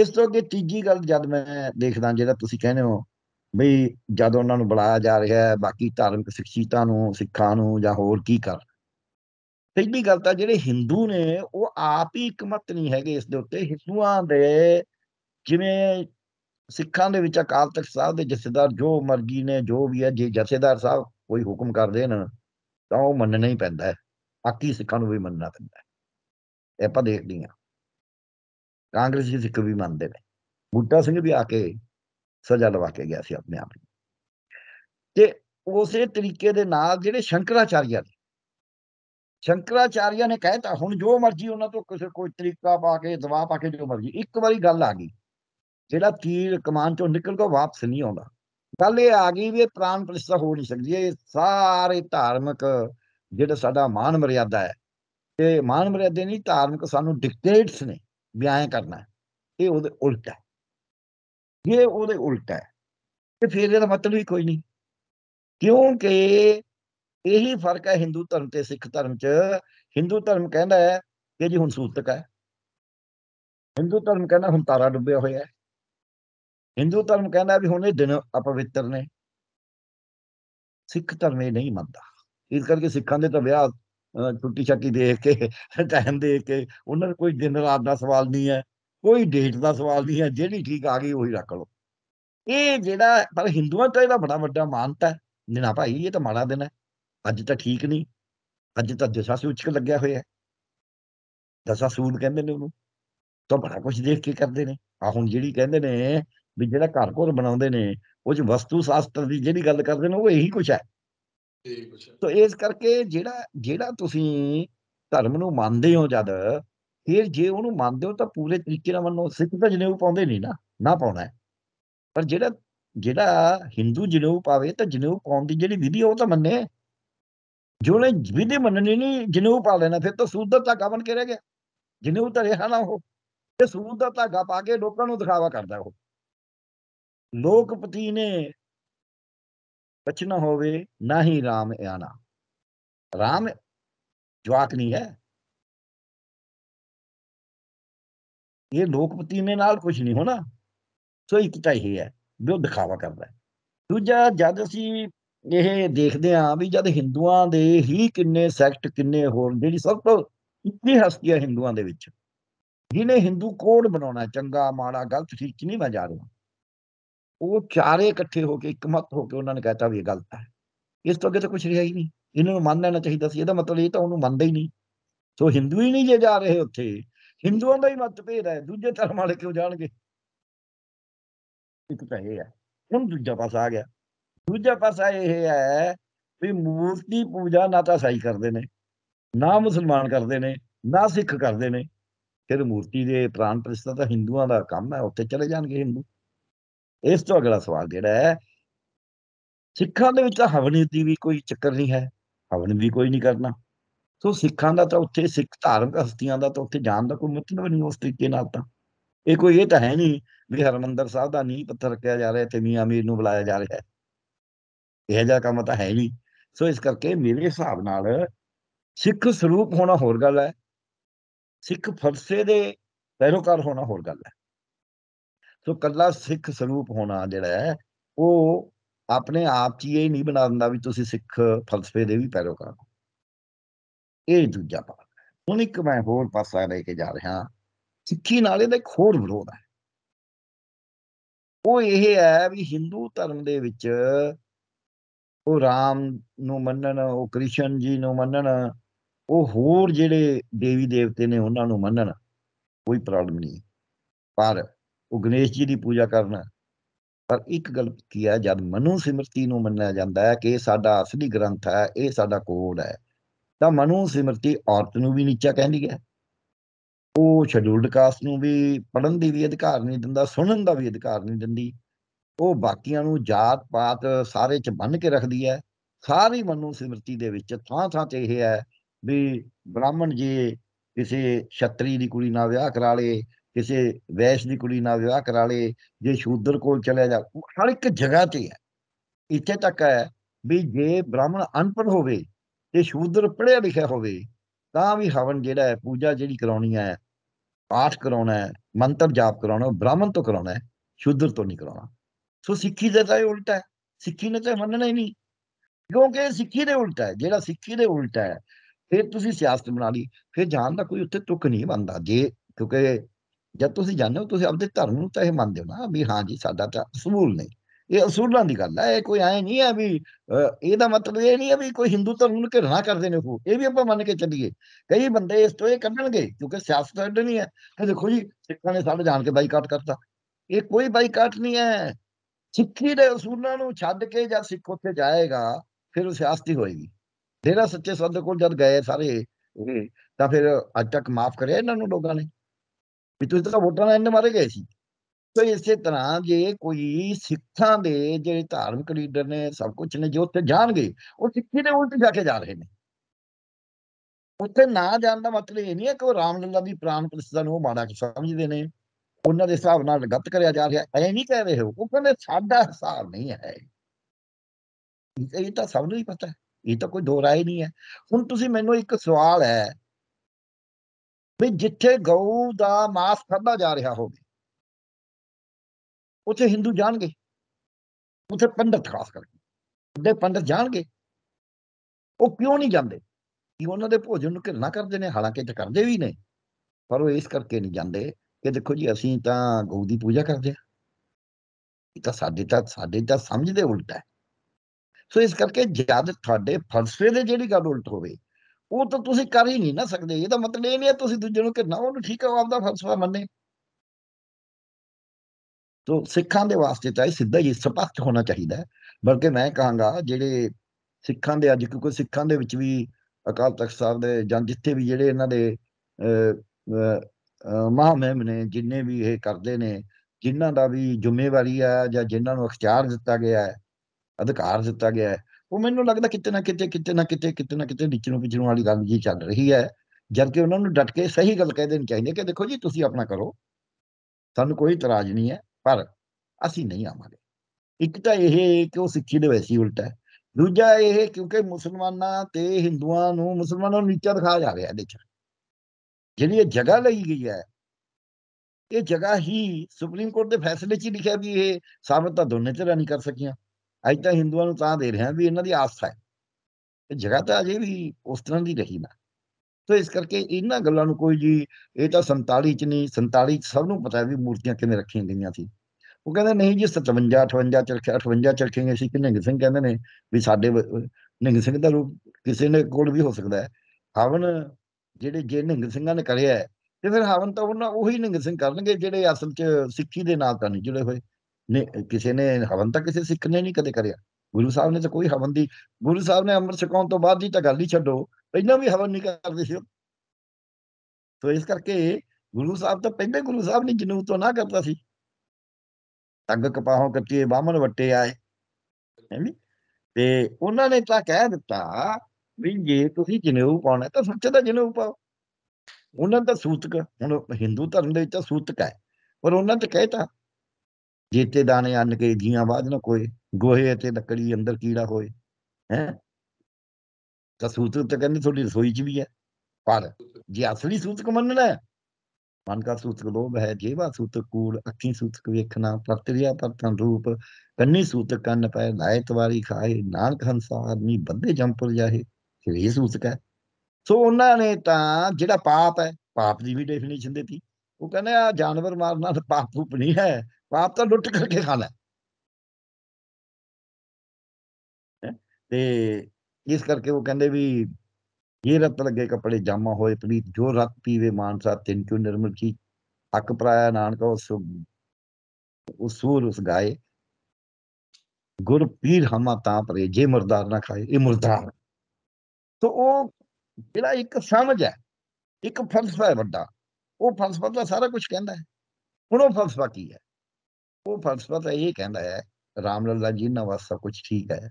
ਇਸ ਤੋਂ ਅੱਗੇ ਤੀਜੀ ਗੱਲ ਜਦ ਮੈਂ ਦੇਖਦਾ ਜਿਹੜਾ ਤੁਸੀਂ ਕਹਿੰਦੇ ਹੋ ਵੀ ਜਦ ਉਹਨਾਂ ਨੂੰ ਬੁਲਾਇਆ ਜਾ ਰਿਹਾ ਹੈ ਬਾਕੀ ਧਾਰਮਿਕ ਸਿੱਖੀਤਾ ਨੂੰ ਸਿੱਖਾਂ ਨੂੰ ਜਾਂ ਹੋਰ ਕੀ ਕਰ ਪਹਿਲੀ ਗੱਲ ਤਾਂ ਜਿਹੜੇ ਹਿੰਦੂ ਨੇ ਉਹ ਆਪ ਹੀ ਇੱਕਮਤ ਨਹੀਂ ਹੈਗੇ ਇਸ ਦੇ ਉੱਤੇ ਹਿੰਦੂਆਂ ਦੇ ਜਿਵੇਂ ਸਿੱਖਾਂ ਦੇ ਵਿੱਚ ਅਕਾਲ ਤਖਤ ਸਾਹਿਬ ਦੇ ਜਥੇਦਾਰ ਜੋ ਮਰਜ਼ੀ ਨੇ ਜੋ ਵੀ ਹੈ ਜੇ ਜਥੇਦਾਰ ਸਾਹਿਬ ਕੋਈ ਹੁਕਮ ਕਰਦੇ ਨੇ ਤਾਂ ਉਹ ਮੰਨਣਾ ਹੀ ਪੈਂਦਾ ਹੈ ਬਾਕੀ ਸਿੱਖਾਂ ਨੂੰ ਵੀ ਮੰਨਣਾ ਪੈਂਦਾ ਹੈ ਇਹ ਆਪਾਂ ਦੇਖਦੇ ਹਾਂ ਦੇ ਸਿੱਖ ਵੀ ਮੰਨਦੇ ਨੇ ਬੁੱਟਾ ਸਿੰਘ ਵੀ ਆ ਕੇ ਸਜ਼ਾ ਲਵਾ ਕੇ ਗਿਆ ਸੀ ਆਪਣੇ ਆਪ ਤੇ ਉਸੇ ਤਰੀਕੇ ਦੇ ਨਾਲ ਜਿਹੜੇ ਸ਼ੰਕਰਾਚਾਰੀਆ ਨੇ ਸ਼ੰਕਰਾਚਾਰੀਆ ਨੇ ਕਹਿਤਾ ਹੁਣ ਜੋ ਮਰਜੀ ਉਹਨਾਂ ਤੋਂ ਕਿਸੇ ਕੋਈ ਤਰੀਕਾ ਪਾ ਕੇ ਦਬਾਅ ਪਾ ਕੇ ਜੋ ਮਰਜੀ ਇੱਕ ਵਾਰੀ ਗੱਲ ਆ ਗਈ ਜਿਹੜਾ ਤੀਰ ਕਮਾਨ ਚੋਂ ਨਿਕਲ ਕੇ ਵਾਪਸ ਨਹੀਂ ਆਉਂਦਾ ਗੱਲ ਇਹ ਆ ਗਈ ਵੀ ਇਹ ਪ੍ਰਾਣ ਪ੍ਰਸਤਾ ਹੋ ਨਹੀਂ ਸਕਦੀ ਇਹ ਸਾਰੇ ਧਾਰਮਿਕ ਜਿਹੜਾ ਸਾਡਾ ਮਾਨ ਮਰਿਆਦਾ ਹੈ ਤੇ ਮਾਨ ਮਰਿਆਦੇ ਨਹੀਂ ਧਾਰਮਿਕ ਸਾਨੂੰ ਡਿਕਟੇਟਸ ਨੇ ਵੀ ਕਰਨਾ ਇਹ ਉਹਦੇ ਉਲਟ ਹੈ ਇਹ ਉਹਦੇ ਉਲਟ ਹੈ ਤੇ ਫਿਰ ਇਹਦਾ ਮਤਲਬ ਹੀ ਕੋਈ ਨਹੀਂ ਕਿਉਂਕਿ ਇਹੀ ਫਰਕ ਹੈ ਹਿੰਦੂ ਧਰਮ ਤੇ ਸਿੱਖ ਧਰਮ 'ਚ ਹਿੰਦੂ ਧਰਮ ਕਹਿੰਦਾ ਹੈ ਕਿ ਜੀ ਹੁਣ ਸੂਤਕ ਹੈ ਹਿੰਦੂ ਧਰਮ ਕਹਿੰਦਾ ਹੁਣ ਤਾਰਾ ਡੁੱਬਿਆ ਹੋਇਆ ਹੈ ਹਿੰਦੂ ਧਰਮ ਕਹਿੰਦਾ ਵੀ ਹੁਣ ਇਹ ਦਿਨ ਅਪਵਿੱਤਰ ਨੇ ਸਿੱਖ ਧਰਮ ਇਹ ਨਹੀਂ ਮੰਨਦਾ ਇਸ ਕਰਕੇ ਸਿੱਖਾਂ ਦੇ ਤਾਂ ਵਿਆਹ ਟੁੱਟੀ ਛੱਕੀ ਦੇਖ ਕੇ ਟਾਈਮ ਦੇਖ ਕੇ ਉਹਨਾਂ ਦਾ ਕੋਈ ਦਿਨ ਰਾਤ ਦਾ ਸਵਾਲ ਨਹੀਂ ਹੈ ਕੋਈ ਡੇਟ ਦਾ ਸਵਾਲ ਨਹੀਂ ਹੈ ਜਿਹੜੀ ਠੀਕ ਆ ਗਈ ਉਹੀ ਰੱਖ ਲਓ ਇਹ ਜਿਹੜਾ ਪਰ ਹਿੰਦੂਆਂ ਤੋਂ ਇਹਦਾ ਬੜਾ ਵੱਡਾ ਮਾਨਤਾ ਹੈ ਨਾ ਭਾਈ ਇਹ ਤਾਂ ਮਾੜਾ ਦਿਨ ਹੈ ਅੱਜ ਤਾਂ ਠੀਕ ਨਹੀਂ ਅੱਜ ਤਾਂ ਦਸ਼ਾ ਸੂਚਕ ਲੱਗਿਆ ਹੋਇਆ ਦਸ਼ਾ ਸੂਨ ਕਹਿੰਦੇ ਨੇ ਉਹਨੂੰ ਤਾਂ ਬੜਾ ਕੁਝ ਦੇਖ ਕੇ ਕਰਦੇ ਨੇ ਆ ਹੁਣ ਜਿਹੜੀ ਕਹਿੰਦੇ ਨੇ ਵੀ ਜਿਹੜਾ ਘਰ ਘਰ ਬਣਾਉਂਦੇ ਨੇ ਉਹ ਚ ਵਸਤੂ ਸ਼ਾਸਤਰ ਦੀ ਜਿਹੜੀ ਗੱਲ ਕਰਦੇ ਨੇ ਉਹ ਇਹੀ ਕੁਝ ਹੈ ਤੋ ਤਾਂ ਇਸ ਕਰਕੇ ਜਿਹੜਾ ਜਿਹੜਾ ਤੁਸੀਂ ਧਰਮ ਨੂੰ ਮੰਨਦੇ ਹੋ ਜਦ ਫਿਰ ਜੇ ਉਹਨੂੰ ਮੰਨਦੇ ਹੋ ਤਾਂ ਪੂਰੇ ਤਰੀਕੇ ਨਾਲ ਮੰਨੋ ਸਿੱਖ ਤਾਂ ਜਨੇਊ ਪਾਉਂਦੇ ਨਹੀਂ ਨਾ ਨਾ ਪਾਉਣਾ ਪਰ ਜਿਹੜਾ ਜਿਹੜਾ ਹਿੰਦੂ ਜਨੇਊ ਪਾਵੇ ਤਾਂ ਜਨੇਊ ਪਾਉਣ ਦੀ ਜਿਹੜੀ ਵਿਧੀ ਉਹ ਤਾਂ ਮੰਨੇ ਜਨੂ ਪਾ ਲੈਣਾ ਫਿਰ ਤਾਂ ਸੂਦਰ ਤਾਂ શુદ્ધતા ਕੇ ਰਹਿ ਗਿਆ ਜਨੂ ਤਾਂ ਰਹਿਣਾ ਨਾ ਉਹ ਤੇ ਸੂਦਰ ਦਾ ਗਾ ਪਾ ਕੇ ਲੋਕਾਂ ਨੂੰ ਦਿਖਾਵਾ ਕਰਦਾ ਉਹ ਲੋਕਪਤੀ ਨੇ ਬਚਣਾ ਹੋਵੇ ਨਾ ਹੀ RAM ਆਣਾ RAM ਜਵਾਕ ਨਹੀਂ ਹੈ ਇਹ ਲੋਕਪਤੀ ਨੇ ਨਾਲ ਕੁਝ ਨਹੀਂ ਹੋਣਾ ਸੋ ਇੱਕ ਤਾਂ ਇਹ ਹੈ ਵੀ ਉਹ ਦਿਖਾਵਾ ਕਰਦਾ ਦੂਜਾ ਜਦ ਅਸੀਂ ਇਹ ਦੇਖਦੇ ਆ ਵੀ ਜਦ ਹਿੰਦੂਆਂ ਦੇ ਹੀ ਕਿੰਨੇ ਸੈਕਟ ਕਿੰਨੇ ਹੋਰ ਜਿਹੜੀ ਸਭ ਤੋਂ ਇੱਕੀ ਹਸਤੀਆਂ ਹਿੰਦੂਆਂ ਦੇ ਵਿੱਚ ਜਿਹਨੇ ਹਿੰਦੂ ਕੋਡ ਬਣਾਉਣਾ ਚੰਗਾ ਮਾੜਾ ਗਲਤ ਠੀਕ ਨਹੀਂ ਮੈਂ ਜਾ ਰਿਹਾ ਉਹ ਚਾਰੇ ਇਕੱਠੇ ਹੋ ਕੇ ਇਕਮਤ ਹੋ ਕੇ ਉਹਨਾਂ ਨੇ ਕਹਿਤਾ ਵੀ ਇਹ ਗਲਤ ਹੈ ਇਸ ਤੋਂ ਅੱਗੇ ਤਾਂ ਕੁਝ ਰਿਹਾ ਹੀ ਨਹੀਂ ਇਹਨਾਂ ਨੂੰ ਮੰਨ ਲੈਣਾ ਚਾਹੀਦਾ ਸੀ ਇਹਦਾ ਮਤਲਬ ਇਹ ਤਾਂ ਉਹਨੂੰ ਮੰਨਦੇ ਹੀ ਨਹੀਂ ਸੋ ਹਿੰਦੂ ਹੀ ਨਹੀਂ ਜੇ ਜਾ ਰਹੇ ਉੱਥੇ ਹਿੰਦੂਆਂ ਦਾ ਹੀ ਮਤਭੇਦ ਹੈ ਦੂਜੇ ਧਰਮ ਵਾਲੇ ਕਿਉਂ ਜਾਣਗੇ ਇੱਕ ਤਾਂ ਇਹ ਹੈ ਹੁਣ ਦੂਜਾ ਪਾਸਾ ਆ ਗਿਆ ਦੂਜਾ ਪਾਸਾ ਇਹ ਹੈ ਵੀ ਮੂਰਤੀ ਪੂਜਾ ਨਾ ਤਾਂ ਸਾਈ ਕਰਦੇ ਨੇ ਨਾ ਮੁਸਲਮਾਨ ਕਰਦੇ ਨੇ ਨਾ ਸਿੱਖ ਕਰਦੇ ਨੇ ਫਿਰ ਮੂਰਤੀ ਦੇ ਪ੍ਰਾਨ ਪ੍ਰਸ਼ਤਾ ਤਾਂ ਹਿੰਦੂਆਂ ਦਾ ਕੰਮ ਹੈ ਉੱਥੇ ਚਲੇ ਜਾਣਗੇ ਹਿੰਦੂ ਇਸ ਤੋਂ ਅਗਲਾ ਸਵਾਲ ਜਿਹੜਾ ਹੈ ਸਿੱਖਾਂ ਦੇ ਵਿੱਚ ਹਵਨ ਦੀ ਵੀ ਕੋਈ ਚੱਕਰ ਨਹੀਂ ਹੈ ਹਵਨ ਵੀ ਕੋਈ ਨਹੀਂ ਕਰਨਾ ਸੋ ਸਿੱਖਾਂ ਦਾ ਤਾਂ ਉੱਥੇ ਸਿੱਖ ਧਾਰਮਿਕ ਹਸਤੀਆਂ ਦਾ ਤਾਂ ਉੱਥੇ ਜਾਣ ਦਾ ਕੋਈ ਮਤਲਬ ਨਹੀਂ ਉਸ ਤਰੀਕੇ ਨਾਲ ਤਾਂ ਇਹ ਕੋਈ ਇਹ ਤਾਂ ਹੈ ਨਹੀਂ ਵੀ ਹਰਮੰਦਰ ਸਾਹਿਬ ਦਾ ਨੀਂਹ ਪੱਥਰ ਰੱਖਿਆ ਜਾ ਰਿਹਾ ਤੇ ਮੀਆਂ ਅਮੀਰ ਨੂੰ ਬੁਲਾਇਆ ਜਾ ਰਿਹਾ ਹੈ ਇਹ ਜਿਹਾ ਕੰਮ ਤਾਂ ਹੈ ਨਹੀਂ ਸੋ ਇਸ ਕਰਕੇ ਮੇਰੇ ਹਿਸਾਬ ਨਾਲ ਸਿੱਖ ਸਰੂਪ ਹੋਣਾ ਹੋਰ ਗੱਲ ਹੈ ਸਿੱਖ ਫਲਸਫੇ ਦੇ ਪੈਰੋਕਾਰ ਹੋਣਾ ਹੋਰ ਗੱਲ ਹੈ ਸੋ ਕੱਲਾ ਸਿੱਖ ਸਰੂਪ ਹੋਣਾ ਜਿਹੜਾ ਹੈ ਉਹ ਆਪਣੇ ਆਪ 'ਚ ਇਹ ਨਹੀਂ ਬਣਾ ਦਿੰਦਾ ਵੀ ਤੁਸੀਂ ਸਿੱਖ ਫਲਸਫੇ ਦੇ ਵੀ ਪੈਰੋਕਾਰ ਹੋ ਇਹ ਦੂਜਾ ਪਾਸਾ ਹੁਣ ਇੱਕ ਮੈਂ ਹੋਰ ਪਾਸਾ ਲੈ ਕੇ ਜਾ ਰਿਹਾ ਸਿੱਖੀ ਨਾਲ ਇਹਦਾ ਇੱਕ ਹੋਰ ਵਿਰੋਧ ਹੈ ਉਹ ਇਹ ਹੈ ਵੀ ਹਿੰਦੂ ਧਰਮ ਦੇ ਵਿੱਚ ਉਹ ਰਾਮ ਨੂੰ ਮੰਨਣ ਉਹ ਕ੍ਰਿਸ਼ਨ ਜੀ ਨੂੰ ਮੰਨਣ ਉਹ ਹੋਰ ਜਿਹੜੇ ਦੇਵੀ ਦੇਵਤੇ ਨੇ ਉਹਨਾਂ ਨੂੰ ਮੰਨਣ ਕੋਈ ਪ੍ਰੋਬਲਮ ਨਹੀਂ ਪਰ ਉਹ ਗਣੇਸ਼ ਜੀ ਦੀ ਪੂਜਾ ਕਰਨਾ ਪਰ ਇੱਕ ਗੱਲ ਕੀ ਹੈ ਜਦ ਮਨੂ ਸਿਮਰਤੀ ਨੂੰ ਮੰਨਿਆ ਜਾਂਦਾ ਹੈ ਕਿ ਇਹ ਸਾਡਾ ਅਸਲੀ ਗ੍ਰੰਥ ਹੈ ਇਹ ਸਾਡਾ ਕੋਡ ਹੈ ਤਾਂ ਮਨੂ ਸਿਮਰਤੀ ਔਰਤ ਨੂੰ ਵੀ ਨੀਚਾ ਕਹਿੰਦੀ ਹੈ ਉਹ ਸ਼ਡਿਊਲਡ ਕਾਸਟ ਨੂੰ ਵੀ ਪੜਨ ਦੀ ਵੀ ਅਧਿਕਾਰ ਨਹੀਂ ਦਿੰਦਾ ਸੁਣਨ ਦਾ ਵੀ ਅਧਿਕਾਰ ਨਹੀਂ ਦਿੰਦੀ ਉਹ ਬਾਕੀਆਂ ਨੂੰ ਜਾਤ ਪਾਤ ਸਾਰੇ ਚ ਬੰਨ ਕੇ ਰੱਖਦੀ ਹੈ ਸਾਰੀ ਮਨੂ ਸਿਮਰਤੀ ਦੇ ਵਿੱਚ ਥਾਂ ਥਾਂ ਤੇ ਇਹ ਹੈ ਵੀ ਬ੍ਰਾਹਮਣ ਜੀ ਕਿਸੇ ਛਤਰੀ ਦੀ ਕੁੜੀ ਨਾਲ ਵਿਆਹ ਕਰਾ ਲੇ ਕਿਸੇ ਵੈਸ਼ ਦੀ ਕੁੜੀ ਨਾਲ ਵਿਆਹ ਕਰਾ ਲੇ ਜੇ ਸ਼ੂਦਰ ਕੋਲ ਚਲਿਆ ਜਾ ਹਰ ਇੱਕ ਜਗ੍ਹਾ ਤੇ ਹੈ ਇੱਥੇ ਤੱਕ ਹੈ ਵੀ ਜੇ ਬ੍ਰਾਹਮਣ ਅਨਪੜ ਹੋਵੇ ਤੇ ਸ਼ੂਦਰ ਪੜਿਆ ਲਿਖਿਆ ਹੋਵੇ ਤਾਂ ਵੀ ਹਵਨ ਜਿਹੜਾ ਹੈ ਪੂਜਾ ਜਿਹੜੀ ਕਰਾਉਣੀ ਹੈ ਪਾਠ ਕਰਾਉਣਾ ਹੈ ਮੰਤਰ ਜਾਪ ਕਰਾਉਣਾ ਬ੍ਰਾਹਮਣ ਤੋਂ ਕਰਾਉਣਾ ਹੈ ਸ਼ੂਦਰ ਤੋਂ ਨਹੀਂ ਕਰਾਉਣਾ ਸੋ ਸਿੱਖੀ ਦੇ ਤਾਂ ਉਲਟਾ ਹੈ ਸਿੱਖੀ ਨੇ ਤਾਂ ਮੰਨਣਾ ਹੀ ਨਹੀਂ ਕਿਉਂਕਿ ਸਿੱਖੀ ਦੇ ਉਲਟਾ ਹੈ ਜਿਹੜਾ ਸਿੱਖੀ ਦੇ ਉਲਟਾ ਹੈ ਫਿਰ ਤੁਸੀਂ ਸਿਆਸਤ ਬਣਾ ਲਈ ਫਿਰ ਜਾਣ ਦਾ ਕੋਈ ਉੱਤੇ ਤੁਕ ਨਹੀਂ ਬੰਦਾ ਜੇ ਕਿਉਂਕਿ ਜਦ ਤੁਸੀਂ ਜਾਣਦੇ ਹੋ ਤੁਸੀਂ ਆਪਣੇ ਧਰਮ ਨੂੰ ਤਾਂ ਇਹ ਮੰਨਦੇ ਹੋ ਨਾ ਵੀ ਹਾਂ ਜੀ ਸਾਡਾ ਤਾਂ ਅਸੂਲ ਨਹੀਂ ਇਹ ਅਸੂਲਾਂ ਦੀ ਗੱਲ ਹੈ ਇਹ ਕੋਈ ਐ ਨਹੀਂ ਹੈ ਵੀ ਇਹਦਾ ਮਤਲਬ ਇਹ ਨਹੀਂ ਹੈ ਵੀ ਕੋਈ ਹਿੰਦੂ ਧਰਮ ਨੂੰ ਘਿਰਣਾ ਕਰਦੇ ਨੇ ਉਹ ਇਹ ਵੀ ਆਪਾਂ ਮੰਨ ਕੇ ਚੱਲੀਏ ਕਈ ਬੰਦੇ ਇਸ ਤੋਂ ਇਹ ਕੱਢਣਗੇ ਕਿਉਂਕਿ ਸਿਆਸਤ ਐਡ ਨਹੀਂ ਹੈ ਤੇ ਦੇਖੋ ਜੀ ਸਿੱਖਾਂ ਨੇ ਸਾਡੇ ਜਾਣ ਕੇ ਬਾਈਕਾਟ ਕਰਤਾ ਇਹ ਕੋਈ ਬਾਈਕਾਟ ਨਹੀਂ ਹੈ ਸਿੱਖੀ ਦੇ ਅਸੂਲਾਂ ਨੂੰ ਛੱਡ ਕੇ ਜਦ ਸਿੱਖ ਉੱਥੇ ਜਾਏਗਾ ਫਿਰ ਉਹ ਸਿਆਸਤੀ ਹੋਏਗੀ ਜਿਹੜਾ ਸੱਚੇ ਸੰਦ ਕੋਲ ਜਦ ਗਏ ਸਾਰੇ ਤਾਂ ਫਿਰ ਅੱਜ ਤੱਕ ਮਾਫ ਕਰਿਆ ਇਹਨਾਂ ਨੂੰ ਲੋਕਾਂ ਨੇ ਵੀ ਤੁਸੀਂ ਤਾਂ ਵੋਟਾਂ ਨਾਲ ਇੰਨੇ ਮਾਰੇ ਗਏ ਸੀ ਤੋ ਇਸੇ ਤਰ੍ਹਾਂ ਜੇ ਕੋਈ ਸਿੱਖਾਂ ਦੇ ਜਿਹੜੇ ਧਾਰਮਿਕ ਲੀਡਰ ਨੇ ਸਭ ਕੁਝ ਨੇ ਜੋ ਉੱਥੇ ਜਾਣਗੇ ਉਹ ਸਿੱਖੀ ਦੇ ਉਲਟ ਜਾ ਕੇ ਜਾ ਰਹੇ ਨੇ ਉੱਥੇ ਨਾ ਜਾਣ ਦਾ ਮਤਲਬ ਇਹ ਨਹੀਂ ਹੈ ਕਿ ਉਹ ਰਾਮ ਲੰਦਾ ਦੀ ਪ੍ਰਾਨ ਪ੍ਰਤਿਸ਼ਠਾ ਨੂੰ ਮਾੜਾ ਸਮਝਦੇ ਨੇ ਉਹਨਾਂ ਦੇ ਹਿਸਾਬ ਨਾਲ ਗਲਤ ਕਰਿਆ ਜਾ ਰਿਹਾ ਐ ਨਹੀਂ ਕਹਿ ਰਹੇ ਉਹ ਕਹਿੰਦੇ ਸਾਡਾ ਹਿਸਾਬ ਨਹੀਂ ਹੈ ਇਹ ਤਾਂ ਸਭ ਨੂੰ ਹੀ ਪਤਾ ਹੈ ਇਹ ਤਾਂ ਕੋਈ ਦੋਰਾ ਹੀ ਨਹੀਂ ਹੈ ਹੁਣ ਤੁਸੀਂ ਮੈਨੂੰ ਇੱਕ ਸਵਾਲ ਹੈ ਵੀ ਜਿੱਥੇ ਗਊ ਦਾ ਮਾਸ ਖਾਧਾ ਜਾ ਰਿਹਾ ਹੋਵੇ ਉੱਥੇ ਹਿੰਦੂ ਜਾਣਗੇ ਉੱਥੇ ਪੰਡਤ ਖਾਸ ਕਰਕੇ ਉੱਥੇ ਪੰਡਤ ਜਾਣਗੇ ਉਹ ਕਿਉਂ ਨਹੀਂ ਜਾਂਦੇ ਕਿ ਉਹਨਾਂ ਦੇ ਭੋਜਨ ਨੂੰ ਘਿਰਨਾ ਕਰਦੇ ਨੇ ਹਾਲਾਂਕਿ ਤੇ ਕਰਦੇ ਵੀ ਨੇ ਪਰ ਉਹ ਇਸ ਕਰਕੇ ਨਹੀਂ ਜਾਂਦੇ ਕਿ ਦੇਖੋ ਜੀ ਅਸੀਂ ਤਾਂ ਗਊ ਦੀ ਪੂਜਾ ਕਰਦੇ ਆ ਇਹ ਤਾਂ ਸਾਡੇ ਤਾਂ ਸਾਡੇ ਤਾਂ ਸਮਝਦੇ ਉਲਟਾ ਹੈ ਸੋ ਇਸ ਕਰਕੇ ਜਦ ਤੁਹਾਡੇ ਫਲਸਫੇ ਦੇ ਜਿਹੜੀ ਗੱਲ ਉਲਟ ਹੋਵੇ ਉਹ ਤਾਂ ਤੁਸੀਂ ਕਰ ਹੀ ਨਹੀਂ ਨਾ ਸਕਦੇ ਇਹਦਾ ਮਤਲਬ ਇਹ ਨਹੀਂ ਹੈ ਤੁਸੀਂ ਦੂਜੇ ਨੂੰ ਕਿ ਨਾ ਉਹਨੂੰ ਠੀਕ ਹੈ ਆਪਦਾ ਫਲਸਫਾ ਮੰਨੇ ਤੋ ਸਿੱਖਾਂ ਦੇ ਵਾਸਤੇ ਤਾਂ ਇਹ ਸਿੱਧਾ ਹੀ ਸਪਸ਼ਟ ਹੋਣਾ ਚਾਹੀਦਾ ਹੈ ਬਲਕਿ ਮੈਂ ਕਹਾਂਗਾ ਜਿਹੜੇ ਸਿੱਖਾਂ ਦੇ ਅੱਜ ਕਿਉਂਕਿ ਸਿੱਖਾਂ ਦੇ ਵਿੱਚ ਵੀ ਅਕਾਲ ਤਖਤ ਸਾਹਿਬ ਦੇ ਜਾਂ ਜਿੱਥੇ ਵੀ ਜਿਹੜੇ ਇਹਨਾਂ ਦੇ ਮਾਹਮਹਿਮ ਨੇ ਜਿੰਨੇ ਵੀ ਇਹ ਕਰਦੇ ਨੇ ਜਿਨ੍ਹਾਂ ਦਾ ਵੀ ਜ਼ਿੰਮੇਵਾਰੀ ਆ ਜਾਂ ਜਿਨ੍ਹਾਂ ਨੂੰ ਅਖਤਿਆਰ ਦਿੱਤਾ ਗਿਆ ਹੈ ਅਧਿਕਾਰ ਦਿੱਤਾ ਗਿਆ ਹੈ ਉਹ ਮੈਨੂੰ ਲੱਗਦਾ ਕਿਤੇ ਨਾ ਕਿਤੇ ਕਿਤੇ ਨਾ ਕਿਤੇ ਕਿਤੇ ਨਾ ਕਿਤੇ ਨੀਚੇ ਪਿਛਲੋਂ ਵਾਲੀ ਗੱਲ ਜੀ ਚੱਲ ਰਹੀ ਹੈ ਜਦ ਕਿ ਉਹਨਾਂ ਨੂੰ ਡਟ ਕੇ ਸਹੀ ਗੱਲ ਕਹਿ ਦੇਣੀ ਚਾਹੀਦੀ ਹੈ ਕਿ ਦੇਖੋ ਜੀ ਤੁਸੀਂ ਆਪਣਾ ਕਰੋ ਸਾਨੂੰ ਕੋਈ ਇਤਰਾਜ਼ ਨਹੀਂ ਹੈ ਪਰ ਅਸੀਂ ਨਹੀਂ ਆਵਾਂਗੇ ਇੱਕ ਤਾਂ ਇਹ ਕਿ ਉਹ ਸਿੱਖੀ ਦੇ ਵੈਸੀ ਉਲਟਾ ਦੂਜਾ ਇਹ ਕਿਉਂਕਿ ਮੁਸਲਮਾਨਾਂ ਤੇ ਹਿੰਦੂਆਂ ਨੂੰ ਮੁਸਲਮਾਨਾਂ ਨੂੰ ਨੀਚਾ ਦਿਖਾਇਆ ਜਾ ਰਿਹਾ ਹੈ ਦੇਖੋ ਜਿਹੜੀ ਇਹ ਜਗ੍ਹਾ ਲਈ ਗਈ ਹੈ ਇਹ ਜਗ੍ਹਾ ਹੀ ਸੁਪਰੀਮ ਕੋਰਟ ਦੇ ਫੈਸਲੇ 'ਚ ਹੀ ਲਿਖਿਆ ਵੀ ਇਹ ਸਾਬਤ ਤਾਂ ਦੋਨੇ ਤਰ੍ਹਾਂ ਨਹੀਂ ਕਰ ਸਕੀਆਂ ਅੱਜ ਤਾਂ ਹਿੰਦੂਆਂ ਨੂੰ ਤਾਂ ਦੇ ਰਿਹਾ ਵੀ ਇਹਨਾਂ ਦੀ ਆਸਥਾ ਹੈ ਇਹ ਜਗ੍ਹਾ ਤਾਂ ਅਜੇ ਵੀ ਉਸ ਤਰ੍ਹਾਂ ਦੀ ਰਹੀ ਨਾ ਤੋ ਇਸ ਕਰਕੇ ਇਹਨਾਂ ਗੱਲਾਂ ਨੂੰ ਕੋਈ ਜੀ ਇਹ ਤਾਂ 47 ਚ ਨਹੀਂ 47 ਚ ਸਭ ਨੂੰ ਪਤਾ ਵੀ ਮੂਰਤੀਆਂ ਕਿਵੇਂ ਰੱਖੀਆਂ ਗਈਆਂ ਸੀ ਉਹ ਕਹਿੰਦੇ ਨਹੀਂ ਜੀ 57 58 ਚ ਰੱਖਿਆ 58 ਚ ਰੱਖੀਆਂ ਸੀ ਕਿ ਨਿੰਗ ਸਿੰਘ ਕਹਿੰਦੇ ਨੇ ਵੀ ਸਾਡੇ ਨਿੰਗ ਸਿੰਘ ਦਾ ਰੂਪ ਕਿਸੇ ਨੇ ਕੋਲ ਵੀ ਹੋ ਸਕਦਾ ਹੈ ਹਵਨ ਜਿਹੜੇ ਜੇ ਨਿੰਗ ਸਿੰਘਾਂ ਨੇ ਕਰਿਆ ਤੇ ਫਿਰ ਹਵਨ ਤਾਂ ਉਹਨਾਂ ਉਹੀ ਨਿੰਗ ਸਿੰਘ ਕਰਨਗੇ ਜਿਹੜੇ ਅਸਲ 'ਚ ਸਿੱਖੀ ਦੇ ਨਾਲ ਤਾਂ ਨਹੀਂ ਜੁੜੇ ਹੋਏ ਨੇ ਕਿਸੇ ਨੇ ਹਵਨ ਤਾਂ ਕਿਸੇ ਸਿੱਖ ਨੇ ਨਹੀਂ ਕਦੇ ਕਰਿਆ ਗੁਰੂ ਸਾਹਿਬ ਨੇ ਤਾਂ ਕੋਈ ਹਵਨ ਦੀ ਗੁਰੂ ਸਾਹਿਬ ਨੇ ਅੰਮ੍ਰਿਤ ਛਕਾਉਣ ਤੋਂ ਬਾਅਦ ਦੀ ਤਾਂ ਗੱਲ ਹੀ ਛੱਡੋ ਪਹਿਲਾਂ ਵੀ ਹਵਨ ਨਹੀਂ ਕਰਦੇ ਸੀ ਤੋ ਇਸ ਕਰਕੇ ਗੁਰੂ ਸਾਹਿਬ ਤਾਂ ਪਹਿਲੇ ਗੁਰੂ ਸਾਹਿਬ ਨੇ ਜਨੂ ਤੋਂ ਨਾ ਕਰਤਾ ਸੀ ਤੰਗ ਕਪਾਹੋਂ ਕਰਕੇ ਬਾਹਮਣ ਵੱਟੇ ਆਏ ਹੈਨੀ ਤੇ ਉਹਨਾਂ ਨੇ ਤਾਂ ਕਹਿ ਦਿੱਤਾ ਵੀ ਜੇ ਤੁਸੀਂ ਜਨੇਊ ਪਾਉਣਾ ਤਾਂ ਸੱਚੇ ਦਾ ਜਨੇਊ ਪਾਓ ਉਹਨਾਂ ਦਾ ਸੂਤਕ ਹੁਣ ਹਿੰਦੂ ਧਰਮ ਦੇ ਵਿੱਚ ਤਾਂ ਸੂਤਕ ਹੈ ਪਰ ਉਹਨਾਂ ਤੇ ਕਹਿਤਾ ਜੀਤੇ ਦਾਣੇ ਅੰਨ ਕੇ ਜੀਆਂ ਬਾਦ ਨਾ ਕੋਈ ਗੋਹੇ ਤੇ ਲੱਕੜੀ ਅੰਦਰ ਕੀੜਾ ਹੋਏ ਹੈ ਤਾਂ ਸੂਤਕ ਤਾਂ ਕਹਿੰਦੇ ਤੁਹਾਡੀ ਰਸੋਈ 'ਚ ਵੀ ਹੈ ਪਰ ਜੇ ਅਸਲੀ ਸੂਤਕ ਮੰਨਣਾ ਹੈ ਮਨ ਦਾ ਸੂਤਕ ਲੋਭ ਹੈ ਜੀਵਾ ਸੂਤਕ ਕੂੜ ਅੱਖੀ ਸੂਤਕ ਵੇਖਣਾ ਪ੍ਰਤਿਰਿਆ ਪਰਤਨ ਰੂਪ ਕੰਨੀ ਸੂਤਕ ਕੰਨ ਪੈ ਲਾਇਤ ਵਾਰੀ ਖਾਏ ਨਾਨਕ ਹੰਸਾ ਆਦਮੀ ਬੰਦੇ ਜੰਪੁਰ ਜਾਹੇ ਹੀ ਸੂਚਕ ਸੋ ਉਹਨਾਂ ਨੇ ਤਾਂ ਜਿਹੜਾ ਪਾਪ ਹੈ ਪਾਪ ਦੀ ਵੀ ਡੈਫੀਨੇਸ਼ਨ ਦਿੱਤੀ ਉਹ ਕਹਿੰਦੇ ਆ ਜਾਨਵਰ ਮਾਰਨਾ ਤਾਂ ਪਾਪ ਰੂਪ ਨਹੀਂ ਹੈ ਪਾਪ ਤਾਂ ਲੁੱਟ ਕਰਕੇ ਖਾਣਾ ਤੇ ਇਸ ਕਰਕੇ ਉਹ ਕਹਿੰਦੇ ਵੀ ਇਹ ਰਤ ਲੱਗੇ ਕਪੜੇ ਜਾਮਾ ਹੋਏ ਪਲੀਤ ਜੋ ਰਤ ਪੀਵੇ ਮਾਨਸਾ ਤਿੰਨ ਕਿਉ ਨਿਰਮਲ ਕੀ ਹੱਕ ਪਰਾਇਆ ਨਾਨਕਾ ਉਸ ਸੂਰ ਉਸ ਗਾਏ ਗੁਰ ਪੀਰ ਹਮਾ ਤਾਂ ਪਰੇ ਜੇ ਮਰਦਾਰ ਨਾ ਖਾਏ ਇਹ ਮਰਦਾਰ ਸੋ ਉਹ ਜਿਹੜਾ ਇੱਕ ਸਮਝ ਹੈ ਇੱਕ ਫਲਸਫਾ ਹੈ ਵੱਡਾ ਉਹ ਫਲਸਫਾ ਦਾ ਸਾਰਾ ਕੁਝ ਕਹਿੰਦਾ ਹੈ ਹੁਣ ਉਹ ਫਲਸਫਾ ਕੀ ਹੈ ਉਹ ਫਲਸਫਾ ਤਾਂ ਇਹ ਕਹਿੰਦਾ ਹੈ ਲਲਾ ਜੀ ਨਾ ਵਾਸਤਾ ਕੁਝ ਠੀਕ ਹੈ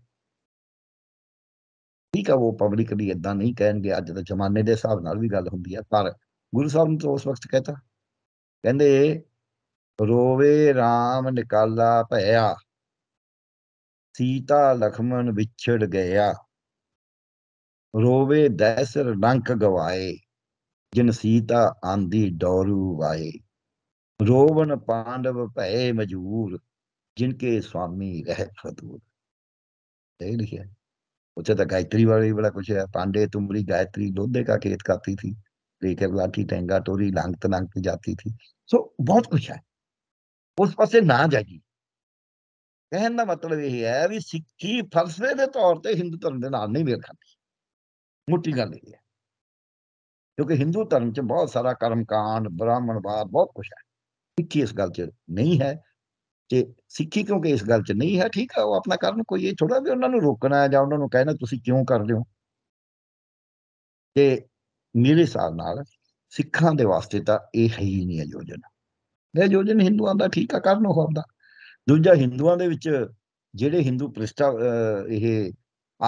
ਠੀਕ ਆ ਉਹ ਪਬਲਿਕਲੀ ਇਦਾਂ ਨਹੀਂ ਕਹਿਣਗੇ ਅੱਜ ਦੇ ਜ਼ਮਾਨੇ ਦੇ ਹਿਸਾਬ ਨਾਲ ਵੀ ਗੱਲ ਹੁੰਦੀ ਹੈ ਪਰ ਗੁਰੂ ਸਾਹਿਬ ਨੇ ਉਸ ਵਕਤ ਕਹਿਤਾ ਕਹਿੰਦੇ ਰੋਵੇ RAM ਨਿਕਾਲਾ ਭਇਆ ਸੀਤਾ ਲਖਮਣ ਵਿਛੜ ਗਿਆ रोवे दैसर रंक गवाए जिन सीता आंदी डोरू वाए रोवन पांडव भय मजबूर जिनके स्वामी रह फतूर सही लिखा उसे तो गायत्री वाले बड़ा कुछ है पांडे तुमरी गायत्री लोधे का खेत खाती थी लेकर लाठी टेंगा टोरी लांगत लांगती जाती थी सो बहुत कुछ है उस पास ना जागी कहने का मतलब यही है भी सिक्खी फलसफे के तौर पर हिंदू धर्म के नाल नहीं मेल खाती ਮੁੱਢੀ ਗੱਲ ਇਹ ਹੈ ਕਿਉਂਕਿ ਹਿੰਦੂ ਧਰਮ 'ਚ ਬਹੁਤ ਸਾਰਾ ਕਰਮਕਾਂਡ ਬ੍ਰਾਹਮਣਵਾਦ ਬਹੁਤ ਕੁਝ ਹੈ ਸਿੱਖੀ ਇਸ ਗੱਲ 'ਚ ਨਹੀਂ ਹੈ ਕਿ ਸਿੱਖੀ ਕਿਉਂਕਿ ਇਸ ਗੱਲ 'ਚ ਨਹੀਂ ਹੈ ਠੀਕ ਹੈ ਉਹ ਆਪਣਾ ਕਰਨ ਕੋਈ ਇਹ ਥੋੜਾ ਵੀ ਉਹਨਾਂ ਨੂੰ ਰੋਕਣਾ ਹੈ ਜਾਂ ਉਹਨਾਂ ਨੂੰ ਕਹਿਣਾ ਤੁਸੀਂ ਕਿਉਂ ਕਰ ਰਹੇ ਹੋ ਤੇ ਮੇਰੇ ਸਾਲ ਨਾਲ ਸਿੱਖਾਂ ਦੇ ਵਾਸਤੇ ਤਾਂ ਇਹ ਹੈ ਹੀ ਨਹੀਂ ਯੋਜਨਾ ਇਹ ਯੋਜਨ ਹਿੰਦੂਆਂ ਦਾ ਠੀਕ ਆ ਕਰਨ ਉਹ ਆਪਦਾ ਦੂਜਾ ਹਿੰਦੂਆਂ ਦੇ ਵਿੱਚ ਜਿਹੜੇ ਹਿੰਦੂ ਪ੍ਰਿਸ਼ਟਾ ਇਹ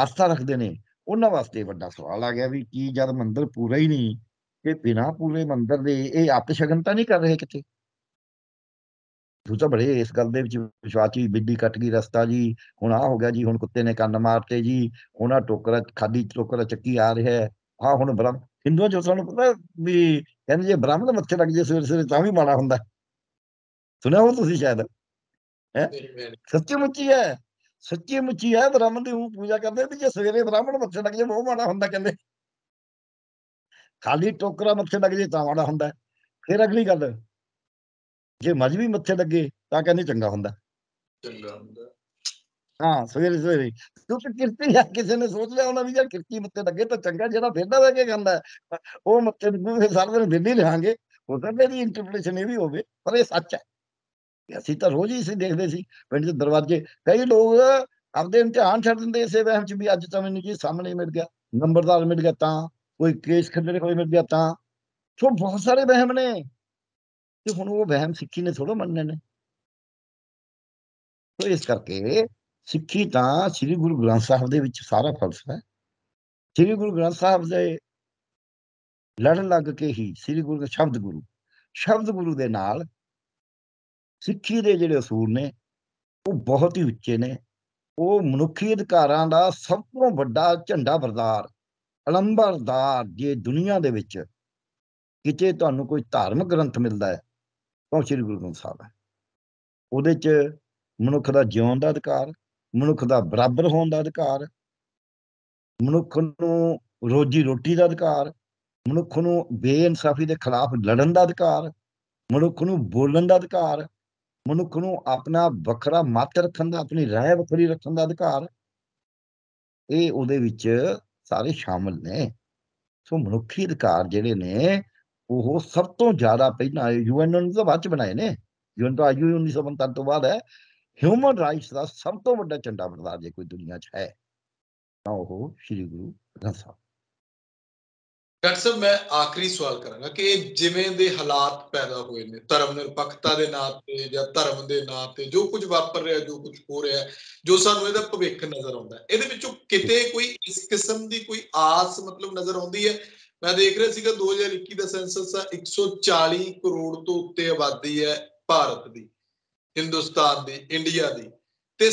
ਆਸਥਾ ਰੱਖਦੇ ਨੇ ਉਹਨਾਂ ਵਾਸਤੇ ਵੱਡਾ ਸਵਾਲ ਆ ਗਿਆ ਵੀ ਕੀ ਜਦ ਮੰਦਰ ਪੂਰਾ ਹੀ ਨਹੀਂ ਕਿ ਬਿਨਾ ਪੂਰੇ ਮੰਦਰ ਦੇ ਇਹ ਆਪਸ਼ਗਨ ਤਾਂ ਨਹੀਂ ਕਰ ਰਹੇ ਕਿਤੇ ਦੂਜਾ ਬੜੇ ਇਸ ਗੱਲ ਦੇ ਵਿੱਚ ਵਿਸ਼ਵਾਸ ਜੀ ਬਿੱਡੀ ਕੱਟ ਗਈ ਰਸਤਾ ਜੀ ਹੁਣ ਆ ਹੋ ਗਿਆ ਜੀ ਹੁਣ ਕੁੱਤੇ ਨੇ ਕੰਨ ਮਾਰਤੇ ਜੀ ਉਹਨਾਂ ਟੋਕਰਾ ਖਾਦੀ ਟੋਕਰਾ ਚੱਕੀ ਆ ਰਿਹਾ ਆ ਹੁਣ ਬ੍ਰਹਮ ਹਿੰਦੂਆਂ ਜੋ ਸਾਨੂੰ ਪਤਾ ਵੀ ਕਹਿੰਦੇ ਜੇ ਬ੍ਰਹਮ ਦੇ ਮੱਥੇ ਲੱਗ ਜੇ ਸਵੇਰ ਸਵੇਰ ਤਾਂ ਵੀ ਮਾੜਾ ਹੁੰਦਾ ਸੁਣਿਆ ਹੋ ਤੁਸੀਂ ਸ਼ਾਇਦ ਹੈ ਸੱਚੀ ਮੁੱਚੀ ਹੈ ਸੱਚੀ ਮੁੱਚੀ ਆ ਬ੍ਰਾਹਮਣ ਦੀ ਉਹ ਪੂਜਾ ਕਰਦੇ ਤੇ ਜੇ ਸਵੇਰੇ ਬ੍ਰਾਹਮਣ ਮੱਥੇ ਲੱਗ ਜੇ ਉਹ ਮਾੜਾ ਹੁੰਦਾ ਕਹਿੰਦੇ ਖਾਲੀ ਟੋਕਰਾ ਮੱਥੇ ਲੱਗ ਜੇ ਤਾਂ ਮਾੜਾ ਹੁੰਦਾ ਫਿਰ ਅਗਲੀ ਗੱਲ ਜੇ ਮਜਬੀ ਮੱਥੇ ਲੱਗੇ ਤਾਂ ਕਹਿੰਦੇ ਚੰਗਾ ਹੁੰਦਾ ਚੰਗਾ ਹੁੰਦਾ ਹਾਂ ਸਵੇਰੇ ਸਵੇਰੇ ਤਾਂ ਕਿਰਤੀ ਆ ਕਿਸੇ ਨੇ ਸੋਚ ਲਿਆ ਉਹਨਾਂ ਵੀ ਜੇ ਕਿਰਤੀ ਮੱਥੇ ਲੱਗੇ ਤਾਂ ਚੰਗਾ ਜਿਹੜਾ ਫਿਰਦਾ ਵਾ ਕੇ ਕਹਿੰਦਾ ਉਹ ਮੱਥੇ ਨੂੰ ਫਿਰ ਸਾਰਾ ਦਿਨ ਦਿੱਲੀ ਲਿਆਂਗੇ ਹੋ ਤਾਂ ਮੇਰੀ ਇੰਟਰਪ੍ਰੀਟੇਸ਼ਨ ਇਹ ਵੀ ਹੋਵੇ ਪਰ ਇਹ ਸੱਚ ਹੈ ਅਸੀਂ ਤਾਂ ਰੋਜ਼ ਹੀ ਇਸੇ ਦੇਖਦੇ ਸੀ ਪਿੰਡ ਦੇ ਦਰਵਾਜ਼ੇ ਕਈ ਲੋਕ ਆਪਦੇ ਇਮਤਿਹਾਨ ਛੱਡ ਦਿੰਦੇ ਇਸੇ ਵਹਿਮ ਚ ਵੀ ਅੱਜ ਤਾਂ ਮੈਨੂੰ ਜੀ ਸਾਹਮਣੇ ਮਿਲ ਗਿਆ ਨੰਬਰਦਾਰ ਮਿਲ ਗਿਆ ਤਾਂ ਕੋਈ ਕੇਸ ਖੰਡੇ ਕੋਈ ਮਿਲ ਗਿਆ ਤਾਂ ਸੋ ਬਹੁਤ ਸਾਰੇ ਵਹਿਮ ਨੇ ਤੇ ਹੁਣ ਉਹ ਵਹਿਮ ਸਿੱਖੀ ਨੇ ਥੋੜਾ ਮੰਨਣੇ ਨੇ ਸੋ ਇਸ ਕਰਕੇ ਸਿੱਖੀ ਤਾਂ ਸ੍ਰੀ ਗੁਰੂ ਗ੍ਰੰਥ ਸਾਹਿਬ ਦੇ ਵਿੱਚ ਸਾਰਾ ਫਲਸਫਾ ਹੈ ਸ੍ਰੀ ਗੁਰੂ ਗ੍ਰੰਥ ਸਾਹਿਬ ਦੇ ਲੜਨ ਲੱਗ ਕੇ ਹੀ ਸ੍ਰੀ ਗੁਰੂ ਦਾ ਸ਼ਬਦ ਗੁਰੂ ਸ਼ਬਦ ਗੁਰੂ ਦੇ ਨਾਲ ਸਿੱਖੀ ਦੇ ਜਿਹੜੇ ਅਸੂਲ ਨੇ ਉਹ ਬਹੁਤ ਹੀ ਉੱਚੇ ਨੇ ਉਹ ਮਨੁੱਖੀ ਅਧਿਕਾਰਾਂ ਦਾ ਸਭ ਤੋਂ ਵੱਡਾ ਝੰਡਾ ਬਰਦਾਰ ਅਲੰਬਰਦਾਰ ਜੇ ਦੁਨੀਆ ਦੇ ਵਿੱਚ ਕਿਤੇ ਤੁਹਾਨੂੰ ਕੋਈ ਧਾਰਮਿਕ ਗ੍ਰੰਥ ਮਿਲਦਾ ਹੈ ਤਾਂ ਸ੍ਰੀ ਗੁਰੂ ਗ੍ਰੰਥ ਸਾਹਿਬ ਹੈ ਉਹਦੇ 'ਚ ਮਨੁੱਖ ਦਾ ਜਿਉਣ ਦਾ ਅਧਿਕਾਰ ਮਨੁੱਖ ਦਾ ਬਰਾਬਰ ਹੋਣ ਦਾ ਅਧਿਕਾਰ ਮਨੁੱਖ ਨੂੰ ਰੋਜੀ ਰੋਟੀ ਦਾ ਅਧਿਕਾਰ ਮਨੁੱਖ ਨੂੰ ਬੇਇਨਸਾਫੀ ਦੇ ਖਿਲਾਫ ਲੜਨ ਦਾ ਅਧਿਕਾਰ ਮਨੁੱਖ ਨੂੰ ਬੋਲਣ ਦਾ ਅਧਿਕਾਰ ਮਨੁੱਖ ਨੂੰ ਆਪਣਾ ਵੱਖਰਾ ਮਤ ਰੱਖਣ ਦਾ ਆਪਣੀ رائے ਵੱਖਰੀ ਰੱਖਣ ਦਾ ਅਧਿਕਾਰ ਇਹ ਉਹਦੇ ਵਿੱਚ ਸਾਰੇ ਸ਼ਾਮਲ ਨੇ ਸੋ ਮਨੁੱਖੀ ਅਧਿਕਾਰ ਜਿਹੜੇ ਨੇ ਉਹ ਸਭ ਤੋਂ ਜ਼ਿਆਦਾ ਪਹਿਲਾਂ ਯੂਐਨ ਨੇ ਤਾਂ ਬਾਅਦ ਚ ਬਣਾਏ ਨੇ ਯੂਐਨ ਤਾਂ ਆਯੂ 1975 ਤੋਂ ਬਾਅਦ ਹੈ ਹਿਊਮਨ ਰਾਈਟਸ ਦਾ ਸਭ ਤੋਂ ਵੱਡਾ ਝੰਡਾ ਬਰਦਾਰ ਜੇ ਕੋਈ ਦੁਨੀਆ 'ਚ ਹੈ ਤਾਂ ਉਹ ਸ੍ਰੀ ਗੁਰੂ ਗ੍ਰੰਥ ਸਾਹਿਬ ਡਾਕਟਰ ਸਾਹਿਬ ਮੈਂ ਆਖਰੀ ਸਵਾਲ ਕਰਾਂਗਾ ਕਿ ਜਿਵੇਂ ਦੇ ਹਾਲਾਤ ਪੈਦਾ ਹੋਏ ਨੇ ਧਰਮ ਨਿਰਪੱਖਤਾ ਦੇ ਨਾਂ ਤੇ ਜਾਂ ਧਰਮ ਦੇ ਨਾਂ ਤੇ ਜੋ ਕੁਝ ਵਾਪਰ ਰਿਹਾ ਜੋ ਕੁਝ ਹੋ ਰਿਹਾ ਜੋ ਸਾਨੂੰ ਇਹਦਾ ਭਵਿੱਖ ਨਜ਼ਰ ਆਉਂਦਾ ਇਹਦੇ ਵਿੱਚੋਂ ਕਿਤੇ ਕੋਈ ਇਸ ਕਿਸਮ ਦੀ ਕੋਈ ਆਸ ਮਤਲਬ ਨਜ਼ਰ ਆਉਂਦੀ ਹੈ ਮੈਂ ਦੇਖ ਰਿਹਾ ਸੀਗਾ 2021 ਦਾ ਸੈਂਸਸ ਆ 140 ਕਰੋੜ ਤੋਂ ਉੱਤੇ ਆਬਾਦੀ ਹੈ ਭਾਰਤ ਦੀ ਹਿੰਦੁਸਤਾਨ ਦੀ ਇੰਡੀਆ ਦੀ ਤੇ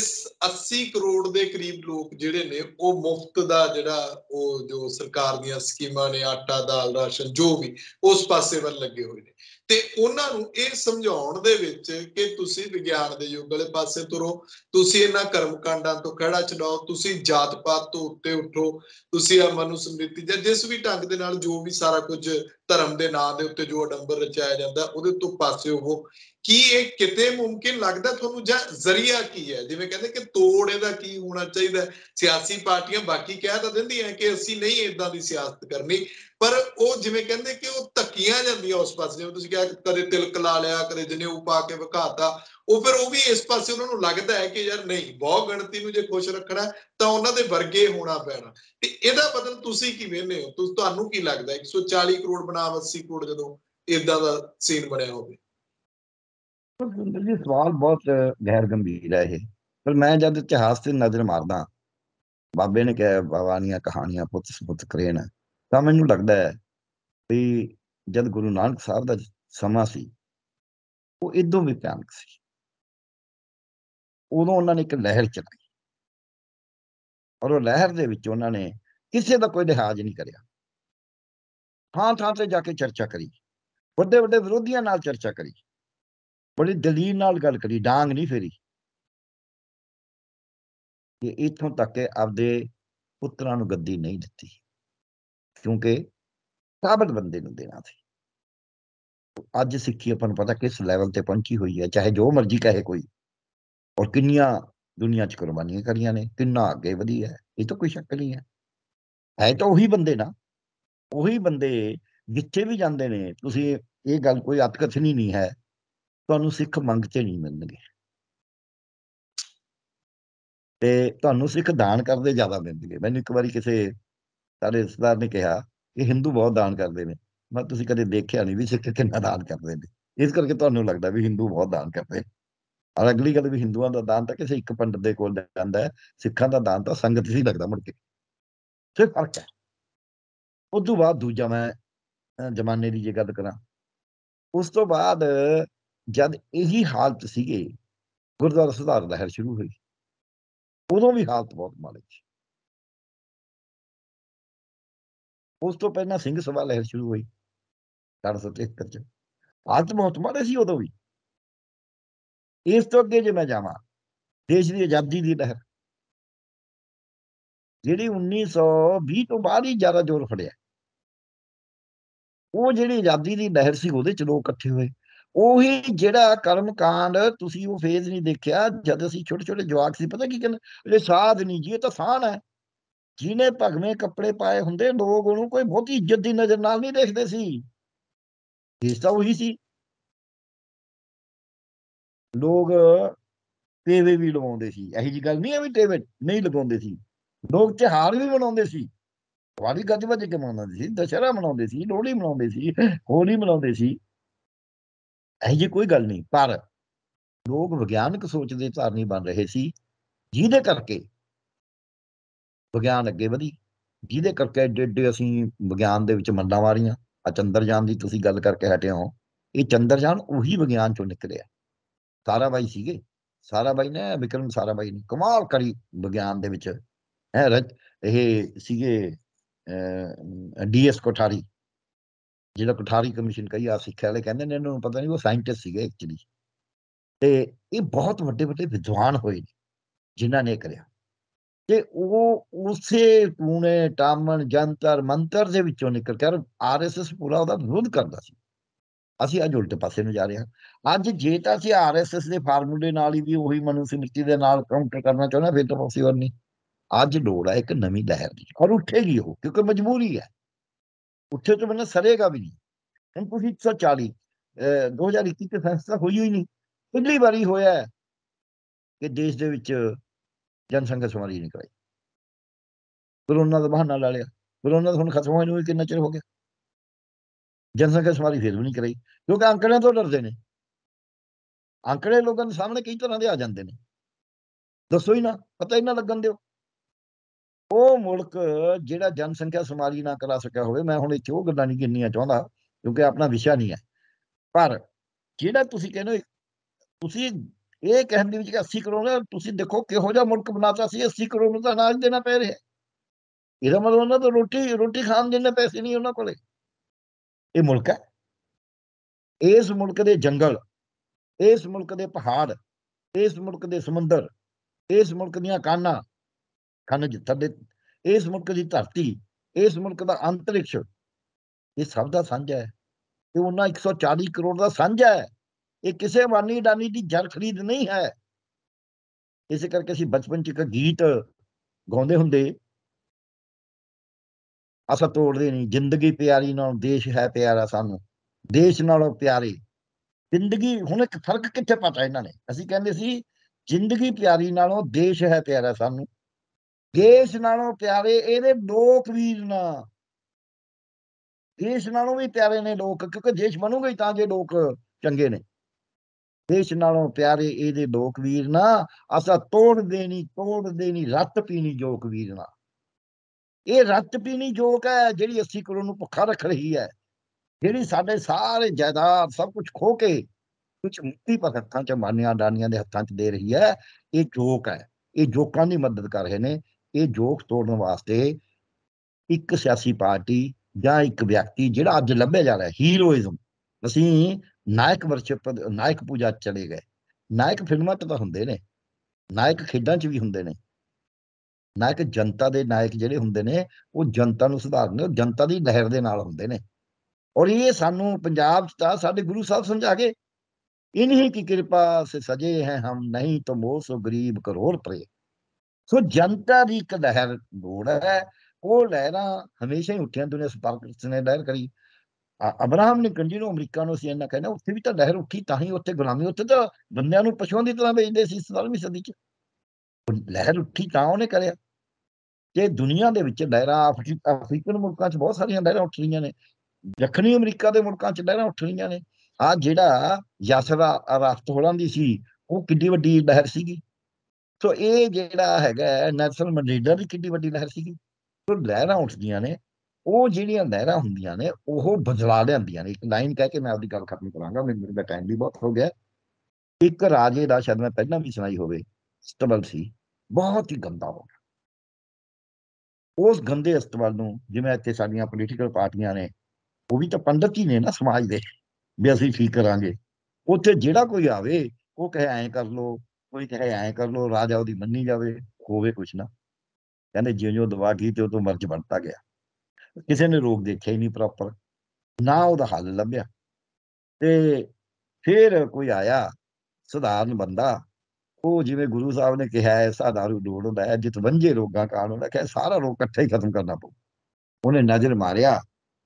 80 ਕਰੋੜ ਦੇ ਕਰੀਬ ਲੋਕ ਜਿਹੜੇ ਨੇ ਉਹ ਮੁਫਤ ਦਾ ਜਿਹੜਾ ਉਹ ਜੋ ਸਰਕਾਰ ਦੀਆਂ ਸਕੀਮਾਂ ਨੇ ਆਟਾ ਦਾਲ ਰਾਸ਼ਨ ਜੋ ਵੀ ਉਸ ਪਾਸੇ ਵੱਲ ਲੱਗੇ ਹੋਏ ਨੇ ਤੇ ਉਹਨਾਂ ਨੂੰ ਇਹ ਸਮਝਾਉਣ ਦੇ ਵਿੱਚ ਕਿ ਤੁਸੀਂ ਵਿਗਿਆਨ ਦੇ ਯੁੱਗ ਵਾਲੇ ਪਾਸੇ ਤੁਰੋ ਤੁਸੀਂ ਇਹਨਾਂ ਕਰਮਕਾਂਡਾਂ ਤੋਂ ਕਿਹੜਾ ਚੜਾਓ ਤੁਸੀਂ ਜਾਤ ਪਾਤ ਤੋਂ ਉੱਤੇ ਉਠੋ ਤੁਸੀਂ ਆ ਮਨੁ ਸਮ੍ਰਿਤੀ ਜਾਂ ਜਿਸ ਵੀ ਢੰਗ ਦੇ ਨਾਲ ਜੋ ਵੀ ਸਾਰਾ ਕੁਝ ਧਰਮ ਦੇ ਨਾਂ ਦੇ ਉੱਤੇ ਜੋ ਅਡੰਬਰ ਰਚਾਇਆ ਜਾਂਦਾ ਉਹਦੇ ਤੋਂ ਪਾਸੇ ਉਹ ਕੀ ਇਹ ਕਿਤੇ ਮੁਮਕਿਨ ਲੱਗਦਾ ਤੁਹਾਨੂੰ ਜਾਂ ਜ਼ਰੀਆ ਕੀ ਹੈ ਜਿਵੇਂ ਕਹਿੰਦੇ ਕਿ ਤੋੜ ਇਹਦਾ ਕੀ ਹੋਣਾ ਚਾਹੀਦਾ ਸਿਆਸੀ ਪਾਰਟੀਆਂ ਬਾਕੀ ਕਹਿ ਤਾਂ ਦਿੰਦੀਆਂ ਕਿ ਅਸੀਂ ਨਹੀਂ ਇਦਾਂ ਦੀ ਸਿਆਸਤ ਕਰਨੀ ਪਰ ਉਹ ਜਿਵੇਂ ਕਹਿੰਦੇ ਕਿ ਉਹ ਧੱਕੀਆਂ ਜਾਂਦੀਆਂ ਉਸ ਪਾਸੇ ਜਿਵੇਂ ਤੁਸੀਂ ਕਿਹਾ ਕਦੇ ਤਿਲਕ ਲਾ ਲਿਆ ਕਦੇ ਜਨੇਊ ਪਾ ਕੇ ਵਿਖਾਤਾ ਉਹ ਫਿਰ ਉਹ ਵੀ ਇਸ ਪਾਸੇ ਉਹਨਾਂ ਨੂੰ ਲੱਗਦਾ ਹੈ ਕਿ ਯਾਰ ਨਹੀਂ ਬਹੁ ਗਣਤੀ ਨੂੰ ਜੇ ਖੁਸ਼ ਰੱਖਣਾ ਤਾਂ ਉਹਨਾਂ ਦੇ ਵਰਗੇ ਹੋਣਾ ਪੈਣਾ ਤੇ ਇਹਦਾ ਬਦਲ ਤੁਸੀਂ ਕੀ ਵੇਖਦੇ ਹੋ ਤੁਹਾਨੂੰ ਕੀ ਲੱਗਦਾ 140 ਕਰੋੜ ਬਣਾ 80 ਕਰੋੜ ਜਦੋਂ ਇਦਾਂ ਦਾ ਸੀਨ ਬਣਿਆ ਹੋਵੇ ਜੀ ਸਵਾਲ ਬਹੁਤ ਗਹਿਰ ਗੰਭੀਰ ਹੈ ਇਹ ਪਰ ਮੈਂ ਜਦ ਇਤਿਹਾਸ ਤੇ ਨਜ਼ਰ ਮਾਰਦਾ ਬਾਬੇ ਨੇ ਕਿਹਾ ਬਾਬਾ ਕਹਾਣੀਆਂ ਪੁੱਤ ਸੁਪੁੱਤ ਕਰੇਣ ਤਾਂ ਮੈਨੂੰ ਲੱਗਦਾ ਹੈ ਵੀ ਜਦ ਗੁਰੂ ਨਾਨਕ ਸਾਹਿਬ ਦਾ ਸਮਾਂ ਸੀ ਉਹ ਇਦੋਂ ਵੀ ਭਿਆਨਕ ਸੀ ਉਦੋਂ ਉਹਨਾਂ ਨੇ ਇੱਕ ਲਹਿਰ ਚਲਾਈ ਔਰ ਉਹ ਲਹਿਰ ਦੇ ਵਿੱਚ ਉਹਨਾਂ ਨੇ ਕਿਸੇ ਦਾ ਕੋਈ ਲਿਹਾਜ਼ ਨਹੀਂ ਕਰਿਆ ਥਾਂ ਥਾਂ ਤੇ ਜਾ ਕੇ ਚਰਚਾ ਕਰੀ ਵੱਡੇ ਵੱਡੇ ਵਿਰੋਧੀਆਂ ਨਾਲ ਚਰਚਾ ਕਰੀ ਬੜੀ ਦਲੀਲ ਨਾਲ ਗੱਲ ਕਰੀ ਡਾਂਗ ਨਹੀਂ ਫੇਰੀ ਕਿ ਇਥੋਂ ਤੱਕ ਕਿ ਆਪਦੇ ਪੁੱਤਰਾਂ ਨੂੰ ਗੱਦੀ ਨਹੀਂ ਦਿੱਤੀ ਕਿਉਂਕਿ ਸਾਬਤ ਬੰਦੇ ਨੂੰ ਦੇਣਾ ਸੀ ਅੱਜ ਸਿੱਖੀ ਆਪਾਂ ਨੂੰ ਪਤਾ ਕਿਸ ਲੈਵਲ ਤੇ ਪਹੁੰਚੀ ਹੋਈ ਹੈ ਚਾਹੇ ਜੋ ਮਰਜ਼ੀ ਕਹੇ ਕੋਈ ਔਰ ਕਿੰਨੀਆਂ ਦੁਨੀਆ 'ਚ ਕੁਰਬਾਨੀਆਂ ਕਰੀਆਂ ਨੇ ਕਿੰਨਾ ਅੱਗੇ ਵਧੀ ਹੈ ਇਹ ਤਾਂ ਕੋਈ ਸ਼ੱਕ ਨਹੀਂ ਹੈ ਹੈ ਤਾਂ ਉਹੀ ਬੰਦੇ ਨਾ ਉਹੀ ਬੰਦੇ ਜਿੱਥੇ ਵੀ ਜਾਂਦੇ ਨੇ ਤੁਸੀਂ ਇਹ ਗੱਲ ਕੋਈ ਅਤਕਥਨੀ ਨਹੀਂ ਹੈ ਤੁਹਾਨੂੰ ਸਿੱਖ ਮੰਗ ਤੇ ਨਹੀਂ ਮਿਲਣਗੇ ਤੇ ਤੁਹਾਨੂੰ ਸਿੱਖ ਦਾਨ ਕਰਦੇ ਜ਼ਿਆਦਾ ਮਿਲਣਗੇ ਮੈਨੂੰ ਇੱਕ ਵਾਰੀ ਕਿਸੇ ਸਾਡੇ ਰਿਸ਼ਤੇਦਾਰ ਨੇ ਕਿਹਾ ਕਿ ਹਿੰਦੂ ਬਹੁਤ ਦਾਨ ਕਰਦੇ ਨੇ ਮੈਂ ਤੁਸੀਂ ਕਦੇ ਦੇਖਿਆ ਨਹੀਂ ਵੀ ਸਿੱਖ ਕਿੰਨਾ ਦਾਨ ਕਰਦੇ ਨੇ ਇਸ ਕਰਕੇ ਤੁਹਾਨੂੰ ਲੱਗਦਾ ਵੀ ਹਿੰਦੂ ਬਹੁਤ ਦਾਨ ਕਰਦੇ ਆ ਅਗਲੀ ਗੱਲ ਵੀ ਹਿੰਦੂਆਂ ਦਾ ਦਾਨ ਤਾਂ ਕਿਸੇ ਇੱਕ ਪੰਡਤ ਦੇ ਕੋਲ ਜਾਂਦਾ ਹੈ ਸਿੱਖਾਂ ਦਾ ਦਾਨ ਤਾਂ ਸੰਗਤ ਹੀ ਲੱਗਦਾ ਮੁੜ ਕੇ ਸਿਰ ਫਰਕ ਹੈ ਉਸ ਤੋਂ ਬਾਅਦ ਦੂਜਾ ਮੈਂ ਜਮਾਨੇ ਦੀ ਜੇ ਗੱਲ ਕਰਾਂ ਉਸ ਤੋਂ ਬਾਅਦ ਜਦ ਇਹੀ ਹਾਲਤ ਸੀਗੇ ਗੁਰਦੁਆਰਾ ਸੁਧਾਰ ਲਹਿਰ ਸ਼ੁਰੂ ਹੋਈ ਉਦੋਂ ਵੀ ਹਾਲਤ ਬਹੁਤ ਮਾੜੀ ਸੀ ਉਸ ਤੋਂ ਪਹਿਲਾਂ ਸਿੰਘ ਸਭਾ ਲਹਿਰ ਸ਼ੁਰੂ ਹੋਈ 1773 ਚ ਆਤਮ ਹੁਤਮਾ ਸੀ ਉਦੋਂ ਵੀ ਇਸ ਤੋਂ ਅੱਗੇ ਜੇ ਮੈਂ ਜਾਵਾਂ ਦੇਸ਼ ਦੀ ਆਜ਼ਾਦੀ ਦੀ ਲਹਿਰ ਜਿਹੜੀ 1920 ਤੋਂ ਬਾਅਦ ਹੀ ਜ਼ਿਆਦਾ ਜ਼ੋਰ ਫੜਿਆ ਉਹ ਜਿਹੜੀ ਆਜ਼ਾਦੀ ਦੀ ਲਹਿਰ ਸੀ ਉਹਦੇ ਚ ਲੋਕ ਇਕੱਠੇ ਹੋਏ ਉਹੀ ਜਿਹੜਾ ਕਰਮਕਾਂਡ ਤੁਸੀਂ ਉਹ ਫੇਜ਼ ਨਹੀਂ ਦੇਖਿਆ ਜਦ ਅਸੀਂ ਛੋਟੇ ਛੋਟੇ ਜਵਾਕ ਸੀ ਪਤਾ ਕੀ ਕਹਿੰਦੇ ਜੇ ਸਾਧ ਨਹੀਂ ਜੀ ਇਹ ਤਾਂ ਸਾਨ ਹੈ ਜਿਹਨੇ ਭਗਵੇਂ ਕੱਪੜੇ ਪਾਏ ਹੁੰਦੇ ਲੋਕ ਉਹਨੂੰ ਕੋਈ ਬਹੁਤੀ ਇੱਜ਼ਤ ਦੀ ਨਜ਼ਰ ਨਾਲ ਨਹੀਂ ਦੇਖਦੇ ਸੀ ਇਸ ਤਾਂ ਉਹੀ ਸੀ ਲੋਕ ਤੇਵੇ ਵੀ ਲਵਾਉਂਦੇ ਸੀ ਇਹੀ ਜੀ ਗੱਲ ਨਹੀਂ ਹੈ ਵੀ ਤੇਵੇ ਨਹੀਂ ਲਗਾਉਂਦੇ ਸੀ ਲੋਕ ਤਿਹਾਰ ਵੀ ਮਨਾਉਂਦੇ ਸੀ ਵਾਰੀ ਗੱਜ ਵੱਜ ਕੇ ਮਨਾਉਂਦੇ ਸੀ ਦਸ਼ਹਰਾ ਮਨਾਉਂਦੇ ਸੀ ਲੋਹੜੀ ਮਨਾਉਂਦੇ ਸੀ ਹੋਲੀ ਮਨਾਉਂਦੇ ਸੀ ਇਹ ਜੀ ਕੋਈ ਗੱਲ ਨਹੀਂ ਪਰ ਲੋਕ ਵਿਗਿਆਨਕ ਸੋਚ ਦੇ ਧਾਰਨੀ ਬਣ ਰਹੇ ਸੀ ਜਿਹਦੇ ਕਰਕੇ ਵਿਗਿਆਨ ਅੱਗੇ ਵਧੀ ਜਿਹਦੇ ਕਰਕੇ ਐਡੇ ਅਸੀਂ ਵਿਗਿਆਨ ਦੇ ਵਿੱਚ ਮੰਡਾਂ ਮਾਰੀਆਂ ਆ ਚੰਦਰਯਾਨ ਦੀ ਤੁਸੀਂ ਗੱਲ ਕਰਕੇ ਹਟਿਆ ਹੋ ਇਹ ਚੰਦਰਯਾਨ ਉਹੀ ਵਿਗਿਆਨ ਚੋਂ ਨਿਕਲਿਆ ਸਾਰਾ ਬਾਈ ਸੀਗੇ ਸਾਰਾ ਬਾਈ ਨੇ ਵਿਕਰਮ ਸਾਰਾ ਬਾਈ ਨੇ ਕਮਾਲ ਕਰੀ ਵਿਗਿਆਨ ਦੇ ਵਿੱਚ ਹੈ ਰਜ ਇਹ ਸੀਗੇ ਡੀਐਸ ਕੋਠਾਰੀ ਜਿਹੜਾ ਕੋਠਾਰੀ ਕਮਿਸ਼ਨ ਕਹੀ ਆ ਸਿੱਖਿਆ ਵਾਲੇ ਕਹਿੰਦੇ ਨੇ ਇਹਨੂੰ ਪਤਾ ਨਹੀਂ ਉਹ ਸਾਇੰਟਿਸਟ ਸੀਗੇ ਐਕਚੁਅਲੀ ਤੇ ਇਹ ਬਹੁਤ ਵੱਡੇ ਵੱਡੇ ਵਿਦਵਾਨ ਹੋਏ ਜਿਨ੍ਹਾਂ ਨੇ ਕਰਿਆ ਤੇ ਉਹ ਉਸੇ ਪੂਨੇ ਟਾਮਣ ਜੰਤਰ ਮੰਤਰ ਦੇ ਵਿੱਚੋਂ ਨਿਕਲ ਕੇ ਆਰਐਸਐਸ ਪੂਰਾ ਉਹਦਾ ਵਿਰੋਧ ਕਰਦਾ ਸੀ ਅਸੀਂ ਅੱਜ ਉਲਟੇ ਪਾਸੇ ਨੂੰ ਜਾ ਰਹੇ ਹਾਂ ਅੱਜ ਜੇ ਤਾਂ ਅਸੀਂ ਆਰਐਸਐਸ ਦੇ ਫਾਰਮੂਲੇ ਨਾਲ ਹੀ ਵੀ ਉਹੀ ਮਨੁਸਮਿਤੀ ਦੇ ਨਾਲ ਕਾਊਂਟਰ ਕਰਨਾ ਚਾਹੁੰਦਾ ਫਿਰ ਤਾਂ ਪੋਸੀਬਲ ਨਹੀਂ ਅੱਜ ਲੋੜ ਹੈ ਇੱਕ ਨਵੀਂ ਲਹਿਰ ਦੀ ਔਰ ਉੱਠੇਗੀ ਉਹ ਕਿਉਂਕਿ ਮਜਬੂਰੀ ਹੈ ਉੱਠੇ ਤੋਂ ਬਿਨਾਂ ਸਰੇਗਾ ਵੀ ਨਹੀਂ ਹੁਣ ਤੁਸੀਂ 140 2021 ਤੇ ਫੈਸਲਾ ਹੋਈ ਹੋਈ ਨਹੀਂ ਪਹਿਲੀ ਵਾਰੀ ਹੋਇਆ ਕਿ ਦੇਸ਼ ਦੇ ਵਿੱਚ ਜਨਸੰਖਿਆ ਸ਼ੁਮਾਰੀ ਨਹੀਂ ਕਰਾਈ ਫਿਰ ਉਹਨਾਂ ਦਾ ਬਹਾਨਾ ਲਾ ਲਿਆ ਫਿਰ ਉਹਨਾਂ ਦਾ ਹੁਣ ਖਤਮ ਹੋਇਆ ਨੂੰ ਕਿੰਨਾ ਚਿਰ ਹੋ ਗਿਆ ਜਨਸੰਖਿਆ ਸ਼ੁਮਾਰੀ ਫਿਰ ਵੀ ਨਹੀਂ ਕਰਾਈ ਕਿਉਂਕਿ ਅੰਕੜਿਆਂ ਤੋਂ ਡਰਦੇ ਨੇ ਅੰਕੜੇ ਲੋਕਾਂ ਦੇ ਸਾਹਮਣੇ ਕਈ ਤਰ੍ਹਾਂ ਦੇ ਆ ਜਾਂਦੇ ਨੇ ਦੱਸੋ ਹੀ ਨਾ ਪਤਾ ਹੀ ਨਾ ਲੱਗਣ ਦਿਓ ਉਹ ਮੁਲਕ ਜਿਹੜਾ ਜਨਸੰਖਿਆ ਸ਼ੁਮਾਰੀ ਨਾ ਕਰਾ ਸਕਿਆ ਹੋਵੇ ਮੈਂ ਹੁਣ ਇੱਥੇ ਉਹ ਗੱਲਾਂ ਨਹੀਂ ਕਿੰਨੀਆਂ ਚਾਹੁੰਦਾ ਕਿਉਂਕਿ ਆਪਣਾ ਵਿਸ਼ਾ ਨਹੀਂ ਹੈ ਪਰ ਜਿਹੜਾ ਤੁਸੀਂ ਕਹਿੰਦੇ ਤੁਸੀਂ ਇਹ ਕਹਿਣ ਦੇ ਵਿੱਚ 80 ਕਰੋੜ ਤੁਸੀਂ ਦੇਖੋ ਕਿਹੋ ਜਿਹਾ ਮੁਲਕ ਬਣਾਤਾ ਸੀ 80 ਕਰੋੜ ਦਾ ਨਾਲ ਦੇਣਾ ਪੈ ਰਿਹਾ ਇਹਦਾ ਮਤਲਬ ਉਹਨਾਂ ਤੋਂ ਰੋਟੀ ਰੋਟੀ ਖਾਣ ਦੇ ਪੈਸੇ ਨਹੀਂ ਉਹਨਾਂ ਕੋਲੇ ਇਹ ਮੁਲਕ ਹੈ ਇਸ ਮੁਲਕ ਦੇ ਜੰਗਲ ਇਸ ਮੁਲਕ ਦੇ ਪਹਾੜ ਇਸ ਮੁਲਕ ਦੇ ਸਮੁੰਦਰ ਇਸ ਮੁਲਕ ਦੀਆਂ ਕਾਨਾਂ ਕੰਨ ਜਿੱਥੇ ਦੇ ਇਸ ਮੁਲਕ ਦੀ ਧਰਤੀ ਇਸ ਮੁਲਕ ਦਾ ਅੰਤਰਿਕਸ਼ ਇਹ ਸਭ ਦਾ ਸਾਂਝਾ ਹੈ ਇਹ ਉਹਨਾਂ 140 ਕਰੋੜ ਦਾ ਸਾਂਝਾ ਹੈ ਇਹ ਕਿਸੇ ਵਾਨੀ ਡਾਨੀ ਦੀ ਜਰ ਖਰੀਦ ਨਹੀਂ ਹੈ ਇਸੇ ਕਰਕੇ ਅਸੀਂ ਬਚਪਨ ਚ ਇੱਕ ਗੀਤ ਗਾਉਂਦੇ ਹੁੰਦੇ ਅਸਾਂ ਤੋੜਦੇ ਨਹੀਂ ਜ਼ਿੰਦਗੀ ਪਿਆਰੀ ਨਾਲ ਦੇਸ਼ ਹੈ ਪਿਆਰਾ ਸਾਨੂੰ ਦੇਸ਼ ਨਾਲੋਂ ਪਿਆਰੀ ਜ਼ਿੰਦਗੀ ਹੁਣ ਇੱਕ ਫਰਕ ਕਿੱਥੇ ਪਤਾ ਇਹਨਾਂ ਨੇ ਅਸੀਂ ਕਹਿੰਦੇ ਸੀ ਜ਼ਿੰਦਗੀ ਪਿਆਰੀ ਨਾਲੋਂ ਦੇਸ਼ ਹੈ ਪਿਆਰਾ ਸਾਨੂੰ ਦੇਸ਼ ਨਾਲੋਂ ਪਿਆਰੇ ਇਹਦੇ ਲੋਕ ਵੀਰ ਨਾ ਦੇਸ਼ ਨਾਲੋਂ ਵੀ ਪਿਆਰੇ ਨੇ ਲੋਕ ਕਿਉਂਕਿ ਦੇਸ਼ ਬਣੂਗਾ ਹੀ ਤਾਂ ਜੇ ਲੋਕ ਚੰਗੇ ਨੇ ਦੇਸ਼ ਨਾਲੋਂ ਪਿਆਰੇ ਇਹਦੇ ਲੋਕ ਵੀਰ ਨਾ ਅਸਾਂ ਤੋੜ ਦੇਣੀ ਤੋੜ ਦੇਣੀ ਰੱਤ ਪੀਣੀ ਜੋਕ ਵੀਰ ਨਾ ਇਹ ਰੱਤ ਪੀਣੀ ਜੋਕ ਹੈ ਜਿਹੜੀ ਅਸੀਂ ਕੋਲੋਂ ਨੂੰ ਭੁੱਖਾ ਰੱਖ ਰਹੀ ਹੈ ਜਿਹੜੀ ਸਾਡੇ ਸਾਰੇ ਜਾਇਦਾਦ ਸਭ ਕੁਝ ਖੋ ਕੇ ਕੁਝ ਮੁਕਤੀ ਪਖਤਾਂ ਚ ਮਾਨੀਆਂ ਡਾਨੀਆਂ ਦੇ ਹੱਥਾਂ ਚ ਦੇ ਰਹੀ ਹੈ ਇਹ ਜੋਕ ਹੈ ਇਹ ਜੋਕਾਂ ਦੀ ਮਦਦ ਕਰ ਰਹੇ ਨੇ ਇਹ ਜੋਕ ਤੋੜਨ ਵਾਸਤੇ ਇੱਕ ਸਿਆਸੀ ਪਾਰਟੀ ਜਾਂ ਇੱਕ ਵਿਅਕਤੀ ਜਿਹੜਾ ਅੱਜ ਲੱਭਿਆ ਜਾ ਰਿਹਾ ਹੀਰੋਇਜ਼ਮ ਅਸੀਂ ਨਾਇਕ ਵਰਸ਼ਿਪ ਨਾਇਕ ਪੂਜਾ ਚਲੇ ਗਏ ਨਾਇਕ ਫਿਲਮਾਂ 'ਚ ਤਾਂ ਹੁੰਦੇ ਨੇ ਨਾਇਕ ਖੇਡਾਂ 'ਚ ਵੀ ਹੁੰਦੇ ਨੇ ਨਾਇਕ ਜਨਤਾ ਦੇ ਨਾਇਕ ਜਿਹੜੇ ਹੁੰਦੇ ਨੇ ਉਹ ਜਨਤਾ ਨੂੰ ਸੁਧਾਰਨੇ ਉਹ ਜਨਤਾ ਦੀ ਲਹਿਰ ਦੇ ਨਾਲ ਹੁੰਦੇ ਨੇ ਔਰ ਇਹ ਸਾਨੂੰ ਪੰਜਾਬ 'ਚ ਤਾਂ ਸਾਡੇ ਗੁਰੂ ਸਾਹਿਬ ਸਮਝਾ ਗਏ ਇਨਹੀ ਕੀ ਕਿਰਪਾ ਸੇ ਸਜੇ ਹੈ ਹਮ ਨਹੀਂ ਤੋ ਮੋਹ ਸੋ ਗਰੀਬ ਕਰੋੜ ਪਰੇ ਸੋ ਜਨਤਾ ਦੀ ਇੱਕ ਲਹਿਰ ਲੋੜ ਹੈ ਉਹ ਲਹਿਰਾਂ ਹਮੇਸ਼ਾ ਹੀ ਉੱਠੀਆਂ ਦੁਨੀਆ ਸਪਾਰਕਸ ਨੇ ਲਹਿਰ ਕਰੀ ਅਬਰਾਹਮ ਲਿੰਕਨ ਨੂੰ ਅਮਰੀਕਾ ਨੂੰ ਸੀ ਇਹਨਾਂ ਕਹਿੰਦਾ ਉੱਥੇ ਵੀ ਤਾਂ ਲਹਿਰ ਉੱਠੀ ਤਾਂ ਹੀ ਉੱਥੇ ਗੁਲਾਮੀ ਉੱਥੇ ਤਾਂ ਬੰਦਿਆਂ ਨੂੰ ਪਸ਼ੂਆਂ ਦੀ ਤਰ੍ਹਾਂ ਵੇਚਦੇ ਸੀ 17ਵੀਂ ਸਦੀ 'ਚ ਲਹਿਰ ਉੱਠੀ ਤਾਂ ਉਹਨੇ ਕਰਿਆ ਤੇ ਦੁਨੀਆ ਦੇ ਵਿੱਚ ਲਹਿਰਾਂ ਅਫਰੀਕਨ ਮੁਲਕਾਂ 'ਚ ਬਹੁਤ ਸਾਰੀਆਂ ਲਹਿਰਾਂ ਉੱਠ ਰਹੀਆਂ ਨੇ ਦੱਖਣੀ ਅਮਰੀਕਾ ਦੇ ਮੁਲਕਾਂ 'ਚ ਲਹਿਰਾਂ ਉੱਠ ਰਹੀਆਂ ਨੇ ਆ ਜਿਹੜਾ ਯਾਸਰ ਰਾਫਤ ਹੋਲਾਂ ਦੀ ਸੀ ਉਹ ਕਿੰਨੀ ਵੱਡੀ ਲਹਿਰ ਸੀਗੀ ਸੋ ਇਹ ਜਿਹੜਾ ਹੈਗਾ ਨੈਸ਼ਨਲ ਮੰਡੀਡਰ ਦੀ ਕਿੰਨੀ ਵੱਡੀ ਲਹਿਰ ਸੀਗੀ ਸੋ ਲਹਿਰਾਂ ਉੱਠਦੀਆਂ ਨੇ ਉਹ ਜਿਹੜੀਆਂ ਲਹਿਰਾਂ ਹੁੰਦੀਆਂ ਨੇ ਉਹ ਬਦਲਾ ਲੈਂਦੀਆਂ ਨੇ ਇੱਕ ਲਾਈਨ ਕਹਿ ਕੇ ਮੈਂ ਆਪਦੀ ਗੱਲ ਖਤਮ ਕਰਾਂਗਾ ਮੇਰੇ ਦਾ ਟਾਈਮ ਵੀ ਬਹੁਤ ਹੋ ਗਿਆ ਇੱਕ ਰਾਜੇ ਦਾ ਸ਼ਬਦ ਮੈਂ ਪਹਿਲਾਂ ਵੀ ਸੁਣਾਈ ਹੋਵੇ ਸਟਬਲ ਸੀ ਬਹੁਤ ਹੀ ਗੰਦਾ ਹੋ ਗਿਆ ਉਸ ਗੰਦੇ ਅਸਤਬਲ ਨੂੰ ਜਿਵੇਂ ਇੱਥੇ ਸਾਡੀਆਂ ਪੋਲੀਟੀਕਲ ਪਾਰਟੀਆਂ ਨੇ ਉਹ ਵੀ ਤਾਂ ਪੰਡਤ ਹੀ ਨੇ ਨਾ ਸਮਾਜ ਦੇ ਵੀ ਅਸੀਂ ਠੀਕ ਕਰਾਂਗੇ ਉੱਥੇ ਜਿਹੜਾ ਕੋਈ ਆਵੇ ਉਹ ਕਹੇ ਐਂ ਕਰ ਲੋ ਕੋਈ ਕਹੇ ਐਂ ਕਰ ਲੋ ਰਾਜਾ ਉਹਦੀ ਮੰਨੀ ਜਾਵੇ ਹੋਵੇ ਕੁਛ ਨਾ ਕਹਿੰਦੇ ਜਿਉਂ ਜਿਉਂ ਦਵਾ ਤੇ ਉਹ ਤੋਂ ਮਰਜ ਬਣਤਾ ਗਿਆ ਕਿਸੇ ਨੇ ਰੋਗ ਦੇਖਿਆ ਹੀ ਨਹੀਂ ਪ੍ਰੋਪਰ ਨਾ ਉਹਦਾ ਹੱਲ ਲੱਭਿਆ ਤੇ ਫਿਰ ਕੋਈ ਆਇਆ ਸਧਾਰਨ ਬੰਦਾ ਉਹ ਜਿਵੇਂ ਗੁਰੂ ਸਾਹਿਬ ਨੇ ਕਿਹਾ ਹੈ ਸਾਧਾਰੂ ਡੋੜ ਹੁੰਦਾ ਹੈ ਜਿਤ ਵੰਜੇ ਰੋਗਾਂ ਕਾਰਨ ਹੁੰਦਾ ਕਿ ਸਾਰਾ ਰੋਗ ਇਕੱਠਾ ਹੀ ਖਤਮ ਕਰਨਾ ਪਊ ਉਹਨੇ ਨਜ਼ਰ ਮਾਰਿਆ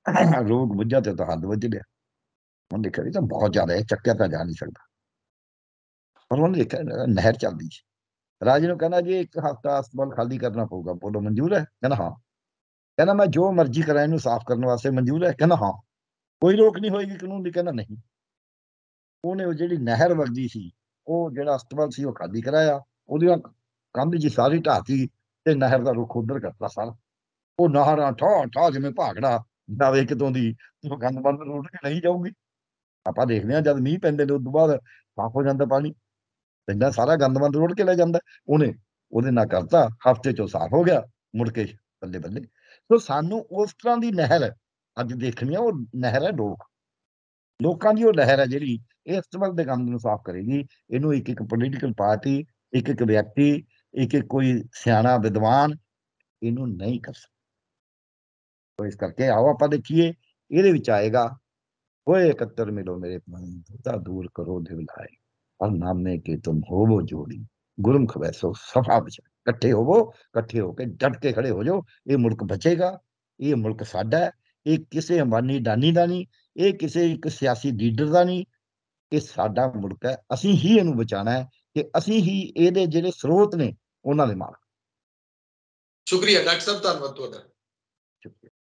ਰੋਗ ਬੁੱਝਾ ਤੇ ਤਾਂ ਹੱਦ ਵੱਜ ਗਿਆ ਉਹਨੇ ਦੇਖਿਆ ਇਹ ਤਾਂ ਬਹੁਤ ਜ਼ਿਆਦਾ ਹੈ ਚੱਕਿਆ ਤਾਂ ਜਾ ਨਹੀਂ ਸਕਦਾ ਪਰ ਉਹਨੇ ਦੇਖਿਆ ਨਹਿਰ ਚੱਲਦੀ ਸੀ ਰਾਜੇ ਨੂੰ ਕਹਿੰਦਾ ਜੀ ਇੱਕ ਹਫਤਾ ਅਸਮਾਨ ਖਾਲੀ ਕਰਨਾ ਪਊਗਾ ਬੋਲੋ ਮਨਜ਼ੂਰ ਹੈ ਕਹਿੰਦਾ ਹਾਂ ਕਹਿੰਦਾ ਮੈਂ ਜੋ ਮਰਜ਼ੀ ਕਰਾਂ ਇਹਨੂੰ ਸਾਫ਼ ਕਰਨ ਵਾਸਤੇ ਮਨਜ਼ੂਰ ਹੈ ਕਹਿੰਦਾ ਹਾਂ ਕੋਈ ਰੋਕ ਨਹੀਂ ਹੋਏਗੀ ਕਾਨੂੰਨ ਦੀ ਕਹਿੰਦਾ ਨਹੀਂ ਉਹਨੇ ਉਹ ਜਿਹੜੀ ਨਹਿਰ ਵਗਦੀ ਸੀ ਉਹ ਜਿਹੜਾ ਅਸਤਵਲ ਸੀ ਉਹ ਖਾਲੀ ਕਰਾਇਆ ਉਹਦੀਆਂ ਕੰਧ ਜੀ ਸਾਰੀ ਢਾਤੀ ਤੇ ਨਹਿਰ ਦਾ ਰੁਖ ਉਧਰ ਕਰਤਾ ਸਾਰਾ ਉਹ ਨਹਿਰਾਂ ਠਾ ਠਾ ਜਿਵੇਂ ਭਾਗੜਾ ਜਾਵੇ ਕਿਤੋਂ ਦੀ ਉਹ ਗੰਦ ਬੰਦ ਰੋਡ ਕੇ ਨਹੀਂ ਜਾਊਗੀ ਆਪਾਂ ਦੇਖਦੇ ਹਾਂ ਜਦ ਮੀਂਹ ਪੈਂਦੇ ਨੇ ਉਸ ਤੋਂ ਬਾਅਦ ਸਾਫ ਹੋ ਜਾਂਦਾ ਪਾਣੀ ਪਿੰਡਾਂ ਸਾਰਾ ਗੰਦ ਬੰਦ ਰੋਡ ਕੇ ਲੈ ਜਾਂਦਾ ਉਹਨੇ ਉਹਦੇ ਨਾਲ ਕਰਤਾ ਹਫ਼ਤੇ ਚੋਂ ਸਾਫ ਹੋ ਗਿਆ ਮੁੜ ਕੇ ਬੱਲੇ ਬੱਲੇ ਸੋ ਸਾਨੂੰ ਉਸ ਤਰ੍ਹਾਂ ਦੀ ਨਹਿਰ ਅੱਜ ਦੇਖਣੀ ਆ ਉਹ ਨਹਿਰ ਹੈ ਲੋਕ ਲੋਕਾਂ ਦੀ ਉਹ ਨਹਿਰ ਹੈ ਜਿਹੜੀ ਇਸ ਵਕਤ ਦੇ ਗੰਦ ਨੂੰ ਸਾਫ਼ ਕਰੇਗੀ ਇਹਨੂੰ ਇੱਕ ਇੱਕ ਪੋਲੀਟੀਕਲ ਪਾਰਟੀ ਇੱਕ ਇੱਕ ਵਿਅਕਤੀ ਇੱਕ ਇੱਕ ਕੋਈ ਸਿਆਣਾ ਵਿਦਵਾਨ ਇਹਨੂੰ ਨਹੀਂ ਕਰ ਸਕਦਾ ਤੋ ਇਸ ਕਰਕੇ ਆਓ ਆਪਾਂ ਦੇਖੀਏ ਇਹਦੇ ਵਿੱਚ ਆਏਗਾ ਓਏ ਇਕੱਤਰ ਮਿਲੋ ਮੇਰੇ ਪਾਣੀ ਦੁੱਧਾ ਦੂਰ ਕਰੋ ਦਿਵਲਾਏ ਹਰ ਨਾਮੇ ਕੇ ਤੁਮ ਹੋ ਬੋ ਜੋੜੀ ਗੁਰਮਖ ਵੈਸੋ ਸਫਾ ਬਚਾਏ ਇਕੱਠੇ ਹੋਵੋ ਇਕੱਠੇ ਹੋ ਕੇ ਡਟ ਕੇ ਖੜੇ ਹੋ ਜਾਓ ਇਹ ਮੁਲਕ ਬਚੇਗਾ ਇਹ ਮੁਲਕ ਸਾਡਾ ਹੈ ਇਹ ਕਿਸੇ ਅਮਾਨੀ ਦਾਨੀ ਦਾ ਨਹੀਂ ਇਹ ਕਿਸੇ ਇੱਕ ਸਿਆਸੀ ਲੀਡਰ ਦਾ ਨਹੀਂ ਇਹ ਸਾਡਾ ਮੁਲਕ ਹੈ ਅਸੀਂ ਹੀ ਇਹਨੂੰ ਬਚਾਣਾ ਹੈ ਕਿ ਅਸੀਂ ਹੀ ਇਹਦੇ ਜਿਹੜੇ ਸਰੋਤ ਨੇ ਉਹਨਾਂ ਦੇ ਮਾਲਕ ਸ਼ੁਕਰੀਆ ਡਾਕਟਰ ਸਾਹਿਬ ਧੰਨਵਾਦ ਤੁਹਾਡਾ ਸ਼ੁਕਰੀਆ